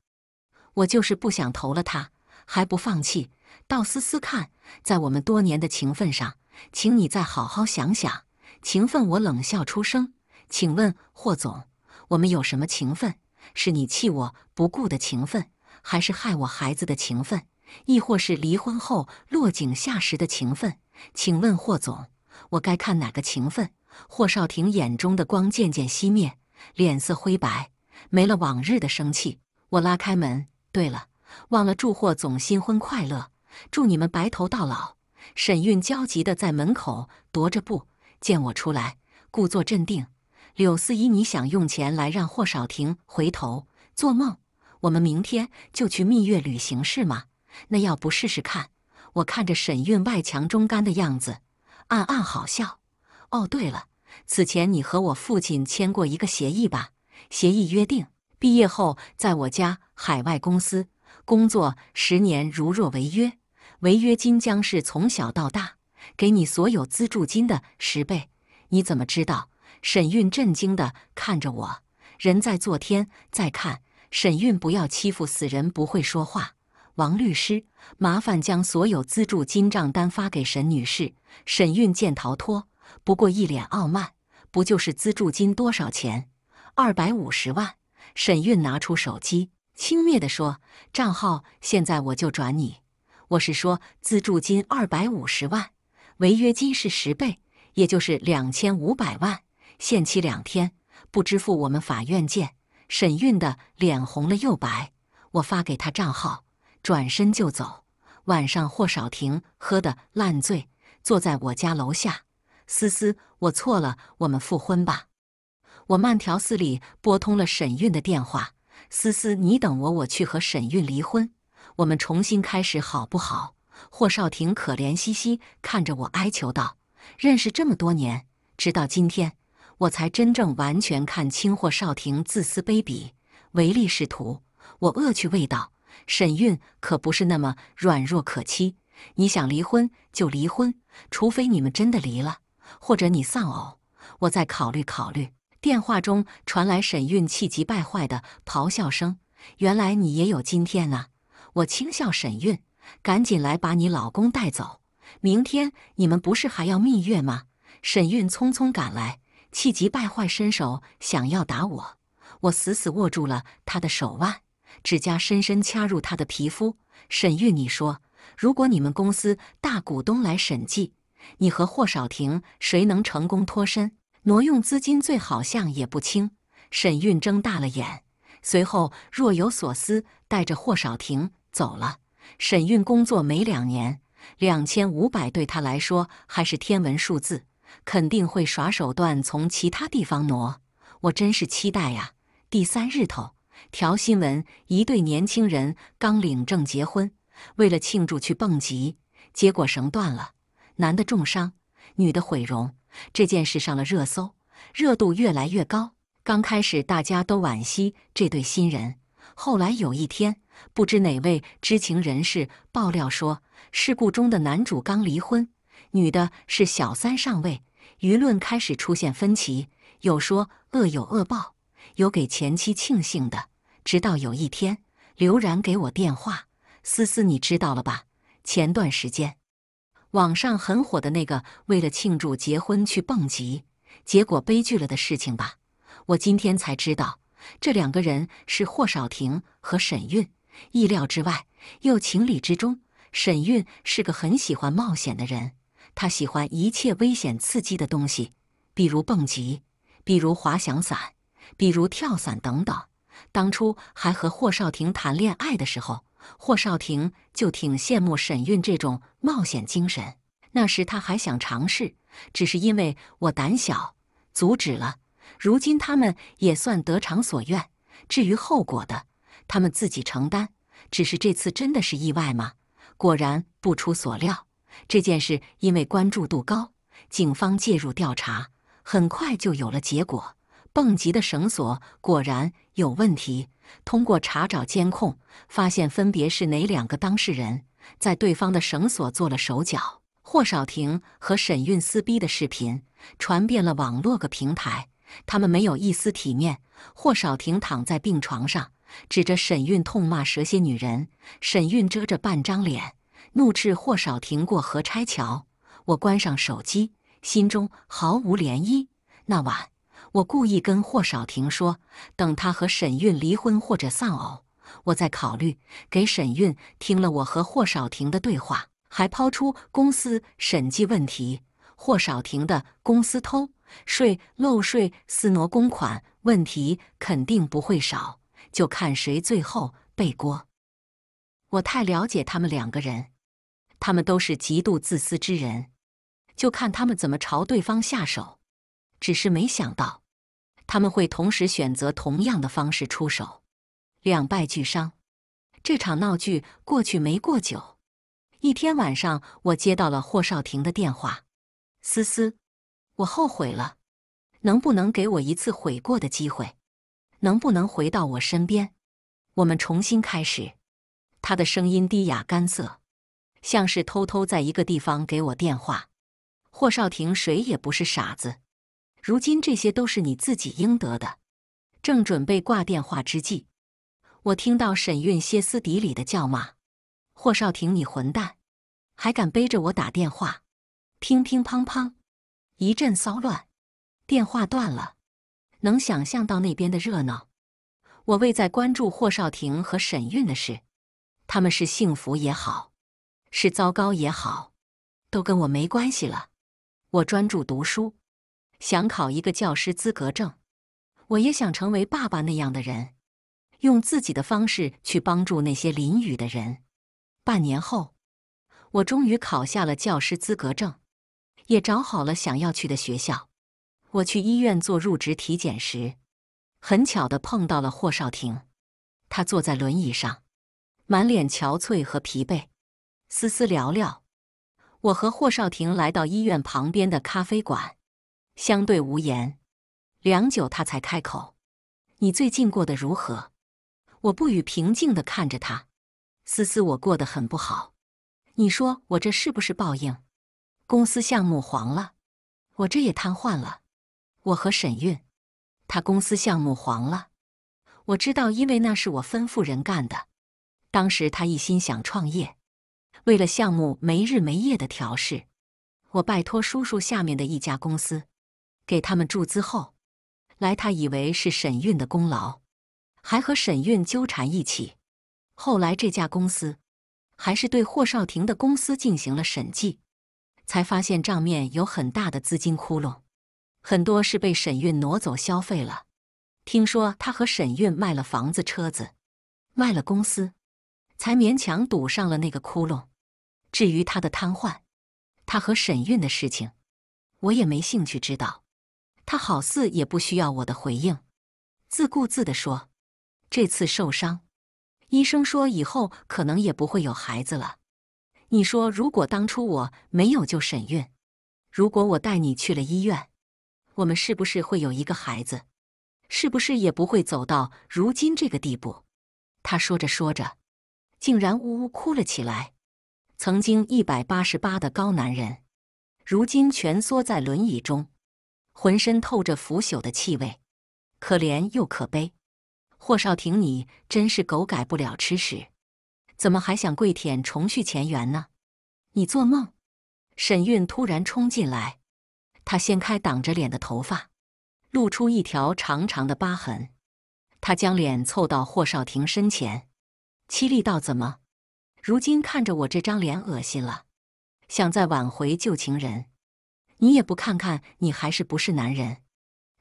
我就是不想投了他还不放弃。道思思，看在我们多年的情分上，请你再好好想想情分。我冷笑出声：“请问霍总，我们有什么情分？是你弃我不顾的情分，还是害我孩子的情分，亦或是离婚后落井下石的情分？请问霍总，我该看哪个情分？”霍少廷眼中的光渐渐熄灭，脸色灰白，没了往日的生气。我拉开门，对了，忘了祝霍总新婚快乐，祝你们白头到老。沈韵焦急地在门口踱着步，见我出来，故作镇定：“柳思依，你想用钱来让霍少廷回头？做梦！我们明天就去蜜月旅行，是吗？那要不试试看？”我看着沈韵外强中干的样子，暗暗好笑。哦，对了，此前你和我父亲签过一个协议吧？协议约定毕业后在我家海外公司工作十年，如若违约，违约金将是从小到大给你所有资助金的十倍。你怎么知道？沈韵震惊地看着我，人在做天在看。沈韵，不要欺负死人，不会说话。王律师，麻烦将所有资助金账单发给沈女士。沈韵见逃脱。不过一脸傲慢，不就是资助金多少钱？二百五十万。沈韵拿出手机，轻蔑地说：“账号现在我就转你。我是说资助金二百五十万，违约金是十倍，也就是两千五百万。限期两天，不支付我们法院见。”沈韵的脸红了又白。我发给他账号，转身就走。晚上霍少廷喝得烂醉，坐在我家楼下。思思，我错了，我们复婚吧。我慢条斯理拨通了沈韵的电话。思思，你等我，我去和沈韵离婚，我们重新开始，好不好？霍少廷可怜兮兮看着我哀求道：“认识这么多年，直到今天，我才真正完全看清霍少廷自私、卑鄙、唯利是图。我恶趣味道：沈韵可不是那么软弱可欺，你想离婚就离婚，除非你们真的离了。”或者你丧偶，我再考虑考虑。电话中传来沈韵气急败坏的咆哮声：“原来你也有今天啊！”我轻笑，沈韵，赶紧来把你老公带走。明天你们不是还要蜜月吗？沈韵匆匆赶来，气急败坏，伸手想要打我，我死死握住了他的手腕，指甲深深掐入他的皮肤。沈韵，你说，如果你们公司大股东来审计？你和霍少廷谁能成功脱身？挪用资金，最好像也不轻。沈韵睁大了眼，随后若有所思，带着霍少廷走了。沈韵工作没两年，两千五百对他来说还是天文数字，肯定会耍手段从其他地方挪。我真是期待呀！第三日头，条新闻：一对年轻人刚领证结婚，为了庆祝去蹦极，结果绳断了。男的重伤，女的毁容，这件事上了热搜，热度越来越高。刚开始大家都惋惜这对新人，后来有一天，不知哪位知情人士爆料说，事故中的男主刚离婚，女的是小三上位。舆论开始出现分歧，有说恶有恶报，有给前妻庆幸的。直到有一天，刘然给我电话：“思思，你知道了吧？前段时间。”网上很火的那个为了庆祝结婚去蹦极，结果悲剧了的事情吧。我今天才知道，这两个人是霍少廷和沈韵。意料之外又情理之中，沈韵是个很喜欢冒险的人，她喜欢一切危险刺激的东西，比如蹦极，比如滑翔伞，比如跳伞等等。当初还和霍少廷谈恋爱的时候。霍少廷就挺羡慕沈韵这种冒险精神。那时他还想尝试，只是因为我胆小，阻止了。如今他们也算得偿所愿。至于后果的，他们自己承担。只是这次真的是意外吗？果然不出所料，这件事因为关注度高，警方介入调查，很快就有了结果。蹦极的绳索果然有问题。通过查找监控，发现分别是哪两个当事人在对方的绳索做了手脚。霍少廷和沈韵撕逼的视频传遍了网络各平台，他们没有一丝体面。霍少廷躺在病床上，指着沈韵痛骂蛇蝎女人；沈韵遮着半张脸，怒斥霍少廷过河拆桥。我关上手机，心中毫无涟漪。那晚。我故意跟霍少廷说，等他和沈韵离婚或者丧偶，我再考虑给沈韵听了。我和霍少廷的对话，还抛出公司审计问题，霍少廷的公司偷税漏税、私挪公款问题肯定不会少，就看谁最后背锅。我太了解他们两个人，他们都是极度自私之人，就看他们怎么朝对方下手。只是没想到。他们会同时选择同样的方式出手，两败俱伤。这场闹剧过去没过久，一天晚上，我接到了霍少廷的电话：“思思，我后悔了，能不能给我一次悔过的机会？能不能回到我身边？我们重新开始。”他的声音低哑干涩，像是偷偷在一个地方给我电话。霍少廷，谁也不是傻子。如今这些都是你自己应得的。正准备挂电话之际，我听到沈韵歇斯底里的叫骂：“霍少廷，你混蛋，还敢背着我打电话！”乒乒乓乓，一阵骚乱，电话断了。能想象到那边的热闹。我未在关注霍少廷和沈韵的事，他们是幸福也好，是糟糕也好，都跟我没关系了。我专注读书。想考一个教师资格证，我也想成为爸爸那样的人，用自己的方式去帮助那些淋雨的人。半年后，我终于考下了教师资格证，也找好了想要去的学校。我去医院做入职体检时，很巧的碰到了霍少廷，他坐在轮椅上，满脸憔悴和疲惫。思思聊聊，我和霍少廷来到医院旁边的咖啡馆。相对无言，良久，他才开口：“你最近过得如何？”我不语，平静的看着他。思思，我过得很不好。你说我这是不是报应？公司项目黄了，我这也瘫痪了。我和沈韵，他公司项目黄了，我知道，因为那是我吩咐人干的。当时他一心想创业，为了项目没日没夜的调试。我拜托叔叔下面的一家公司。给他们注资后，来他以为是沈韵的功劳，还和沈韵纠缠一起。后来这家公司还是对霍少廷的公司进行了审计，才发现账面有很大的资金窟窿，很多是被沈韵挪走消费了。听说他和沈韵卖了房子、车子，卖了公司，才勉强堵上了那个窟窿。至于他的瘫痪，他和沈韵的事情，我也没兴趣知道。他好似也不需要我的回应，自顾自的说：“这次受伤，医生说以后可能也不会有孩子了。你说，如果当初我没有救沈韵，如果我带你去了医院，我们是不是会有一个孩子？是不是也不会走到如今这个地步？”他说着说着，竟然呜呜哭了起来。曾经一百八十八的高男人，如今蜷缩在轮椅中。浑身透着腐朽的气味，可怜又可悲。霍少廷，你真是狗改不了吃屎，怎么还想跪舔重续前缘呢？你做梦！沈韵突然冲进来，她掀开挡着脸的头发，露出一条长长的疤痕。她将脸凑到霍少廷身前，凄厉道：“怎么，如今看着我这张脸恶心了，想再挽回旧情人？”你也不看看你还是不是男人？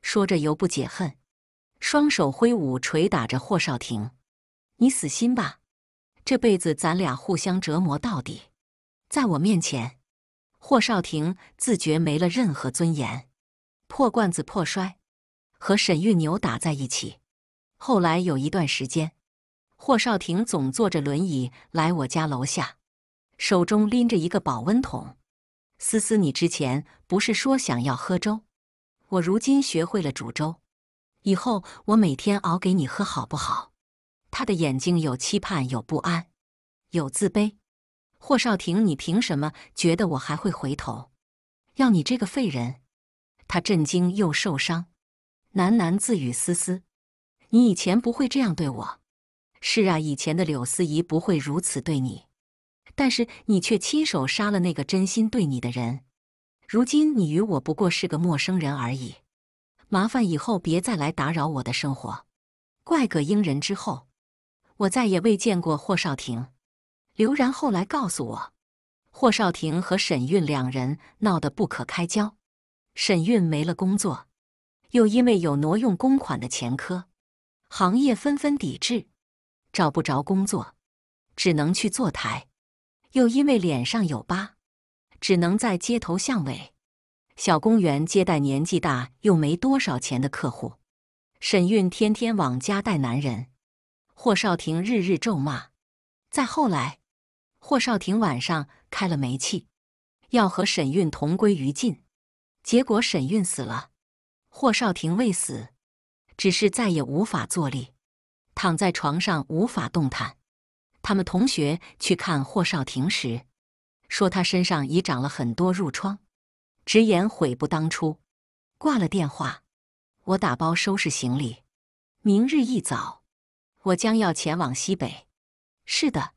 说着犹不解恨，双手挥舞捶打着霍少廷。你死心吧，这辈子咱俩互相折磨到底。在我面前，霍少廷自觉没了任何尊严，破罐子破摔，和沈玉扭打在一起。后来有一段时间，霍少廷总坐着轮椅来我家楼下，手中拎着一个保温桶。思思，你之前不是说想要喝粥？我如今学会了煮粥，以后我每天熬给你喝，好不好？他的眼睛有期盼，有不安，有自卑。霍少廷，你凭什么觉得我还会回头？要你这个废人？他震惊又受伤，喃喃自语：“思思，你以前不会这样对我。”“是啊，以前的柳思怡不会如此对你。”但是你却亲手杀了那个真心对你的人，如今你与我不过是个陌生人而已。麻烦以后别再来打扰我的生活。怪葛英人之后，我再也未见过霍少廷。刘然后来告诉我，霍少廷和沈韵两人闹得不可开交，沈韵没了工作，又因为有挪用公款的前科，行业纷纷抵制，找不着工作，只能去坐台。又因为脸上有疤，只能在街头巷尾、小公园接待年纪大又没多少钱的客户。沈韵天天往家带男人，霍少廷日日咒骂。再后来，霍少廷晚上开了煤气，要和沈韵同归于尽，结果沈韵死了，霍少廷未死，只是再也无法坐立，躺在床上无法动弹。他们同学去看霍少廷时，说他身上已长了很多褥疮，直言悔不当初。挂了电话，我打包收拾行李。明日一早，我将要前往西北。是的，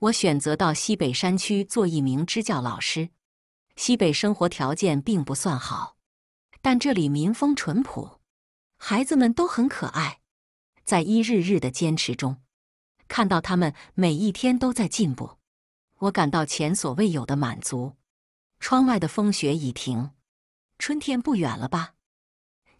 我选择到西北山区做一名支教老师。西北生活条件并不算好，但这里民风淳朴，孩子们都很可爱。在一日日的坚持中。看到他们每一天都在进步，我感到前所未有的满足。窗外的风雪已停，春天不远了吧？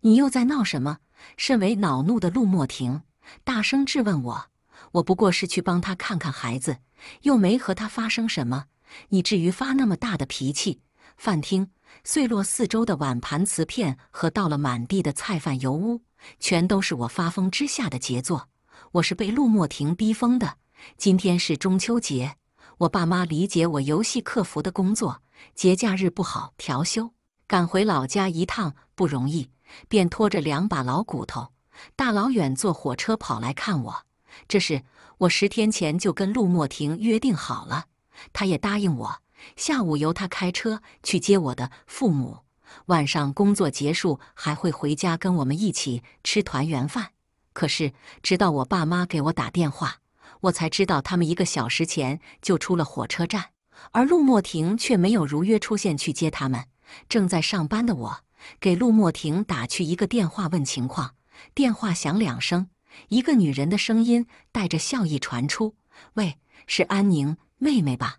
你又在闹什么？甚为恼怒的陆墨庭大声质问我：“我不过是去帮他看看孩子，又没和他发生什么，你至于发那么大的脾气？”饭厅碎落四周的碗盘瓷片和倒了满地的菜饭油污，全都是我发疯之下的杰作。我是被陆墨庭逼疯的。今天是中秋节，我爸妈理解我游戏客服的工作，节假日不好调休，赶回老家一趟不容易，便拖着两把老骨头，大老远坐火车跑来看我。这是我十天前就跟陆墨庭约定好了，他也答应我，下午由他开车去接我的父母，晚上工作结束还会回家跟我们一起吃团圆饭。可是，直到我爸妈给我打电话，我才知道他们一个小时前就出了火车站，而陆墨庭却没有如约出现去接他们。正在上班的我给陆墨庭打去一个电话问情况，电话响两声，一个女人的声音带着笑意传出：“喂，是安宁妹妹吧？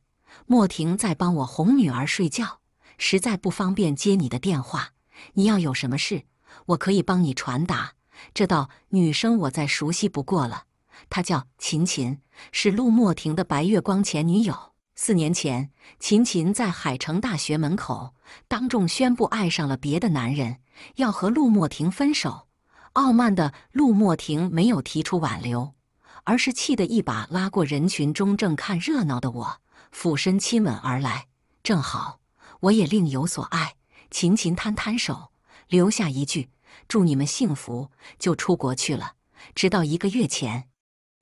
莫婷在帮我哄女儿睡觉，实在不方便接你的电话。你要有什么事，我可以帮你传达。”这道女生我再熟悉不过了，她叫秦琴，是陆墨庭的白月光前女友。四年前，秦琴在海城大学门口当众宣布爱上了别的男人，要和陆墨庭分手。傲慢的陆墨庭没有提出挽留，而是气得一把拉过人群中正看热闹的我，俯身亲吻而来。正好我也另有所爱，秦琴摊摊手，留下一句。祝你们幸福，就出国去了。直到一个月前，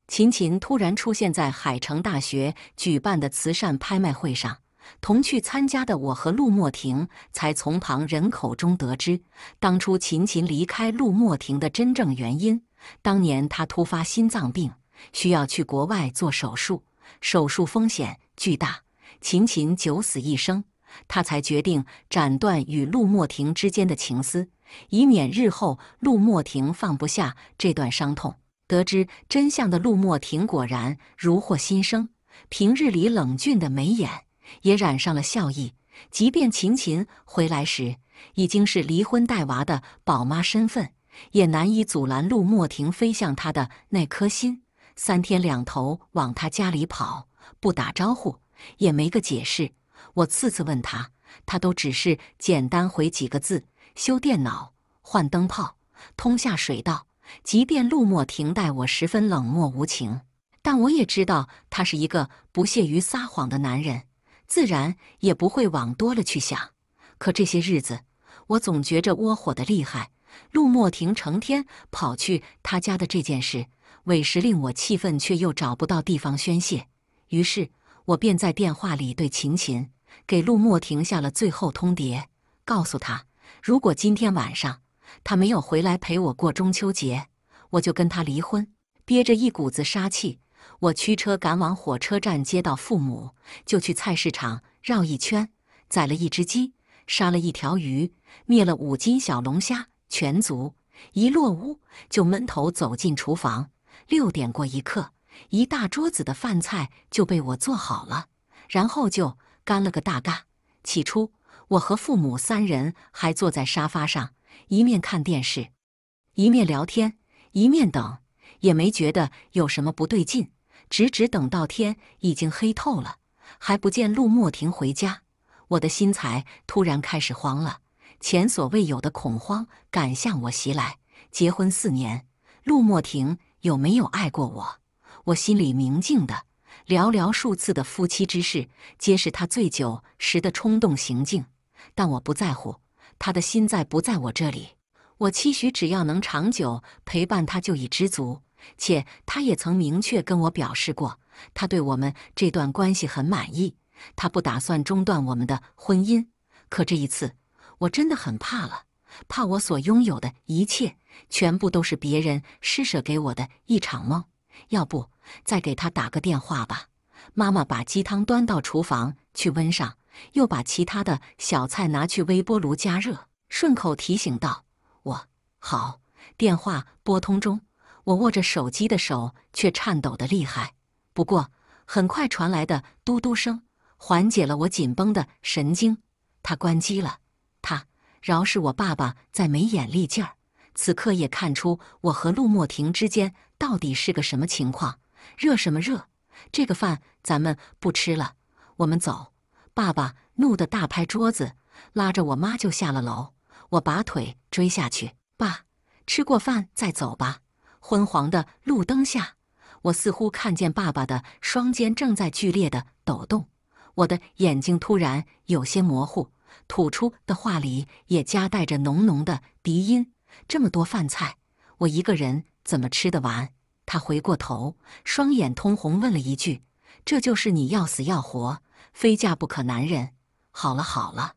秦琴突然出现在海城大学举办的慈善拍卖会上，同去参加的我和陆墨庭才从旁人口中得知，当初秦琴离开陆墨庭的真正原因。当年他突发心脏病，需要去国外做手术，手术风险巨大，秦琴九死一生，他才决定斩断与陆墨庭之间的情丝。以免日后陆墨庭放不下这段伤痛。得知真相的陆墨庭果然如获新生，平日里冷峻的眉眼也染上了笑意。即便秦琴回来时已经是离婚带娃的宝妈身份，也难以阻拦陆墨庭飞向她的那颗心。三天两头往他家里跑，不打招呼，也没个解释。我次次问他，他都只是简单回几个字。修电脑、换灯泡、通下水道，即便陆默亭待我十分冷漠无情，但我也知道他是一个不屑于撒谎的男人，自然也不会往多了去想。可这些日子，我总觉着窝火的厉害。陆默亭成天跑去他家的这件事，委实令我气愤，却又找不到地方宣泄。于是，我便在电话里对秦琴给陆默亭下了最后通牒，告诉他。如果今天晚上他没有回来陪我过中秋节，我就跟他离婚。憋着一股子杀气，我驱车赶往火车站接到父母，就去菜市场绕一圈，宰了一只鸡，杀了一条鱼，灭了五斤小龙虾，全足。一落屋，就闷头走进厨房。六点过一刻，一大桌子的饭菜就被我做好了，然后就干了个大尬。起初。我和父母三人还坐在沙发上，一面看电视，一面聊天，一面等，也没觉得有什么不对劲，直直等到天已经黑透了，还不见陆墨庭回家，我的心才突然开始慌了，前所未有的恐慌感向我袭来。结婚四年，陆墨庭有没有爱过我？我心里明镜的，寥寥数次的夫妻之事，皆是他醉酒时的冲动行径。但我不在乎，他的心在不在我这里。我期许只要能长久陪伴他，就已知足。且他也曾明确跟我表示过，他对我们这段关系很满意，他不打算中断我们的婚姻。可这一次，我真的很怕了，怕我所拥有的一切全部都是别人施舍给我的一场梦。要不再给他打个电话吧？妈妈，把鸡汤端到厨房去温上。又把其他的小菜拿去微波炉加热，顺口提醒道：“我好。”电话拨通中，我握着手机的手却颤抖的厉害。不过，很快传来的嘟嘟声缓解了我紧绷的神经。他关机了。他饶是我爸爸再没眼力劲儿，此刻也看出我和陆墨庭之间到底是个什么情况。热什么热？这个饭咱们不吃了，我们走。爸爸怒的大拍桌子，拉着我妈就下了楼。我拔腿追下去。爸，吃过饭再走吧。昏黄的路灯下，我似乎看见爸爸的双肩正在剧烈的抖动。我的眼睛突然有些模糊，吐出的话里也夹带着浓浓的鼻音。这么多饭菜，我一个人怎么吃得完？他回过头，双眼通红，问了一句：“这就是你要死要活？”非嫁不可，男人。好了好了，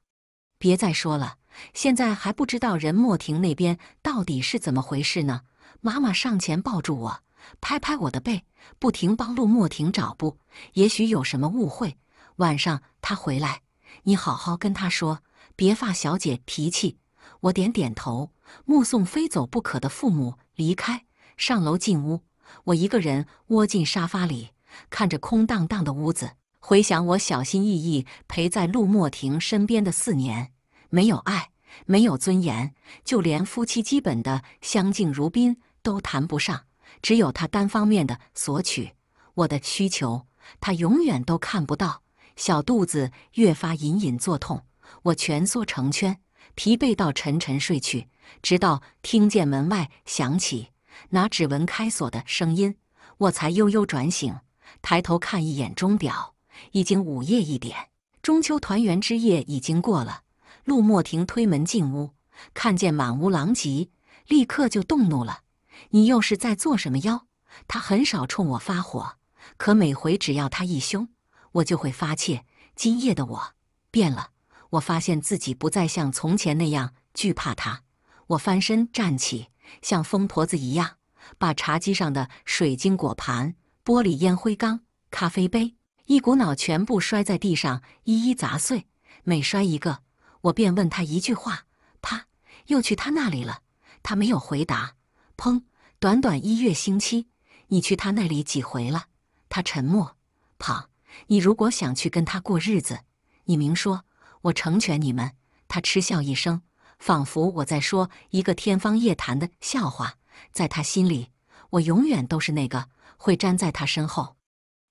别再说了。现在还不知道任莫庭那边到底是怎么回事呢。妈妈上前抱住我，拍拍我的背，不停帮陆莫庭找布。也许有什么误会。晚上他回来，你好好跟他说，别发小姐脾气。我点点头，目送非走不可的父母离开，上楼进屋。我一个人窝进沙发里，看着空荡荡的屋子。回想我小心翼翼陪在陆墨庭身边的四年，没有爱，没有尊严，就连夫妻基本的相敬如宾都谈不上。只有他单方面的索取，我的需求他永远都看不到。小肚子越发隐隐作痛，我蜷缩成圈，疲惫到沉沉睡去。直到听见门外响起拿指纹开锁的声音，我才悠悠转醒，抬头看一眼钟表。已经午夜一点，中秋团圆之夜已经过了。陆墨庭推门进屋，看见满屋狼藉，立刻就动怒了：“你又是在做什么妖？”他很少冲我发火，可每回只要他一凶，我就会发怯。今夜的我变了，我发现自己不再像从前那样惧怕他。我翻身站起，像疯婆子一样，把茶几上的水晶果盘、玻璃烟灰缸、咖啡杯。一股脑全部摔在地上，一一砸碎。每摔一个，我便问他一句话。啪，又去他那里了。他没有回答。砰！短短一月星期，你去他那里几回了？他沉默。跑，你如果想去跟他过日子，你明说，我成全你们。他嗤笑一声，仿佛我在说一个天方夜谭的笑话。在他心里，我永远都是那个会粘在他身后。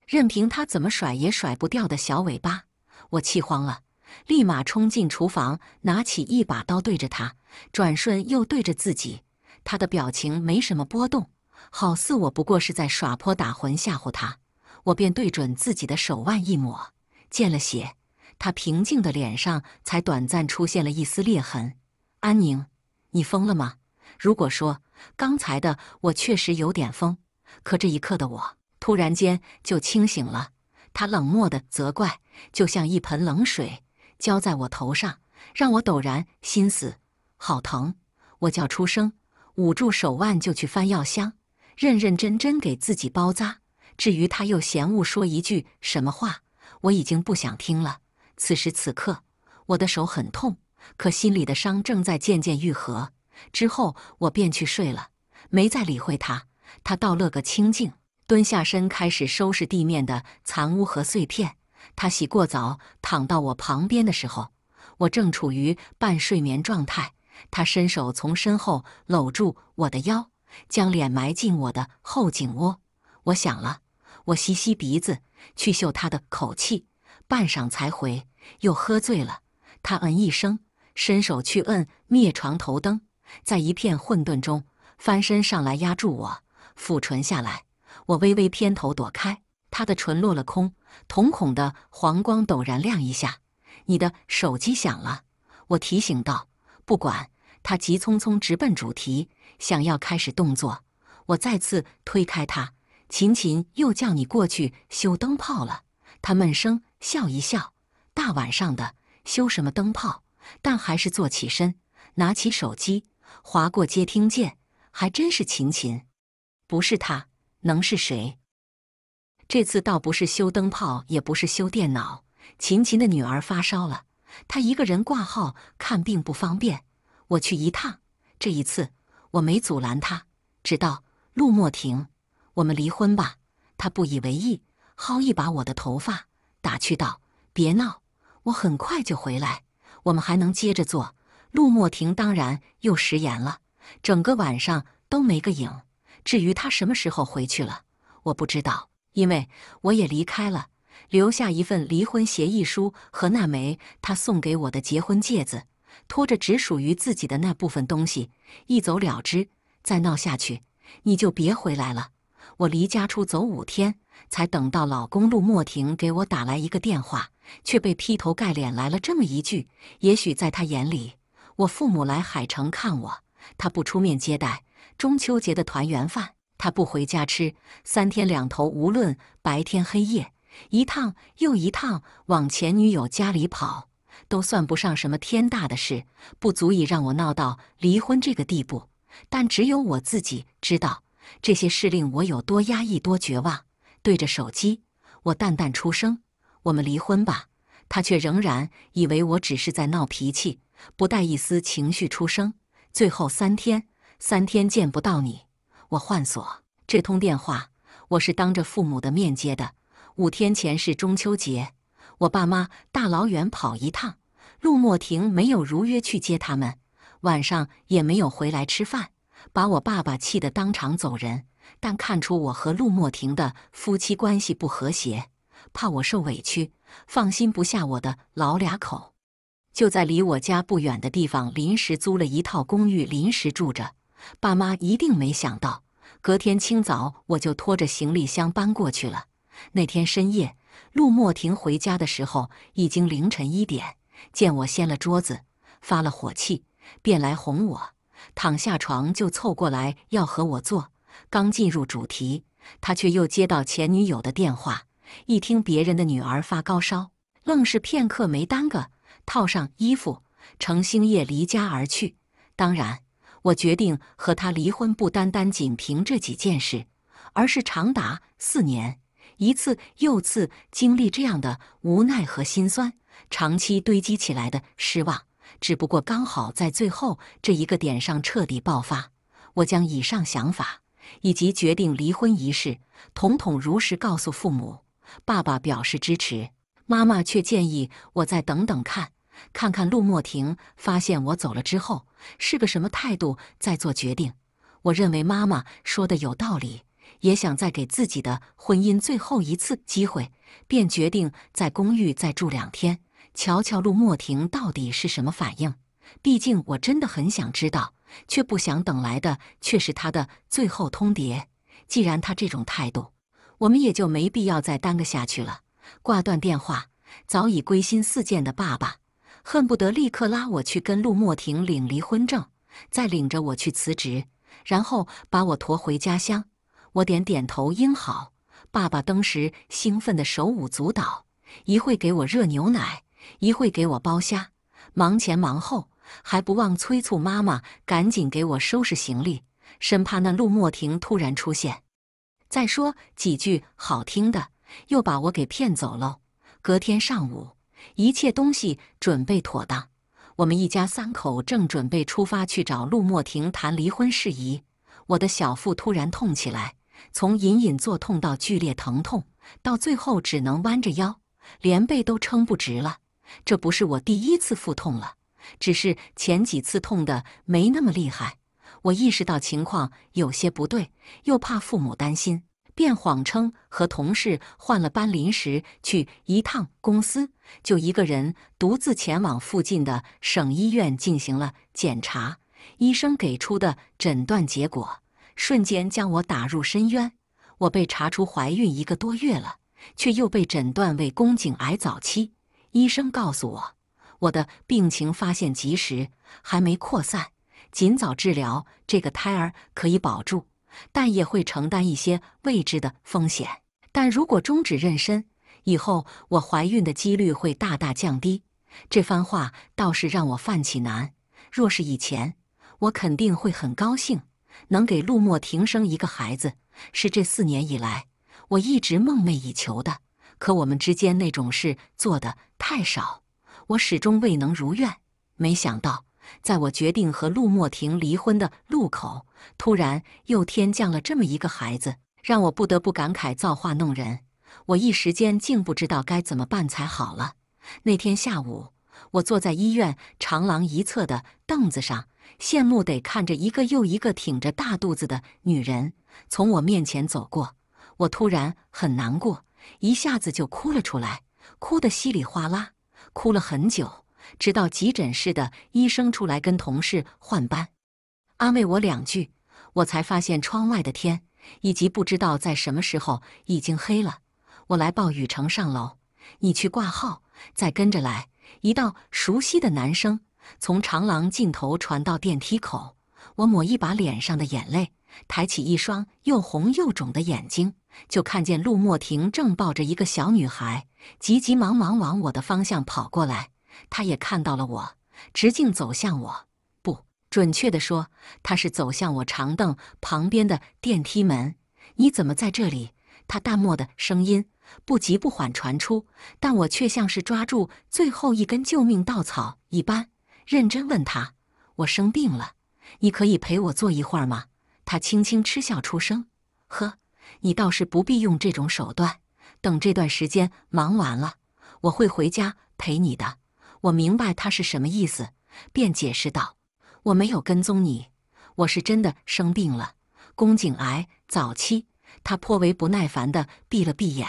任凭他怎么甩也甩不掉的小尾巴，我气慌了，立马冲进厨房，拿起一把刀对着他，转瞬又对着自己。他的表情没什么波动，好似我不过是在耍泼打浑吓唬他。我便对准自己的手腕一抹，见了血，他平静的脸上才短暂出现了一丝裂痕。安宁，你疯了吗？如果说刚才的我确实有点疯，可这一刻的我……突然间就清醒了，他冷漠的责怪，就像一盆冷水浇在我头上，让我陡然心死，好疼！我叫出声，捂住手腕就去翻药箱，认认真真给自己包扎。至于他又嫌恶说一句什么话，我已经不想听了。此时此刻，我的手很痛，可心里的伤正在渐渐愈合。之后我便去睡了，没再理会他。他倒了个清静。蹲下身开始收拾地面的残污和碎片。他洗过澡，躺到我旁边的时候，我正处于半睡眠状态。他伸手从身后搂住我的腰，将脸埋进我的后颈窝。我想了，我吸吸鼻子去嗅他的口气，半晌才回，又喝醉了。他嗯一声，伸手去摁灭床头灯，在一片混沌中翻身上来压住我，俯唇下来。我微微偏头躲开他的唇，落了空。瞳孔的黄光陡然亮一下。你的手机响了，我提醒道。不管他，急匆匆直奔主题，想要开始动作。我再次推开他。琴琴又叫你过去修灯泡了。他闷声笑一笑，大晚上的修什么灯泡？但还是坐起身，拿起手机，划过接听键。还真是琴琴，不是他。能是谁？这次倒不是修灯泡，也不是修电脑。琴琴的女儿发烧了，她一个人挂号看病不方便，我去一趟。这一次我没阻拦她，直到陆墨庭，我们离婚吧。他不以为意，薅一把我的头发，打趣道：“别闹，我很快就回来，我们还能接着做。”陆墨庭当然又食言了，整个晚上都没个影。至于他什么时候回去了，我不知道，因为我也离开了，留下一份离婚协议书和那枚他送给我的结婚戒指，拖着只属于自己的那部分东西，一走了之。再闹下去，你就别回来了。我离家出走五天，才等到老公陆莫庭给我打来一个电话，却被劈头盖脸来了这么一句：也许在他眼里，我父母来海城看我，他不出面接待。中秋节的团圆饭，他不回家吃，三天两头，无论白天黑夜，一趟又一趟往前女友家里跑，都算不上什么天大的事，不足以让我闹到离婚这个地步。但只有我自己知道，这些事令我有多压抑，多绝望。对着手机，我淡淡出声：“我们离婚吧。”他却仍然以为我只是在闹脾气，不带一丝情绪出声。最后三天。三天见不到你，我换锁。这通电话我是当着父母的面接的。五天前是中秋节，我爸妈大老远跑一趟，陆墨庭没有如约去接他们，晚上也没有回来吃饭，把我爸爸气得当场走人。但看出我和陆墨庭的夫妻关系不和谐，怕我受委屈，放心不下我的老俩口，就在离我家不远的地方临时租了一套公寓临时住着。爸妈一定没想到，隔天清早我就拖着行李箱搬过去了。那天深夜，陆墨婷回家的时候已经凌晨一点，见我掀了桌子，发了火气，便来哄我。躺下床就凑过来要和我坐。刚进入主题，他却又接到前女友的电话，一听别人的女儿发高烧，愣是片刻没耽搁，套上衣服，乘星夜离家而去。当然。我决定和他离婚，不单单仅凭这几件事，而是长达四年一次又次经历这样的无奈和心酸，长期堆积起来的失望，只不过刚好在最后这一个点上彻底爆发。我将以上想法以及决定离婚一事，统统如实告诉父母。爸爸表示支持，妈妈却建议我再等等看。看看陆墨庭发现我走了之后是个什么态度，再做决定。我认为妈妈说的有道理，也想再给自己的婚姻最后一次机会，便决定在公寓再住两天，瞧瞧陆墨庭到底是什么反应。毕竟我真的很想知道，却不想等来的却是他的最后通牒。既然他这种态度，我们也就没必要再耽搁下去了。挂断电话，早已归心似箭的爸爸。恨不得立刻拉我去跟陆墨庭领离婚证，再领着我去辞职，然后把我驮回家乡。我点点头应好，爸爸当时兴奋的手舞足蹈，一会给我热牛奶，一会给我剥虾，忙前忙后，还不忘催促妈妈赶紧给我收拾行李，生怕那陆墨庭突然出现，再说几句好听的，又把我给骗走喽。隔天上午。一切东西准备妥当，我们一家三口正准备出发去找陆墨庭谈离婚事宜。我的小腹突然痛起来，从隐隐作痛到剧烈疼痛，到最后只能弯着腰，连背都撑不直了。这不是我第一次腹痛了，只是前几次痛的没那么厉害。我意识到情况有些不对，又怕父母担心。便谎称和同事换了班，临时去一趟公司，就一个人独自前往附近的省医院进行了检查。医生给出的诊断结果瞬间将我打入深渊。我被查出怀孕一个多月了，却又被诊断为宫颈癌早期。医生告诉我，我的病情发现及时，还没扩散，尽早治疗，这个胎儿可以保住。但也会承担一些未知的风险。但如果终止妊娠，以后我怀孕的几率会大大降低。这番话倒是让我犯起难。若是以前，我肯定会很高兴，能给陆墨庭生一个孩子，是这四年以来我一直梦寐以求的。可我们之间那种事做的太少，我始终未能如愿。没想到。在我决定和陆墨庭离婚的路口，突然又天降了这么一个孩子，让我不得不感慨造化弄人。我一时间竟不知道该怎么办才好了。那天下午，我坐在医院长廊一侧的凳子上，羡慕地看着一个又一个挺着大肚子的女人从我面前走过。我突然很难过，一下子就哭了出来，哭得稀里哗啦，哭了很久。直到急诊室的医生出来跟同事换班，安慰我两句，我才发现窗外的天以及不知道在什么时候已经黑了。我来抱雨橙上楼，你去挂号，再跟着来。一道熟悉的男声从长廊尽头传到电梯口，我抹一把脸上的眼泪，抬起一双又红又肿的眼睛，就看见陆墨庭正抱着一个小女孩，急急忙忙往我的方向跑过来。他也看到了我，直径走向我。不准确地说，他是走向我长凳旁边的电梯门。你怎么在这里？他淡漠的声音不急不缓传出，但我却像是抓住最后一根救命稻草一般，认真问他：“我生病了，你可以陪我坐一会儿吗？”他轻轻嗤笑出声：“呵，你倒是不必用这种手段。等这段时间忙完了，我会回家陪你的。”我明白他是什么意思，便解释道：“我没有跟踪你，我是真的生病了，宫颈癌早期。”他颇为不耐烦地闭了闭眼，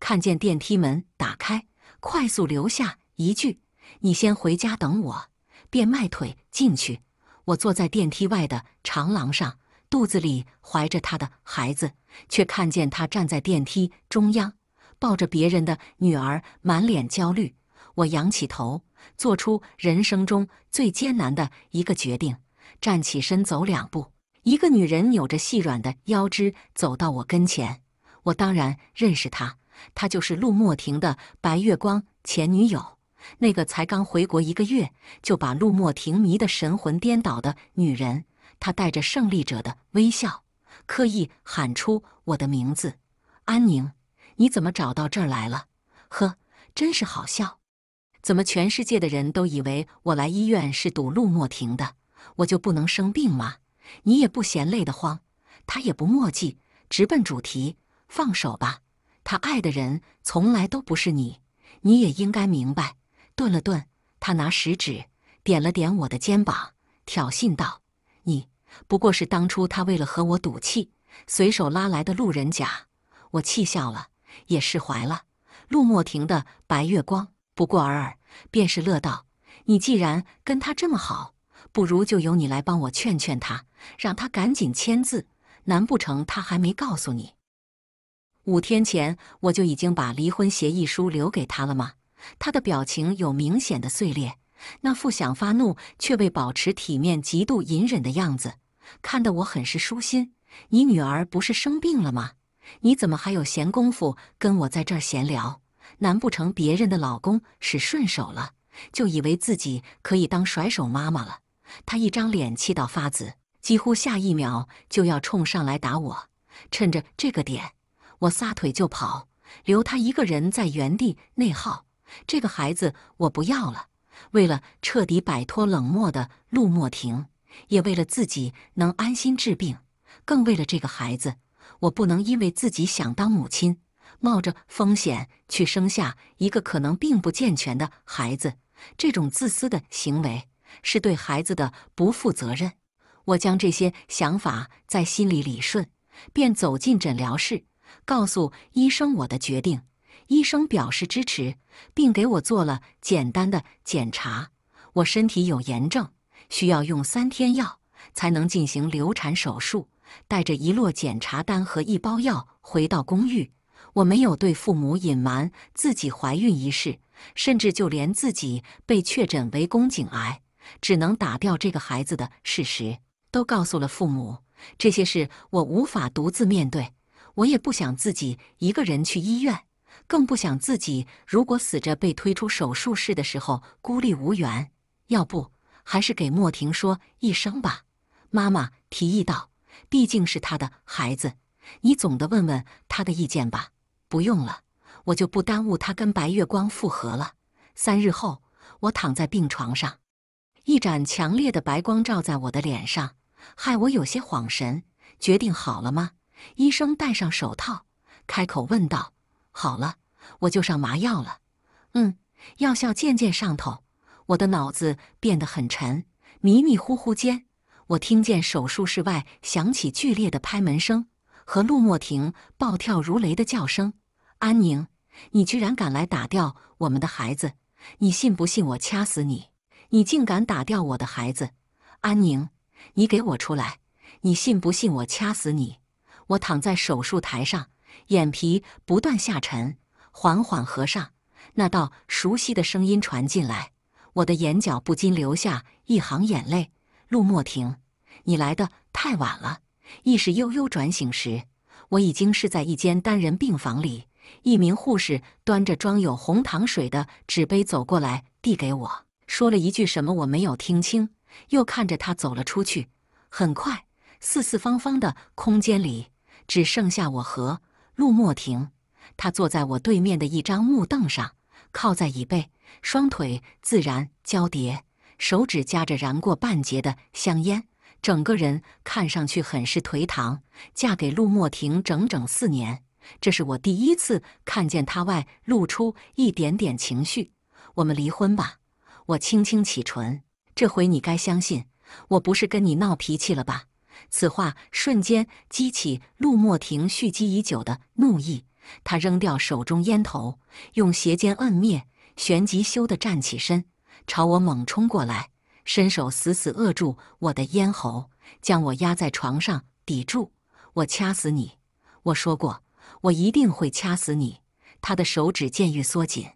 看见电梯门打开，快速留下一句：“你先回家等我。”便迈腿进去。我坐在电梯外的长廊上，肚子里怀着他的孩子，却看见他站在电梯中央，抱着别人的女儿，满脸焦虑。我仰起头，做出人生中最艰难的一个决定，站起身走两步。一个女人扭着细软的腰肢走到我跟前，我当然认识她，她就是陆墨庭的白月光前女友，那个才刚回国一个月就把陆墨庭迷得神魂颠倒的女人。她带着胜利者的微笑，刻意喊出我的名字：“安宁，你怎么找到这儿来了？”呵，真是好笑。怎么全世界的人都以为我来医院是堵陆莫庭的，我就不能生病吗？你也不嫌累得慌，他也不墨迹，直奔主题，放手吧。他爱的人从来都不是你，你也应该明白。顿了顿，他拿食指点了点我的肩膀，挑衅道：“你不过是当初他为了和我赌气，随手拉来的路人甲。”我气笑了，也释怀了。陆墨庭的白月光。不过尔尔，便是乐道。你既然跟他这么好，不如就由你来帮我劝劝他，让他赶紧签字。难不成他还没告诉你？五天前我就已经把离婚协议书留给他了吗？他的表情有明显的碎裂，那副想发怒却为保持体面极度隐忍的样子，看得我很是舒心。你女儿不是生病了吗？你怎么还有闲工夫跟我在这儿闲聊？难不成别人的老公是顺手了，就以为自己可以当甩手妈妈了？她一张脸气到发紫，几乎下一秒就要冲上来打我。趁着这个点，我撒腿就跑，留她一个人在原地内耗。这个孩子我不要了。为了彻底摆脱冷漠的陆墨庭，也为了自己能安心治病，更为了这个孩子，我不能因为自己想当母亲。冒着风险去生下一个可能并不健全的孩子，这种自私的行为是对孩子的不负责任。我将这些想法在心里理顺，便走进诊疗室，告诉医生我的决定。医生表示支持，并给我做了简单的检查。我身体有炎症，需要用三天药才能进行流产手术。带着一摞检查单和一包药回到公寓。我没有对父母隐瞒自己怀孕一事，甚至就连自己被确诊为宫颈癌，只能打掉这个孩子的事实，都告诉了父母。这些事我无法独自面对，我也不想自己一个人去医院，更不想自己如果死着被推出手术室的时候孤立无援。要不还是给莫婷说一声吧，妈妈提议道，毕竟是她的孩子，你总得问问她的意见吧。不用了，我就不耽误他跟白月光复合了。三日后，我躺在病床上，一盏强烈的白光照在我的脸上，害我有些晃神。决定好了吗？医生戴上手套，开口问道。好了，我就上麻药了。嗯，药效渐渐上头，我的脑子变得很沉，迷迷糊糊间，我听见手术室外响起剧烈的拍门声和陆墨庭暴跳如雷的叫声。安宁，你居然敢来打掉我们的孩子！你信不信我掐死你？你竟敢打掉我的孩子！安宁，你给我出来！你信不信我掐死你？我躺在手术台上，眼皮不断下沉，缓缓合上。那道熟悉的声音传进来，我的眼角不禁流下一行眼泪。陆莫庭，你来的太晚了。意识悠悠转醒时，我已经是在一间单人病房里。一名护士端着装有红糖水的纸杯走过来，递给我，说了一句什么，我没有听清。又看着他走了出去。很快，四四方方的空间里只剩下我和陆墨庭。他坐在我对面的一张木凳上，靠在椅背，双腿自然交叠，手指夹着燃过半截的香烟，整个人看上去很是颓唐。嫁给陆墨庭整整四年。这是我第一次看见他外露出一点点情绪。我们离婚吧。我轻轻启唇，这回你该相信，我不是跟你闹脾气了吧？此话瞬间激起陆墨庭蓄积已久的怒意，他扔掉手中烟头，用鞋尖摁灭，旋即羞的站起身，朝我猛冲过来，伸手死死扼住我的咽喉，将我压在床上抵住。我掐死你！我说过。我一定会掐死你！他的手指渐愈缩紧，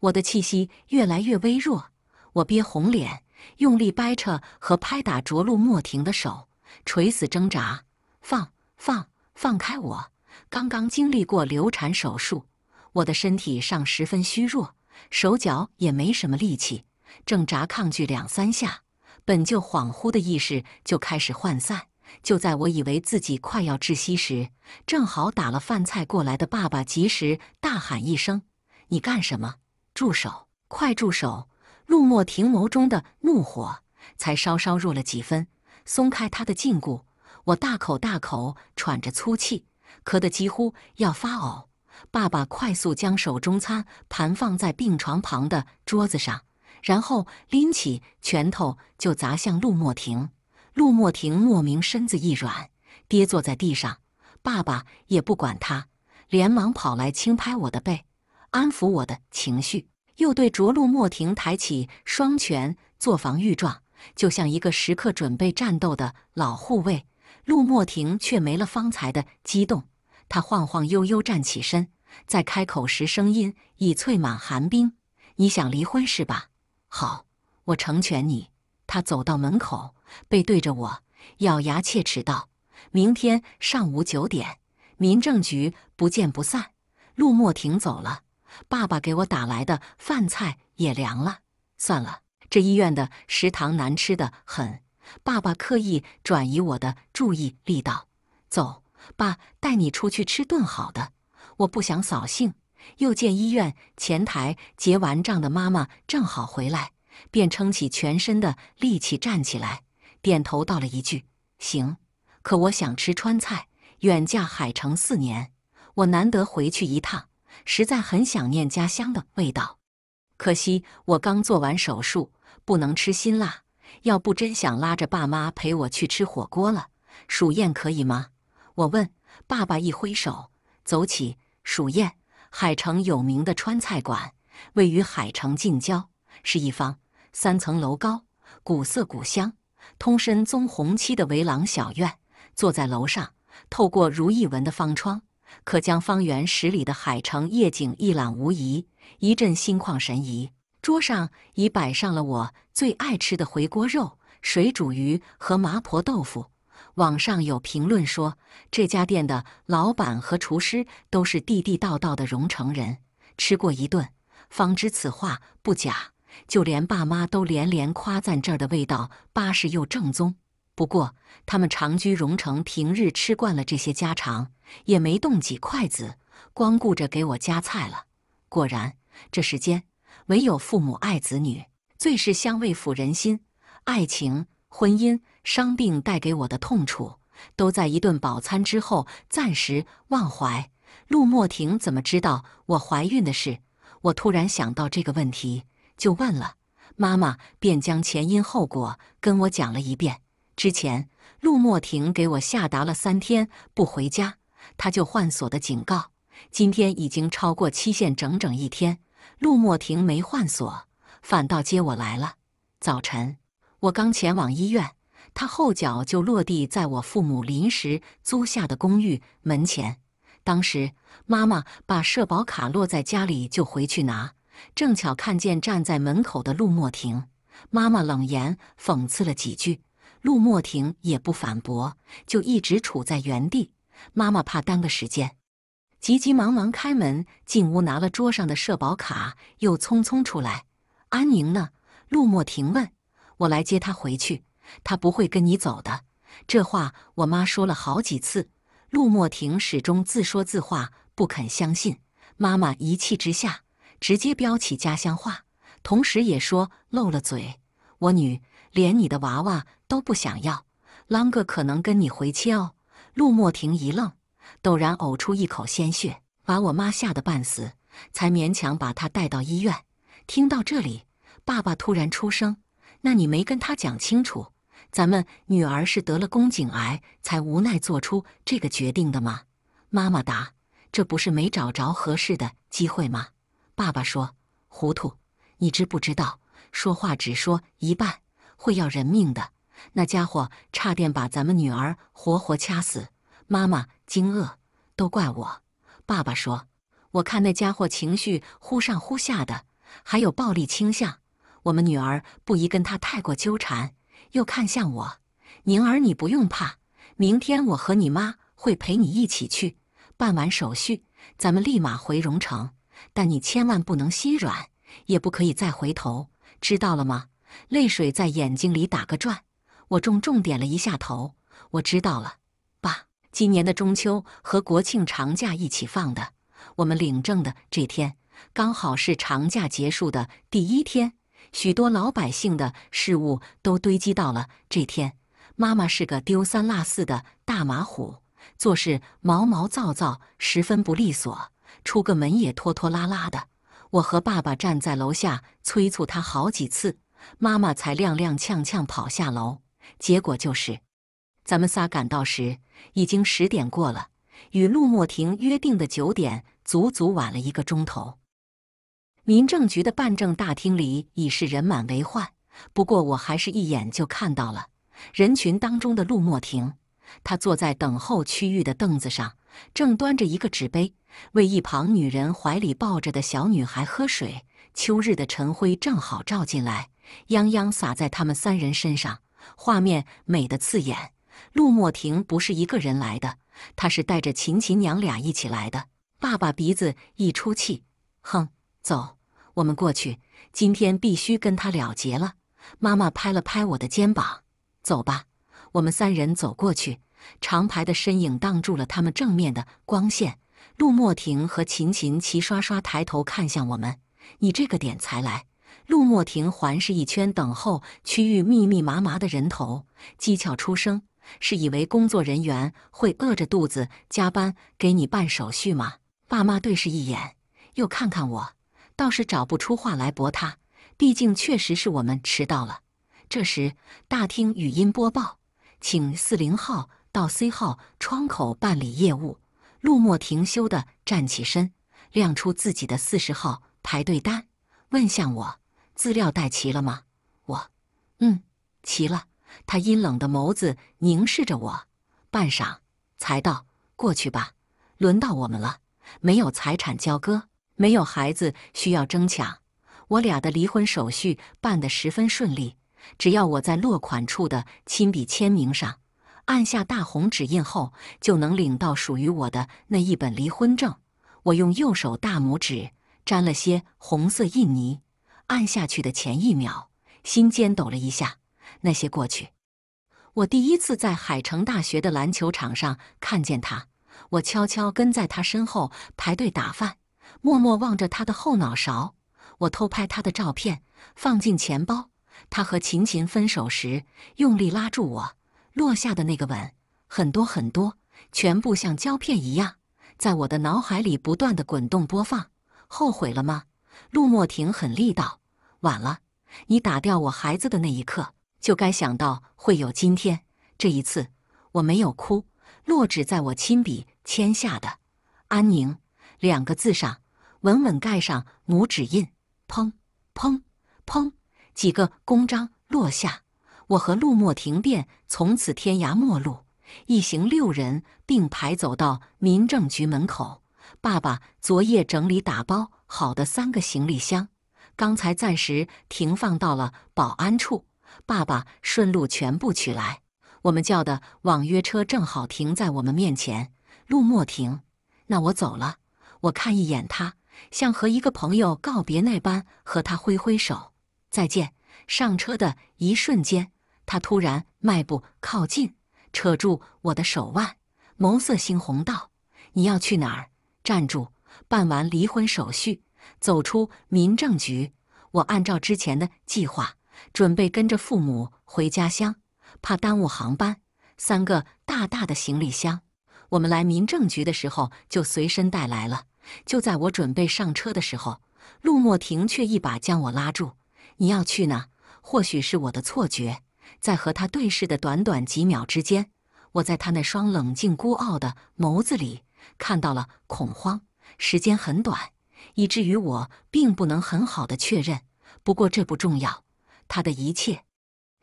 我的气息越来越微弱。我憋红脸，用力掰扯和拍打着陆莫庭的手，垂死挣扎，放放放开我！刚刚经历过流产手术，我的身体尚十分虚弱，手脚也没什么力气，挣扎抗拒两三下，本就恍惚的意识就开始涣散。就在我以为自己快要窒息时，正好打了饭菜过来的爸爸及时大喊一声：“你干什么？住手！快住手！”陆墨庭眸中的怒火才稍稍弱了几分，松开他的禁锢。我大口大口喘着粗气，咳得几乎要发呕。爸爸快速将手中餐盘放在病床旁的桌子上，然后拎起拳头就砸向陆墨庭。陆墨庭莫名身子一软，跌坐在地上。爸爸也不管他，连忙跑来轻拍我的背，安抚我的情绪，又对着陆墨庭抬起双拳做防御状，就像一个时刻准备战斗的老护卫。陆墨庭却没了方才的激动，他晃晃悠悠站起身，在开口时声音已淬满寒冰：“你想离婚是吧？好，我成全你。”他走到门口。背对着我，咬牙切齿道：“明天上午九点，民政局不见不散。”陆墨婷走了，爸爸给我打来的饭菜也凉了。算了，这医院的食堂难吃的很。爸爸刻意转移我的注意力，道：“走，爸，带你出去吃顿好的。”我不想扫兴。又见医院前台结完账的妈妈正好回来，便撑起全身的力气站起来。点头道了一句：“行，可我想吃川菜。远嫁海城四年，我难得回去一趟，实在很想念家乡的味道。可惜我刚做完手术，不能吃辛辣，要不真想拉着爸妈陪我去吃火锅了。鼠宴可以吗？”我问爸爸，一挥手：“走起！鼠宴，海城有名的川菜馆，位于海城近郊，是一方三层楼高，古色古香。”通身棕红漆的围廊小院，坐在楼上，透过如意纹的方窗，可将方圆十里的海城夜景一览无遗，一阵心旷神怡。桌上已摆上了我最爱吃的回锅肉、水煮鱼和麻婆豆腐。网上有评论说，这家店的老板和厨师都是地地道道的荣城人，吃过一顿，方知此话不假。就连爸妈都连连夸赞这儿的味道巴适又正宗。不过他们长居荣城，平日吃惯了这些家常，也没动几筷子，光顾着给我夹菜了。果然，这世间唯有父母爱子女，最是香味抚人心。爱情、婚姻、伤病带给我的痛楚，都在一顿饱餐之后暂时忘怀。陆墨庭怎么知道我怀孕的事？我突然想到这个问题。就问了，妈妈便将前因后果跟我讲了一遍。之前陆墨庭给我下达了三天不回家他就换锁的警告，今天已经超过期限整整一天。陆墨庭没换锁，反倒接我来了。早晨我刚前往医院，他后脚就落地在我父母临时租下的公寓门前。当时妈妈把社保卡落在家里，就回去拿。正巧看见站在门口的陆墨亭，妈妈冷言讽刺了几句，陆墨亭也不反驳，就一直杵在原地。妈妈怕耽搁时间，急急忙忙开门进屋拿了桌上的社保卡，又匆匆出来。安宁呢？陆墨亭问。我来接他回去，他不会跟你走的。这话我妈说了好几次，陆墨亭始终自说自话，不肯相信。妈妈一气之下。直接飙起家乡话，同时也说漏了嘴：“我女连你的娃娃都不想要，啷个可能跟你回切哦？”陆墨庭一愣，陡然呕出一口鲜血，把我妈吓得半死，才勉强把她带到医院。听到这里，爸爸突然出声：“那你没跟他讲清楚，咱们女儿是得了宫颈癌才无奈做出这个决定的吗？”妈妈答：“这不是没找着合适的机会吗？”爸爸说：“糊涂，你知不知道，说话只说一半会要人命的。那家伙差点把咱们女儿活活掐死。”妈妈惊愕：“都怪我。”爸爸说：“我看那家伙情绪忽上忽下的，还有暴力倾向，我们女儿不宜跟他太过纠缠。”又看向我：“宁儿，你不用怕，明天我和你妈会陪你一起去办完手续，咱们立马回蓉城。”但你千万不能心软，也不可以再回头，知道了吗？泪水在眼睛里打个转，我重重点了一下头，我知道了，爸。今年的中秋和国庆长假一起放的，我们领证的这天刚好是长假结束的第一天，许多老百姓的事物都堆积到了这天。妈妈是个丢三落四的大马虎，做事毛毛躁躁，十分不利索。出个门也拖拖拉拉的，我和爸爸站在楼下催促他好几次，妈妈才踉踉跄跄跑下楼。结果就是，咱们仨赶到时已经十点过了，与陆墨庭约定的九点足足晚了一个钟头。民政局的办证大厅里已是人满为患，不过我还是一眼就看到了人群当中的陆墨庭，他坐在等候区域的凳子上。正端着一个纸杯，为一旁女人怀里抱着的小女孩喝水。秋日的晨晖正好照进来，泱泱洒在他们三人身上，画面美得刺眼。陆墨庭不是一个人来的，他是带着秦琴娘俩一起来的。爸爸鼻子一出气，哼，走，我们过去，今天必须跟他了结了。妈妈拍了拍我的肩膀，走吧，我们三人走过去。长排的身影挡住了他们正面的光线。陆墨庭和秦琴齐刷刷抬头看向我们。你这个点才来？陆墨庭环视一圈等候区域密密麻麻的人头，讥诮出声：“是以为工作人员会饿着肚子加班给你办手续吗？”爸妈对视一眼，又看看我，倒是找不出话来驳他。毕竟确实是我们迟到了。这时，大厅语音播报：“请四零号。”到 C 号窗口办理业务，陆默停休的站起身，亮出自己的四十号排队单，问向我：“资料带齐了吗？”我：“嗯，齐了。”他阴冷的眸子凝视着我，半晌才道：“过去吧，轮到我们了。没有财产交割，没有孩子需要争抢，我俩的离婚手续办得十分顺利。只要我在落款处的亲笔签名上。”按下大红指印后，就能领到属于我的那一本离婚证。我用右手大拇指沾了些红色印泥，按下去的前一秒，心尖抖了一下。那些过去，我第一次在海城大学的篮球场上看见他，我悄悄跟在他身后排队打饭，默默望着他的后脑勺。我偷拍他的照片，放进钱包。他和琴琴分手时，用力拉住我。落下的那个吻，很多很多，全部像胶片一样，在我的脑海里不断的滚动播放。后悔了吗？陆墨庭很力道。晚了，你打掉我孩子的那一刻，就该想到会有今天。这一次，我没有哭。落纸在我亲笔签下的“安宁”两个字上，稳稳盖上拇指印。砰砰砰，几个公章落下。我和陆墨停电，从此天涯陌路，一行六人并排走到民政局门口。爸爸昨夜整理打包好的三个行李箱，刚才暂时停放到了保安处。爸爸顺路全部取来。我们叫的网约车正好停在我们面前。陆莫停，那我走了。我看一眼他，像和一个朋友告别那般，和他挥挥手，再见。上车的一瞬间。他突然迈步靠近，扯住我的手腕，眸色猩红道：“你要去哪儿？站住！办完离婚手续，走出民政局，我按照之前的计划，准备跟着父母回家乡，怕耽误航班。三个大大的行李箱，我们来民政局的时候就随身带来了。就在我准备上车的时候，陆墨庭却一把将我拉住：‘你要去哪？’或许是我的错觉。”在和他对视的短短几秒之间，我在他那双冷静孤傲的眸子里看到了恐慌。时间很短，以至于我并不能很好的确认。不过这不重要，他的一切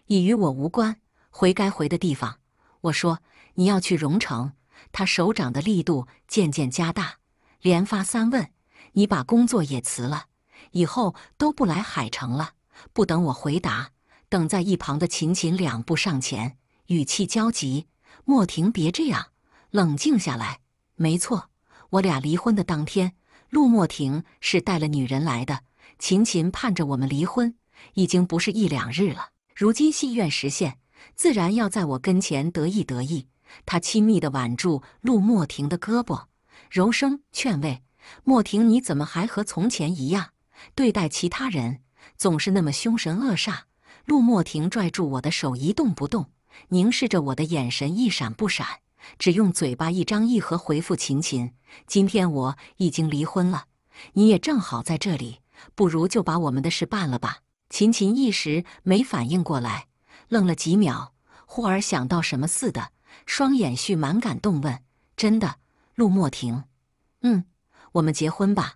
已与我无关，回该回的地方。我说：“你要去荣城？”他手掌的力度渐渐加大，连发三问：“你把工作也辞了，以后都不来海城了？”不等我回答。等在一旁的秦琴两步上前，语气焦急：“莫婷，别这样，冷静下来。没错，我俩离婚的当天，陆莫婷是带了女人来的。秦琴盼着我们离婚，已经不是一两日了。如今心愿实现，自然要在我跟前得意得意。”他亲密地挽住陆莫婷的胳膊，柔声劝慰：“莫婷，你怎么还和从前一样，对待其他人总是那么凶神恶煞？”陆墨庭拽住我的手，一动不动，凝视着我的眼神一闪不闪，只用嘴巴一张一合回复秦琴：“今天我已经离婚了，你也正好在这里，不如就把我们的事办了吧。”秦琴一时没反应过来，愣了几秒，忽而想到什么似的，双眼蓄满感动问：“真的？”陆墨庭：“嗯，我们结婚吧。”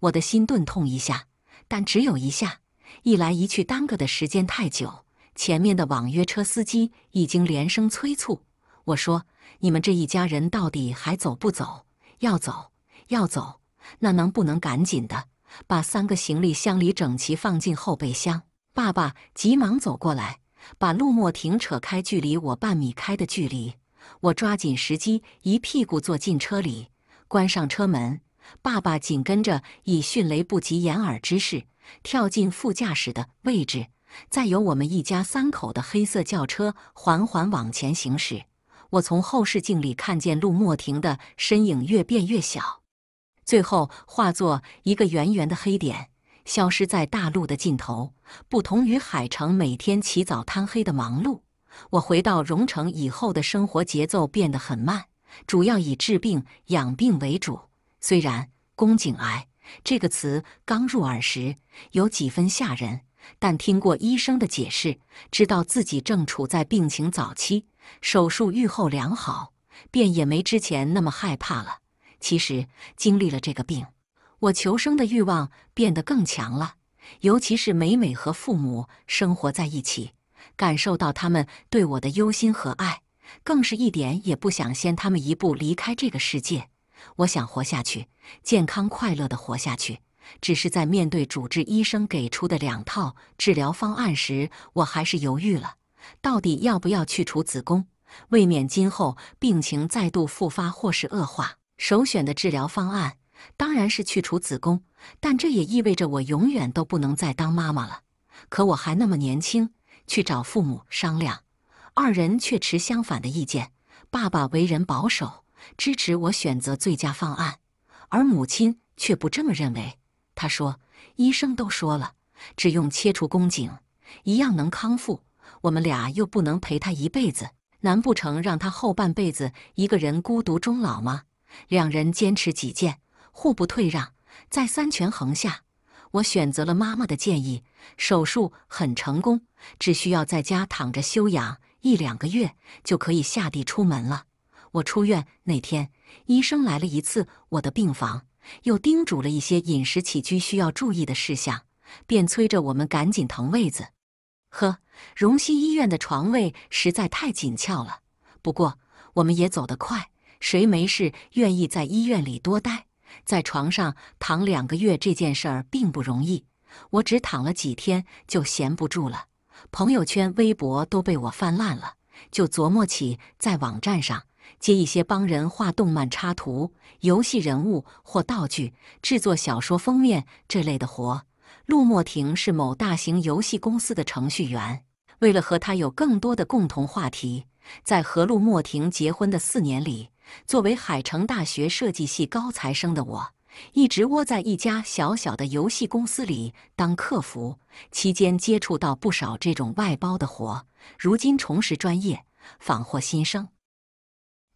我的心顿痛一下，但只有一下。一来一去，耽搁的时间太久。前面的网约车司机已经连声催促我说：“你们这一家人到底还走不走？要走要走，那能不能赶紧的把三个行李箱里整齐放进后备箱？”爸爸急忙走过来，把陆莫婷扯开，距离我半米开的距离。我抓紧时机，一屁股坐进车里，关上车门。爸爸紧跟着以迅雷不及掩耳之势。跳进副驾驶的位置，再由我们一家三口的黑色轿车缓缓往前行驶。我从后视镜里看见陆莫婷的身影越变越小，最后化作一个圆圆的黑点，消失在大路的尽头。不同于海城每天起早贪黑的忙碌，我回到荣城以后的生活节奏变得很慢，主要以治病养病为主。虽然宫颈癌。这个词刚入耳时有几分吓人，但听过医生的解释，知道自己正处在病情早期，手术愈后良好，便也没之前那么害怕了。其实经历了这个病，我求生的欲望变得更强了。尤其是每每和父母生活在一起，感受到他们对我的忧心和爱，更是一点也不想先他们一步离开这个世界。我想活下去，健康快乐的活下去。只是在面对主治医生给出的两套治疗方案时，我还是犹豫了，到底要不要去除子宫，为免今后病情再度复发或是恶化。首选的治疗方案当然是去除子宫，但这也意味着我永远都不能再当妈妈了。可我还那么年轻，去找父母商量，二人却持相反的意见。爸爸为人保守。支持我选择最佳方案，而母亲却不这么认为。她说：“医生都说了，只用切除宫颈一样能康复。我们俩又不能陪她一辈子，难不成让她后半辈子一个人孤独终老吗？”两人坚持己见，互不退让，在三权衡下，我选择了妈妈的建议。手术很成功，只需要在家躺着休养一两个月，就可以下地出门了。我出院那天，医生来了一次我的病房，又叮嘱了一些饮食起居需要注意的事项，便催着我们赶紧腾位子。呵，荣西医院的床位实在太紧俏了。不过我们也走得快，谁没事愿意在医院里多待，在床上躺两个月这件事儿并不容易。我只躺了几天就闲不住了，朋友圈、微博都被我翻烂了，就琢磨起在网站上。接一些帮人画动漫插图、游戏人物或道具、制作小说封面这类的活。陆墨庭是某大型游戏公司的程序员。为了和他有更多的共同话题，在和陆墨庭结婚的四年里，作为海城大学设计系高材生的我，一直窝在一家小小的游戏公司里当客服，期间接触到不少这种外包的活。如今重拾专业，仿获新生。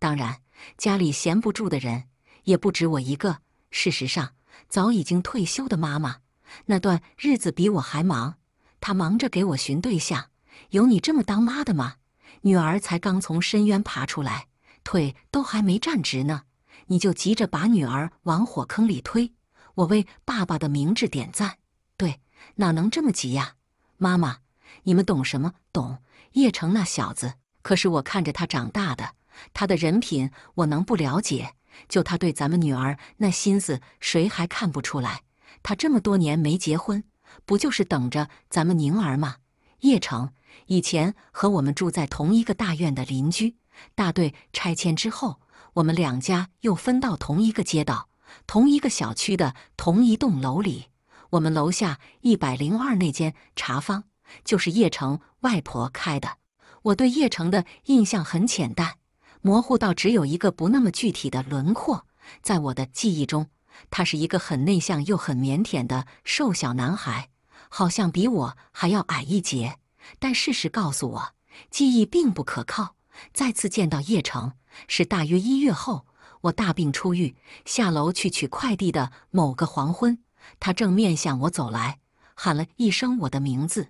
当然，家里闲不住的人也不止我一个。事实上，早已经退休的妈妈那段日子比我还忙。她忙着给我寻对象，有你这么当妈的吗？女儿才刚从深渊爬出来，腿都还没站直呢，你就急着把女儿往火坑里推。我为爸爸的明智点赞。对，哪能这么急呀？妈妈，你们懂什么？懂？叶城那小子，可是我看着他长大的。他的人品，我能不了解？就他对咱们女儿那心思，谁还看不出来？他这么多年没结婚，不就是等着咱们宁儿吗？叶城以前和我们住在同一个大院的邻居，大队拆迁之后，我们两家又分到同一个街道、同一个小区的同一栋楼里。我们楼下一百零二那间茶坊，就是叶城外婆开的。我对叶城的印象很浅淡。模糊到只有一个不那么具体的轮廓，在我的记忆中，他是一个很内向又很腼腆的瘦小男孩，好像比我还要矮一截。但事实告诉我，记忆并不可靠。再次见到叶城是大约一月后，我大病初愈，下楼去取快递的某个黄昏，他正面向我走来，喊了一声我的名字，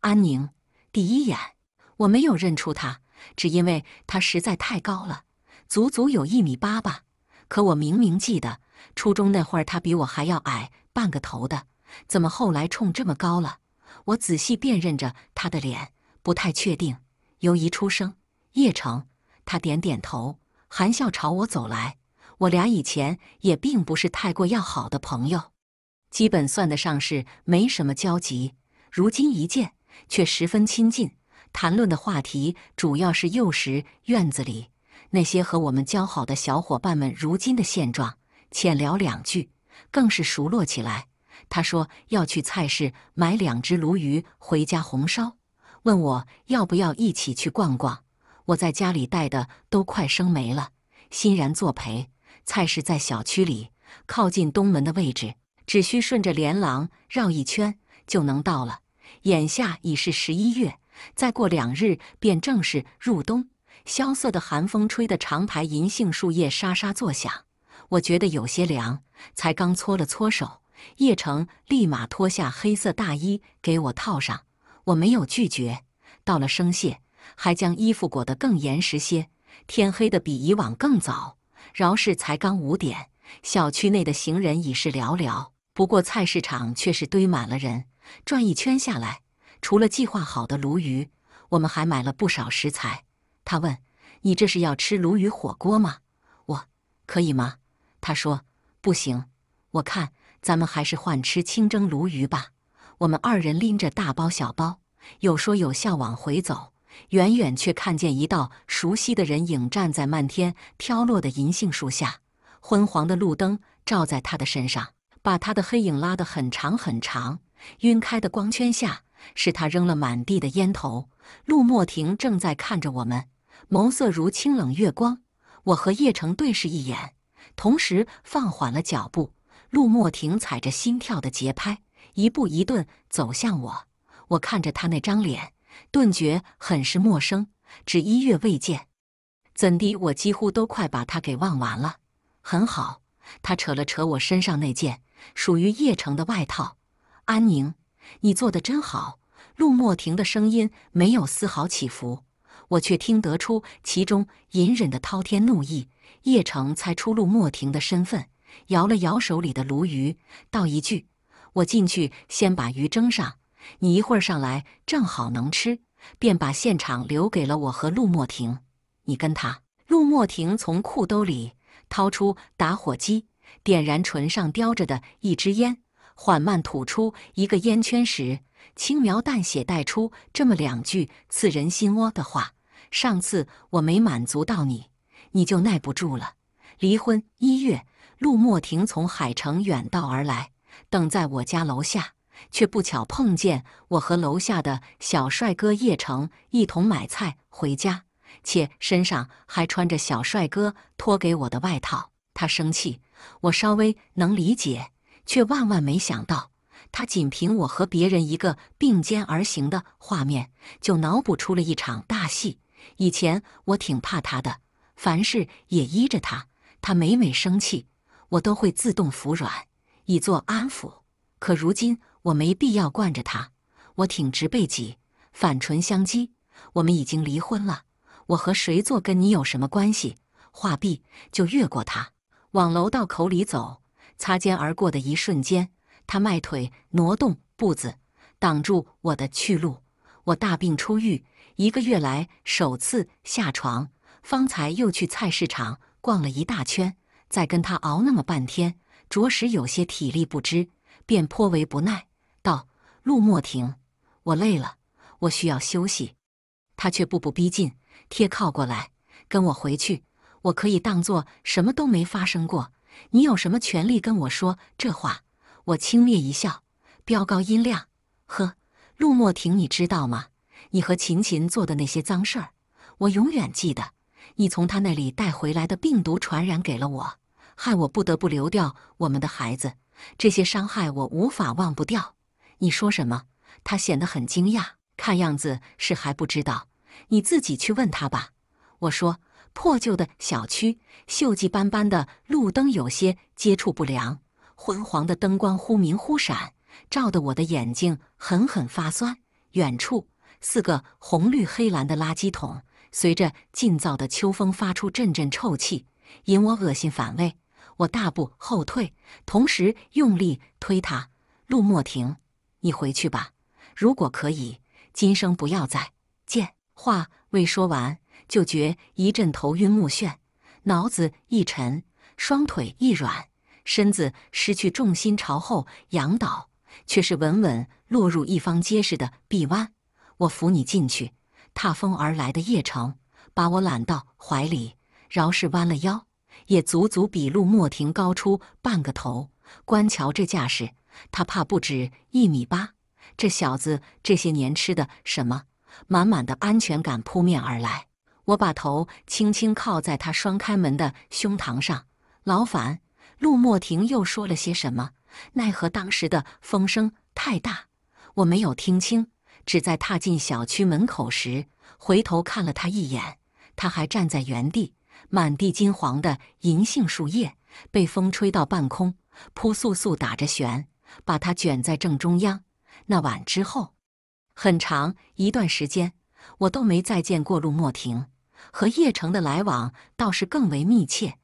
安宁。第一眼，我没有认出他。只因为他实在太高了，足足有一米八吧。可我明明记得初中那会儿他比我还要矮半个头的，怎么后来冲这么高了？我仔细辨认着他的脸，不太确定。由一出生，叶城，他点点头，含笑朝我走来。我俩以前也并不是太过要好的朋友，基本算得上是没什么交集。如今一见，却十分亲近。谈论的话题主要是幼时院子里那些和我们交好的小伙伴们如今的现状，浅聊两句，更是熟络起来。他说要去菜市买两只鲈鱼回家红烧，问我要不要一起去逛逛。我在家里带的都快生没了，欣然作陪。菜市在小区里靠近东门的位置，只需顺着连廊绕一圈就能到了。眼下已是十一月。再过两日便正是入冬，萧瑟的寒风吹得长排银杏树叶沙沙作响。我觉得有些凉，才刚搓了搓手，叶成立马脱下黑色大衣给我套上。我没有拒绝，到了声谢，还将衣服裹得更严实些。天黑的比以往更早，饶是才刚五点，小区内的行人已是寥寥。不过菜市场却是堆满了人，转一圈下来。除了计划好的鲈鱼，我们还买了不少食材。他问：“你这是要吃鲈鱼火锅吗？”“我，可以吗？”他说：“不行，我看咱们还是换吃清蒸鲈鱼吧。”我们二人拎着大包小包，有说有笑往回走。远远却看见一道熟悉的人影站在漫天飘落的银杏树下，昏黄的路灯照在他的身上，把他的黑影拉得很长很长。晕开的光圈下。是他扔了满地的烟头。陆墨庭正在看着我们，眸色如清冷月光。我和叶城对视一眼，同时放缓了脚步。陆墨庭踩着心跳的节拍，一步一顿走向我。我看着他那张脸，顿觉很是陌生，只一月未见，怎地我几乎都快把他给忘完了？很好，他扯了扯我身上那件属于叶城的外套，安宁。你做的真好，陆墨庭的声音没有丝毫起伏，我却听得出其中隐忍的滔天怒意。叶城猜出陆墨庭的身份，摇了摇手里的鲈鱼，道一句：“我进去先把鱼蒸上，你一会上来正好能吃。”便把现场留给了我和陆墨庭。你跟他。陆墨庭从裤兜里掏出打火机，点燃唇上叼着的一支烟。缓慢吐出一个烟圈时，轻描淡写带出这么两句刺人心窝的话：“上次我没满足到你，你就耐不住了。”离婚一月，陆墨庭从海城远道而来，等在我家楼下，却不巧碰见我和楼下的小帅哥叶城一同买菜回家，且身上还穿着小帅哥脱给我的外套。他生气，我稍微能理解。却万万没想到，他仅凭我和别人一个并肩而行的画面，就脑补出了一场大戏。以前我挺怕他的，凡事也依着他，他每每生气，我都会自动服软，以作安抚。可如今我没必要惯着他，我挺直背脊，反唇相讥：“我们已经离婚了，我和谁做跟你有什么关系？”话毕，就越过他，往楼道口里走。擦肩而过的一瞬间，他迈腿挪动步子，挡住我的去路。我大病初愈，一个月来首次下床，方才又去菜市场逛了一大圈，再跟他熬那么半天，着实有些体力不支，便颇为不耐，道：“陆莫停，我累了，我需要休息。”他却步步逼近，贴靠过来，跟我回去。我可以当做什么都没发生过。你有什么权利跟我说这话？我轻蔑一笑，飙高音量：“呵，陆墨婷，你知道吗？你和秦琴做的那些脏事儿，我永远记得。你从他那里带回来的病毒传染给了我，害我不得不流掉我们的孩子。这些伤害我无法忘不掉。”你说什么？他显得很惊讶，看样子是还不知道。你自己去问他吧。我说。破旧的小区，锈迹斑斑的路灯有些接触不良，昏黄的灯光忽明忽闪，照得我的眼睛狠狠发酸。远处四个红绿黑蓝的垃圾桶，随着劲燥的秋风发出阵阵臭气，引我恶心反胃。我大步后退，同时用力推他。陆莫婷，你回去吧，如果可以，今生不要再见。话未说完。就觉一阵头晕目眩，脑子一沉，双腿一软，身子失去重心，朝后仰倒，却是稳稳落入一方结实的臂弯。我扶你进去。踏风而来的叶城把我揽到怀里，饶是弯了腰，也足足比陆莫庭高出半个头。观瞧这架势，他怕不止一米八。这小子这些年吃的什么？满满的安全感扑面而来。我把头轻轻靠在他双开门的胸膛上，老烦，陆墨庭又说了些什么？奈何当时的风声太大，我没有听清，只在踏进小区门口时回头看了他一眼，他还站在原地。满地金黄的银杏树叶被风吹到半空，扑簌簌打着旋，把它卷在正中央。那晚之后，很长一段时间，我都没再见过陆墨庭。和叶城的来往倒是更为密切。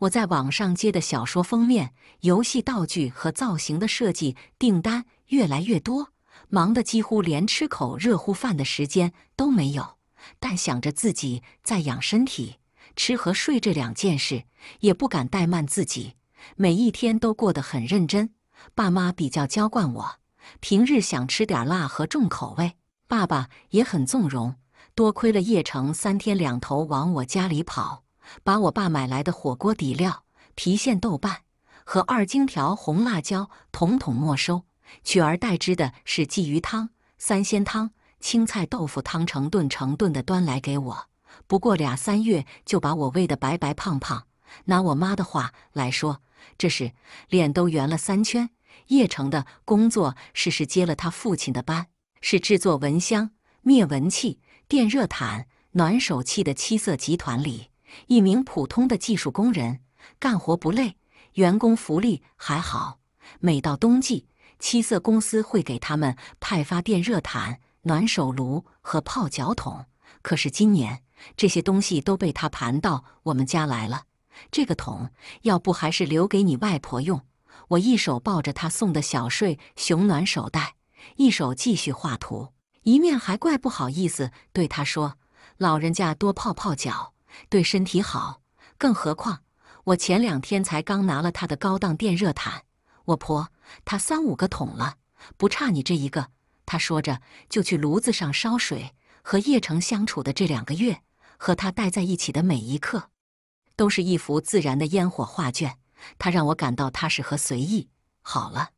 我在网上接的小说封面、游戏道具和造型的设计订单越来越多，忙得几乎连吃口热乎饭的时间都没有。但想着自己在养身体，吃和睡这两件事也不敢怠慢自己，每一天都过得很认真。爸妈比较娇惯我，平日想吃点辣和重口味，爸爸也很纵容。多亏了叶城三天两头往我家里跑，把我爸买来的火锅底料、郫县豆瓣和二荆条红辣椒统统没收，取而代之的是鲫鱼汤、三鲜汤、青菜豆腐汤，成顿成顿的端来给我。不过俩三月就把我喂得白白胖胖。拿我妈的话来说，这是脸都圆了三圈。叶城的工作是是接了他父亲的班，是制作蚊香、灭蚊器。电热毯、暖手器的七色集团里，一名普通的技术工人干活不累，员工福利还好。每到冬季，七色公司会给他们派发电热毯、暖手炉和泡脚桶。可是今年这些东西都被他盘到我们家来了。这个桶要不还是留给你外婆用。我一手抱着他送的小睡熊暖手袋，一手继续画图。一面还怪不好意思对他说：“老人家多泡泡脚，对身体好。更何况我前两天才刚拿了他的高档电热毯，我婆她三五个桶了，不差你这一个。”他说着就去炉子上烧水。和叶城相处的这两个月，和他待在一起的每一刻，都是一幅自然的烟火画卷。他让我感到踏实和随意。好了，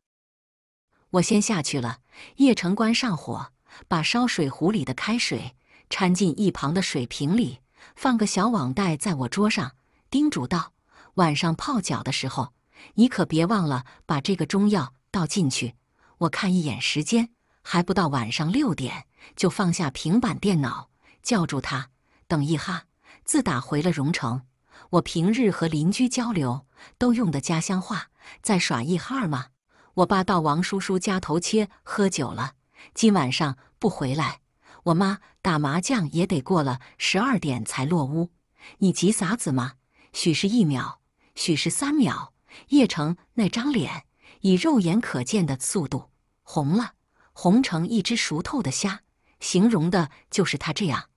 我先下去了。叶城关上火。把烧水壶里的开水掺进一旁的水瓶里，放个小网袋在我桌上，叮嘱道：“晚上泡脚的时候，你可别忘了把这个中药倒进去。”我看一眼时间，还不到晚上六点，就放下平板电脑，叫住他：“等一哈。”自打回了荣城，我平日和邻居交流都用的家乡话。在耍一哈吗？我爸到王叔叔家头切喝酒了。今晚上不回来，我妈打麻将也得过了十二点才落屋。你急啥子嘛？许是一秒，许是三秒。叶城那张脸以肉眼可见的速度红了，红成一只熟透的虾。形容的，就是他这样。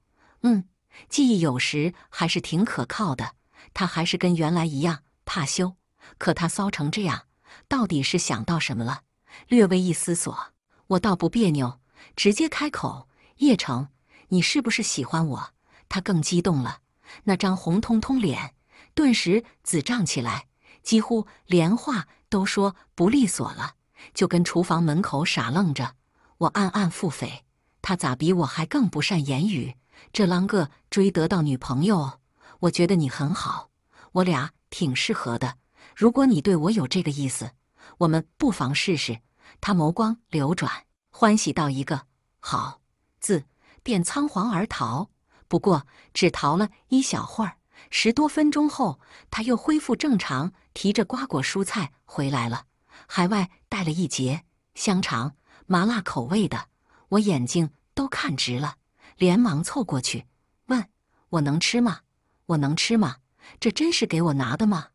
嗯，记忆有时还是挺可靠的。他还是跟原来一样怕羞，可他骚成这样，到底是想到什么了？略微一思索。我倒不别扭，直接开口：“叶城，你是不是喜欢我？”他更激动了，那张红彤彤脸顿时紫涨起来，几乎连话都说不利索了，就跟厨房门口傻愣着。我暗暗腹诽，他咋比我还更不善言语？这啷个追得到女朋友？我觉得你很好，我俩挺适合的。如果你对我有这个意思，我们不妨试试。他眸光流转，欢喜到一个“好”字，便仓皇而逃。不过只逃了一小会儿，十多分钟后，他又恢复正常，提着瓜果蔬菜回来了。海外带了一节香肠，麻辣口味的，我眼睛都看直了，连忙凑过去问：“我能吃吗？我能吃吗？这真是给我拿的吗？”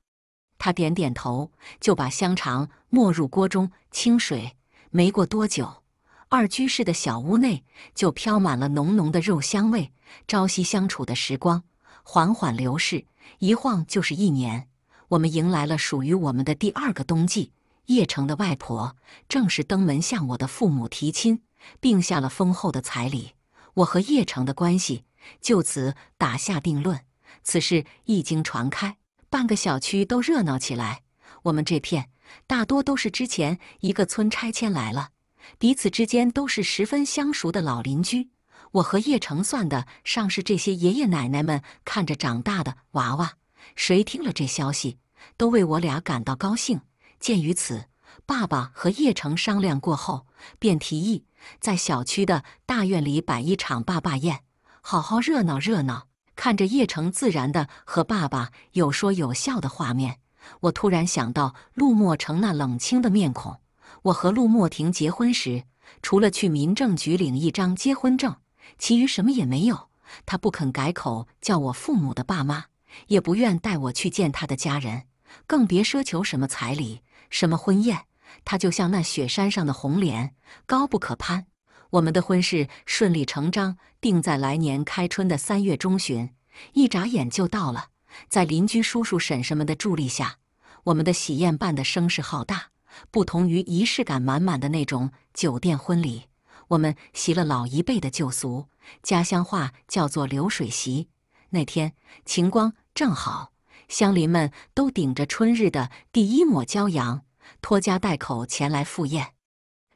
他点点头，就把香肠没入锅中清水。没过多久，二居室的小屋内就飘满了浓浓的肉香味。朝夕相处的时光缓缓流逝，一晃就是一年。我们迎来了属于我们的第二个冬季。叶城的外婆正是登门向我的父母提亲，并下了丰厚的彩礼。我和叶城的关系就此打下定论。此事一经传开。半个小区都热闹起来。我们这片大多都是之前一个村拆迁来了，彼此之间都是十分相熟的老邻居。我和叶城算得上是这些爷爷奶奶们看着长大的娃娃。谁听了这消息，都为我俩感到高兴。鉴于此，爸爸和叶城商量过后，便提议在小区的大院里摆一场爸爸宴，好好热闹热闹。看着叶城自然的和爸爸有说有笑的画面，我突然想到陆墨成那冷清的面孔。我和陆墨庭结婚时，除了去民政局领一张结婚证，其余什么也没有。他不肯改口叫我父母的爸妈，也不愿带我去见他的家人，更别奢求什么彩礼、什么婚宴。他就像那雪山上的红莲，高不可攀。我们的婚事顺理成章，定在来年开春的三月中旬。一眨眼就到了，在邻居叔叔、婶婶们的助力下，我们的喜宴办得声势浩大。不同于仪式感满满的那种酒店婚礼，我们习了老一辈的旧俗，家乡话叫做流水席。那天晴光正好，乡邻们都顶着春日的第一抹骄阳，拖家带口前来赴宴。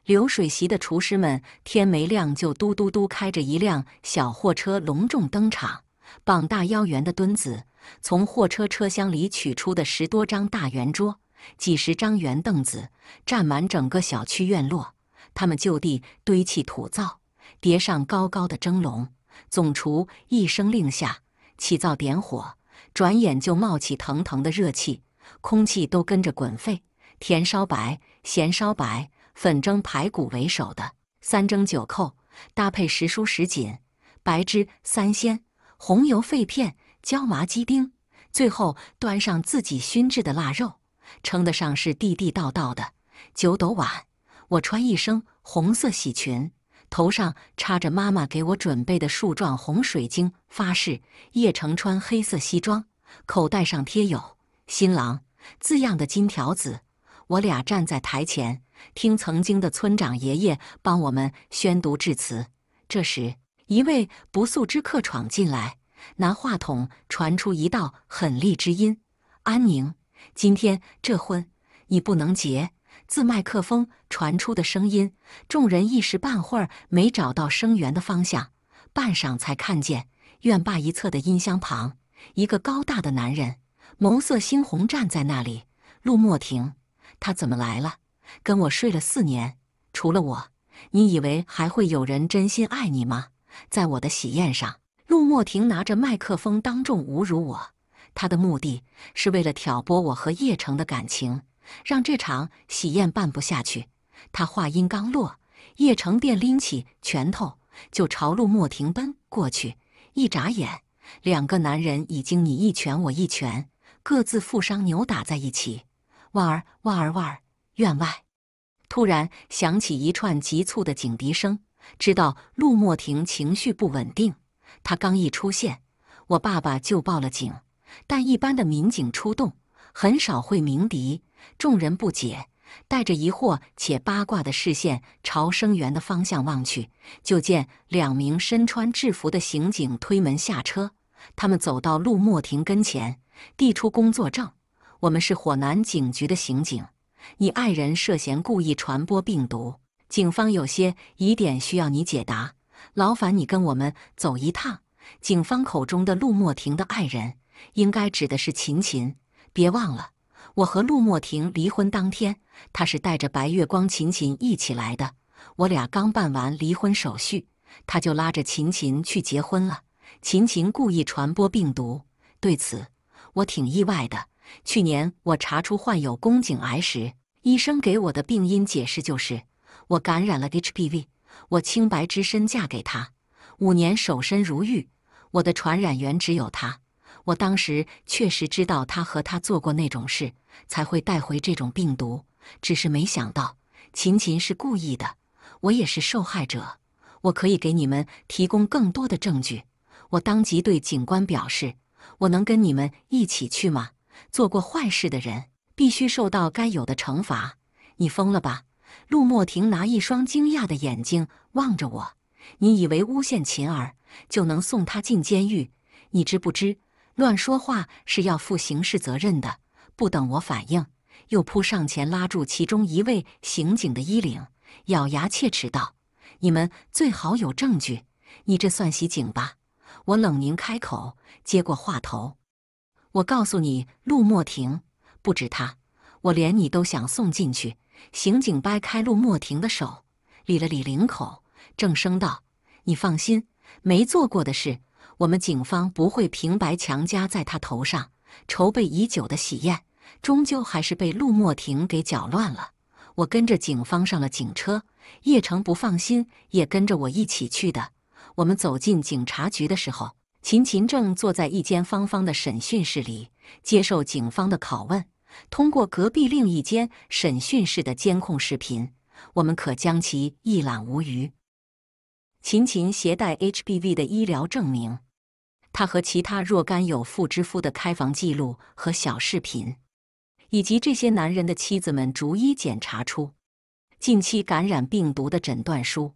流水席的厨师们天没亮就嘟嘟嘟开着一辆小货车隆重登场。膀大腰圆的墩子从货车车厢里取出的十多张大圆桌、几十张圆凳子，占满整个小区院落。他们就地堆砌土灶，叠上高高的蒸笼。总厨一声令下，起灶点火，转眼就冒起腾腾的热气，空气都跟着滚沸。甜烧白，咸烧白。粉蒸排骨为首的三蒸九扣，搭配时蔬时锦、白汁三鲜、红油肺片、椒麻鸡丁，最后端上自己熏制的腊肉，称得上是地地道道的九斗碗。我穿一身红色喜裙，头上插着妈妈给我准备的树状红水晶，发誓。叶城穿黑色西装，口袋上贴有“新郎”字样的金条子。我俩站在台前。听曾经的村长爷爷帮我们宣读致辞。这时，一位不速之客闯进来，拿话筒传出一道狠厉之音：“安宁，今天这婚你不能结。”自麦克风传出的声音，众人一时半会儿没找到声源的方向，半晌才看见院坝一侧的音箱旁，一个高大的男人，眸色猩红，站在那里。陆墨庭，他怎么来了？跟我睡了四年，除了我，你以为还会有人真心爱你吗？在我的喜宴上，陆墨庭拿着麦克风当众侮辱我，他的目的是为了挑拨我和叶城的感情，让这场喜宴办不下去。他话音刚落，叶城便拎起拳头就朝陆墨庭奔过去。一眨眼，两个男人已经你一拳我一拳，各自负伤扭打在一起。哇儿哇儿哇儿！院外，突然响起一串急促的警笛声。知道陆墨庭情绪不稳定，他刚一出现，我爸爸就报了警。但一般的民警出动很少会鸣笛。众人不解，带着疑惑且八卦的视线朝声源的方向望去，就见两名身穿制服的刑警推门下车。他们走到陆墨庭跟前，递出工作证：“我们是火南警局的刑警。”你爱人涉嫌故意传播病毒，警方有些疑点需要你解答，劳烦你跟我们走一趟。警方口中的陆墨庭的爱人，应该指的是秦琴。别忘了，我和陆墨庭离婚当天，他是带着白月光秦琴一起来的。我俩刚办完离婚手续，他就拉着秦琴去结婚了。秦琴故意传播病毒，对此我挺意外的。去年我查出患有宫颈癌时，医生给我的病因解释就是我感染了 HPV。我清白之身嫁给他，五年守身如玉，我的传染源只有他。我当时确实知道他和他做过那种事，才会带回这种病毒。只是没想到秦琴是故意的，我也是受害者。我可以给你们提供更多的证据。我当即对警官表示：“我能跟你们一起去吗？”做过坏事的人必须受到该有的惩罚。你疯了吧？陆墨庭拿一双惊讶的眼睛望着我。你以为诬陷秦儿就能送他进监狱？你知不知，乱说话是要负刑事责任的？不等我反应，又扑上前拉住其中一位刑警的衣领，咬牙切齿道：“你们最好有证据。你这算袭警吧？”我冷凝开口，接过话头。我告诉你，陆墨庭不止他，我连你都想送进去。刑警掰开陆墨庭的手，理了理领口，正声道：“你放心，没做过的事，我们警方不会平白强加在他头上。”筹备已久的喜宴，终究还是被陆墨庭给搅乱了。我跟着警方上了警车，叶城不放心，也跟着我一起去的。我们走进警察局的时候。秦琴正坐在一间方方的审讯室里接受警方的拷问。通过隔壁另一间审讯室的监控视频，我们可将其一览无余。秦琴携带 H b V 的医疗证明，她和其他若干有妇之夫的开房记录和小视频，以及这些男人的妻子们逐一检查出近期感染病毒的诊断书，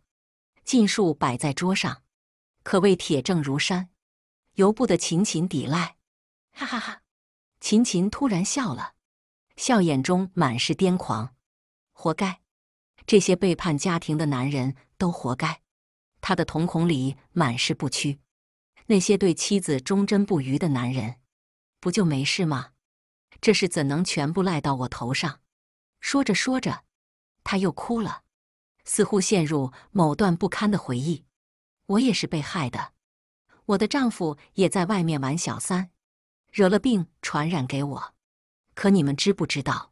尽数摆在桌上，可谓铁证如山。由不得琴琴抵赖，哈哈哈！琴琴突然笑了，笑眼中满是癫狂。活该！这些背叛家庭的男人都活该。他的瞳孔里满是不屈。那些对妻子忠贞不渝的男人，不就没事吗？这事怎能全部赖到我头上？说着说着，他又哭了，似乎陷入某段不堪的回忆。我也是被害的。我的丈夫也在外面玩小三，惹了病传染给我。可你们知不知道，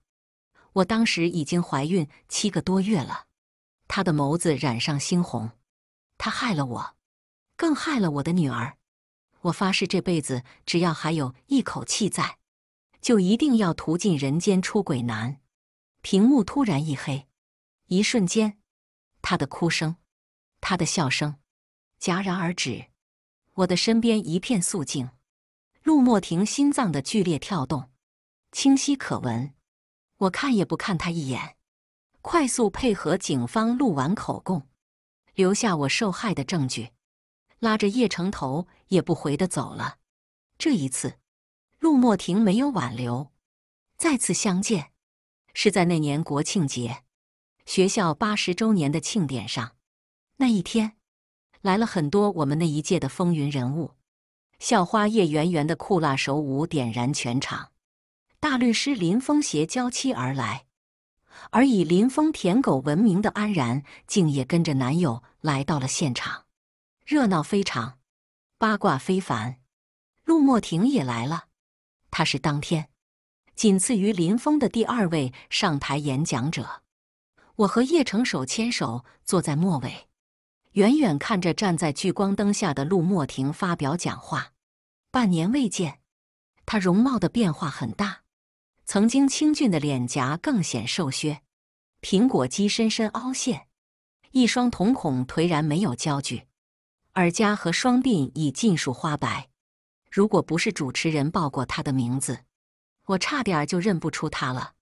我当时已经怀孕七个多月了。他的眸子染上猩红，他害了我，更害了我的女儿。我发誓这辈子只要还有一口气在，就一定要屠尽人间出轨男。屏幕突然一黑，一瞬间，他的哭声、他的笑声戛然而止。我的身边一片肃静，陆墨庭心脏的剧烈跳动清晰可闻。我看也不看他一眼，快速配合警方录完口供，留下我受害的证据，拉着叶城头也不回的走了。这一次，陆墨庭没有挽留。再次相见是在那年国庆节，学校八十周年的庆典上。那一天。来了很多我们那一届的风云人物，校花叶圆圆的酷辣手舞点燃全场，大律师林峰携娇妻而来，而以林峰舔狗闻名的安然竟也跟着男友来到了现场，热闹非常，八卦非凡。陆墨婷也来了，他是当天仅次于林峰的第二位上台演讲者。我和叶城手牵手坐在末尾。远远看着站在聚光灯下的陆墨庭发表讲话，半年未见，他容貌的变化很大，曾经清俊的脸颊更显瘦削，苹果肌深深凹陷，一双瞳孔颓然没有焦距，耳夹和双鬓已尽数花白。如果不是主持人报过他的名字，我差点就认不出他了。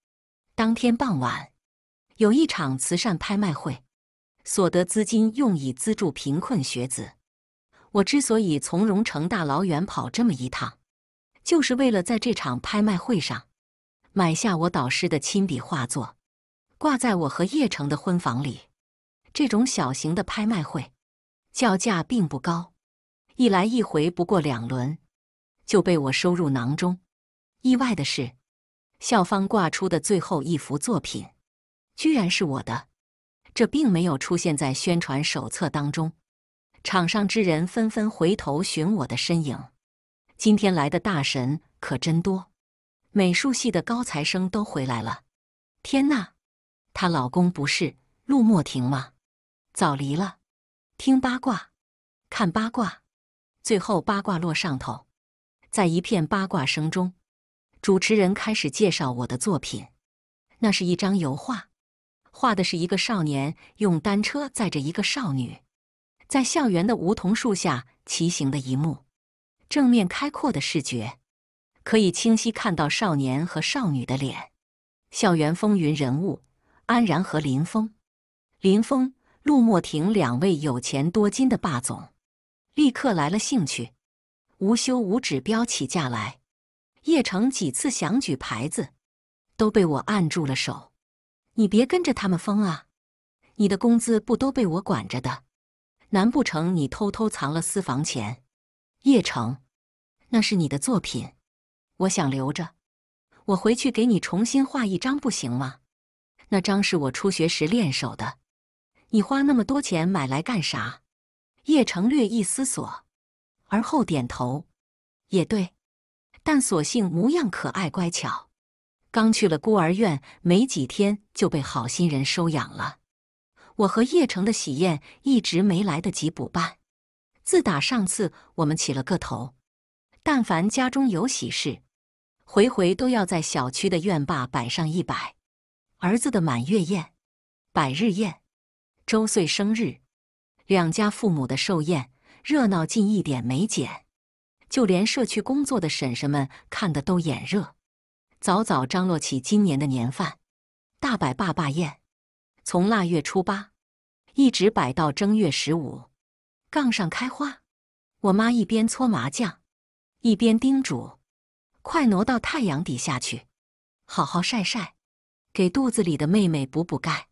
当天傍晚，有一场慈善拍卖会。所得资金用以资助贫困学子。我之所以从荣城大老远跑这么一趟，就是为了在这场拍卖会上买下我导师的亲笔画作，挂在我和叶城的婚房里。这种小型的拍卖会，叫价并不高，一来一回不过两轮，就被我收入囊中。意外的是，校方挂出的最后一幅作品，居然是我的。这并没有出现在宣传手册当中。场上之人纷纷回头寻我的身影。今天来的大神可真多，美术系的高材生都回来了。天呐，她老公不是陆墨庭吗？早离了。听八卦，看八卦，最后八卦落上头。在一片八卦声中，主持人开始介绍我的作品。那是一张油画。画的是一个少年用单车载着一个少女，在校园的梧桐树下骑行的一幕。正面开阔的视觉，可以清晰看到少年和少女的脸。校园风云人物安然和林峰、林峰、陆墨庭两位有钱多金的霸总，立刻来了兴趣，无休无止标起价来。叶城几次想举牌子，都被我按住了手。你别跟着他们疯啊！你的工资不都被我管着的？难不成你偷偷藏了私房钱？叶城，那是你的作品，我想留着，我回去给你重新画一张不行吗？那张是我初学时练手的，你花那么多钱买来干啥？叶城略一思索，而后点头，也对。但索性模样可爱乖巧。刚去了孤儿院没几天，就被好心人收养了。我和叶城的喜宴一直没来得及补办。自打上次我们起了个头，但凡家中有喜事，回回都要在小区的院坝摆上一摆。儿子的满月宴、百日宴、周岁生日，两家父母的寿宴，热闹近一点没减，就连社区工作的婶婶们看的都眼热。早早张罗起今年的年饭，大摆坝坝宴，从腊月初八一直摆到正月十五，杠上开花。我妈一边搓麻将，一边叮嘱：“快挪到太阳底下去，好好晒晒，给肚子里的妹妹补补钙。”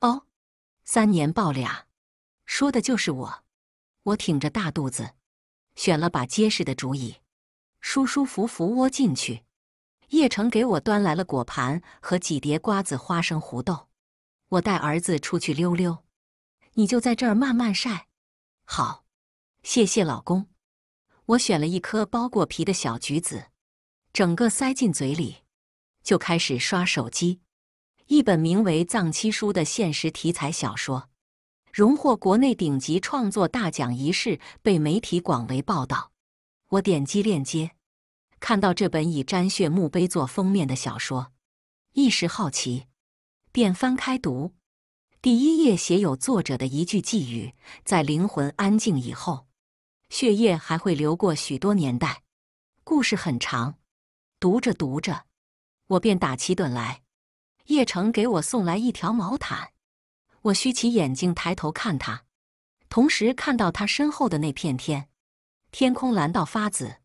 哦，三年抱俩，说的就是我。我挺着大肚子，选了把结实的竹椅，舒舒服服窝进去。叶城给我端来了果盘和几碟瓜子、花生、胡豆。我带儿子出去溜溜，你就在这儿慢慢晒。好，谢谢老公。我选了一颗剥过皮的小橘子，整个塞进嘴里，就开始刷手机。一本名为《葬妻书》的现实题材小说，荣获国内顶级创作大奖，仪式被媒体广为报道。我点击链接。看到这本以沾血墓碑做封面的小说，一时好奇，便翻开读。第一页写有作者的一句寄语：“在灵魂安静以后，血液还会流过许多年代。”故事很长，读着读着，我便打起盹来。叶城给我送来一条毛毯，我虚起眼睛抬头看他，同时看到他身后的那片天，天空蓝到发紫。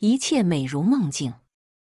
一切美如梦境。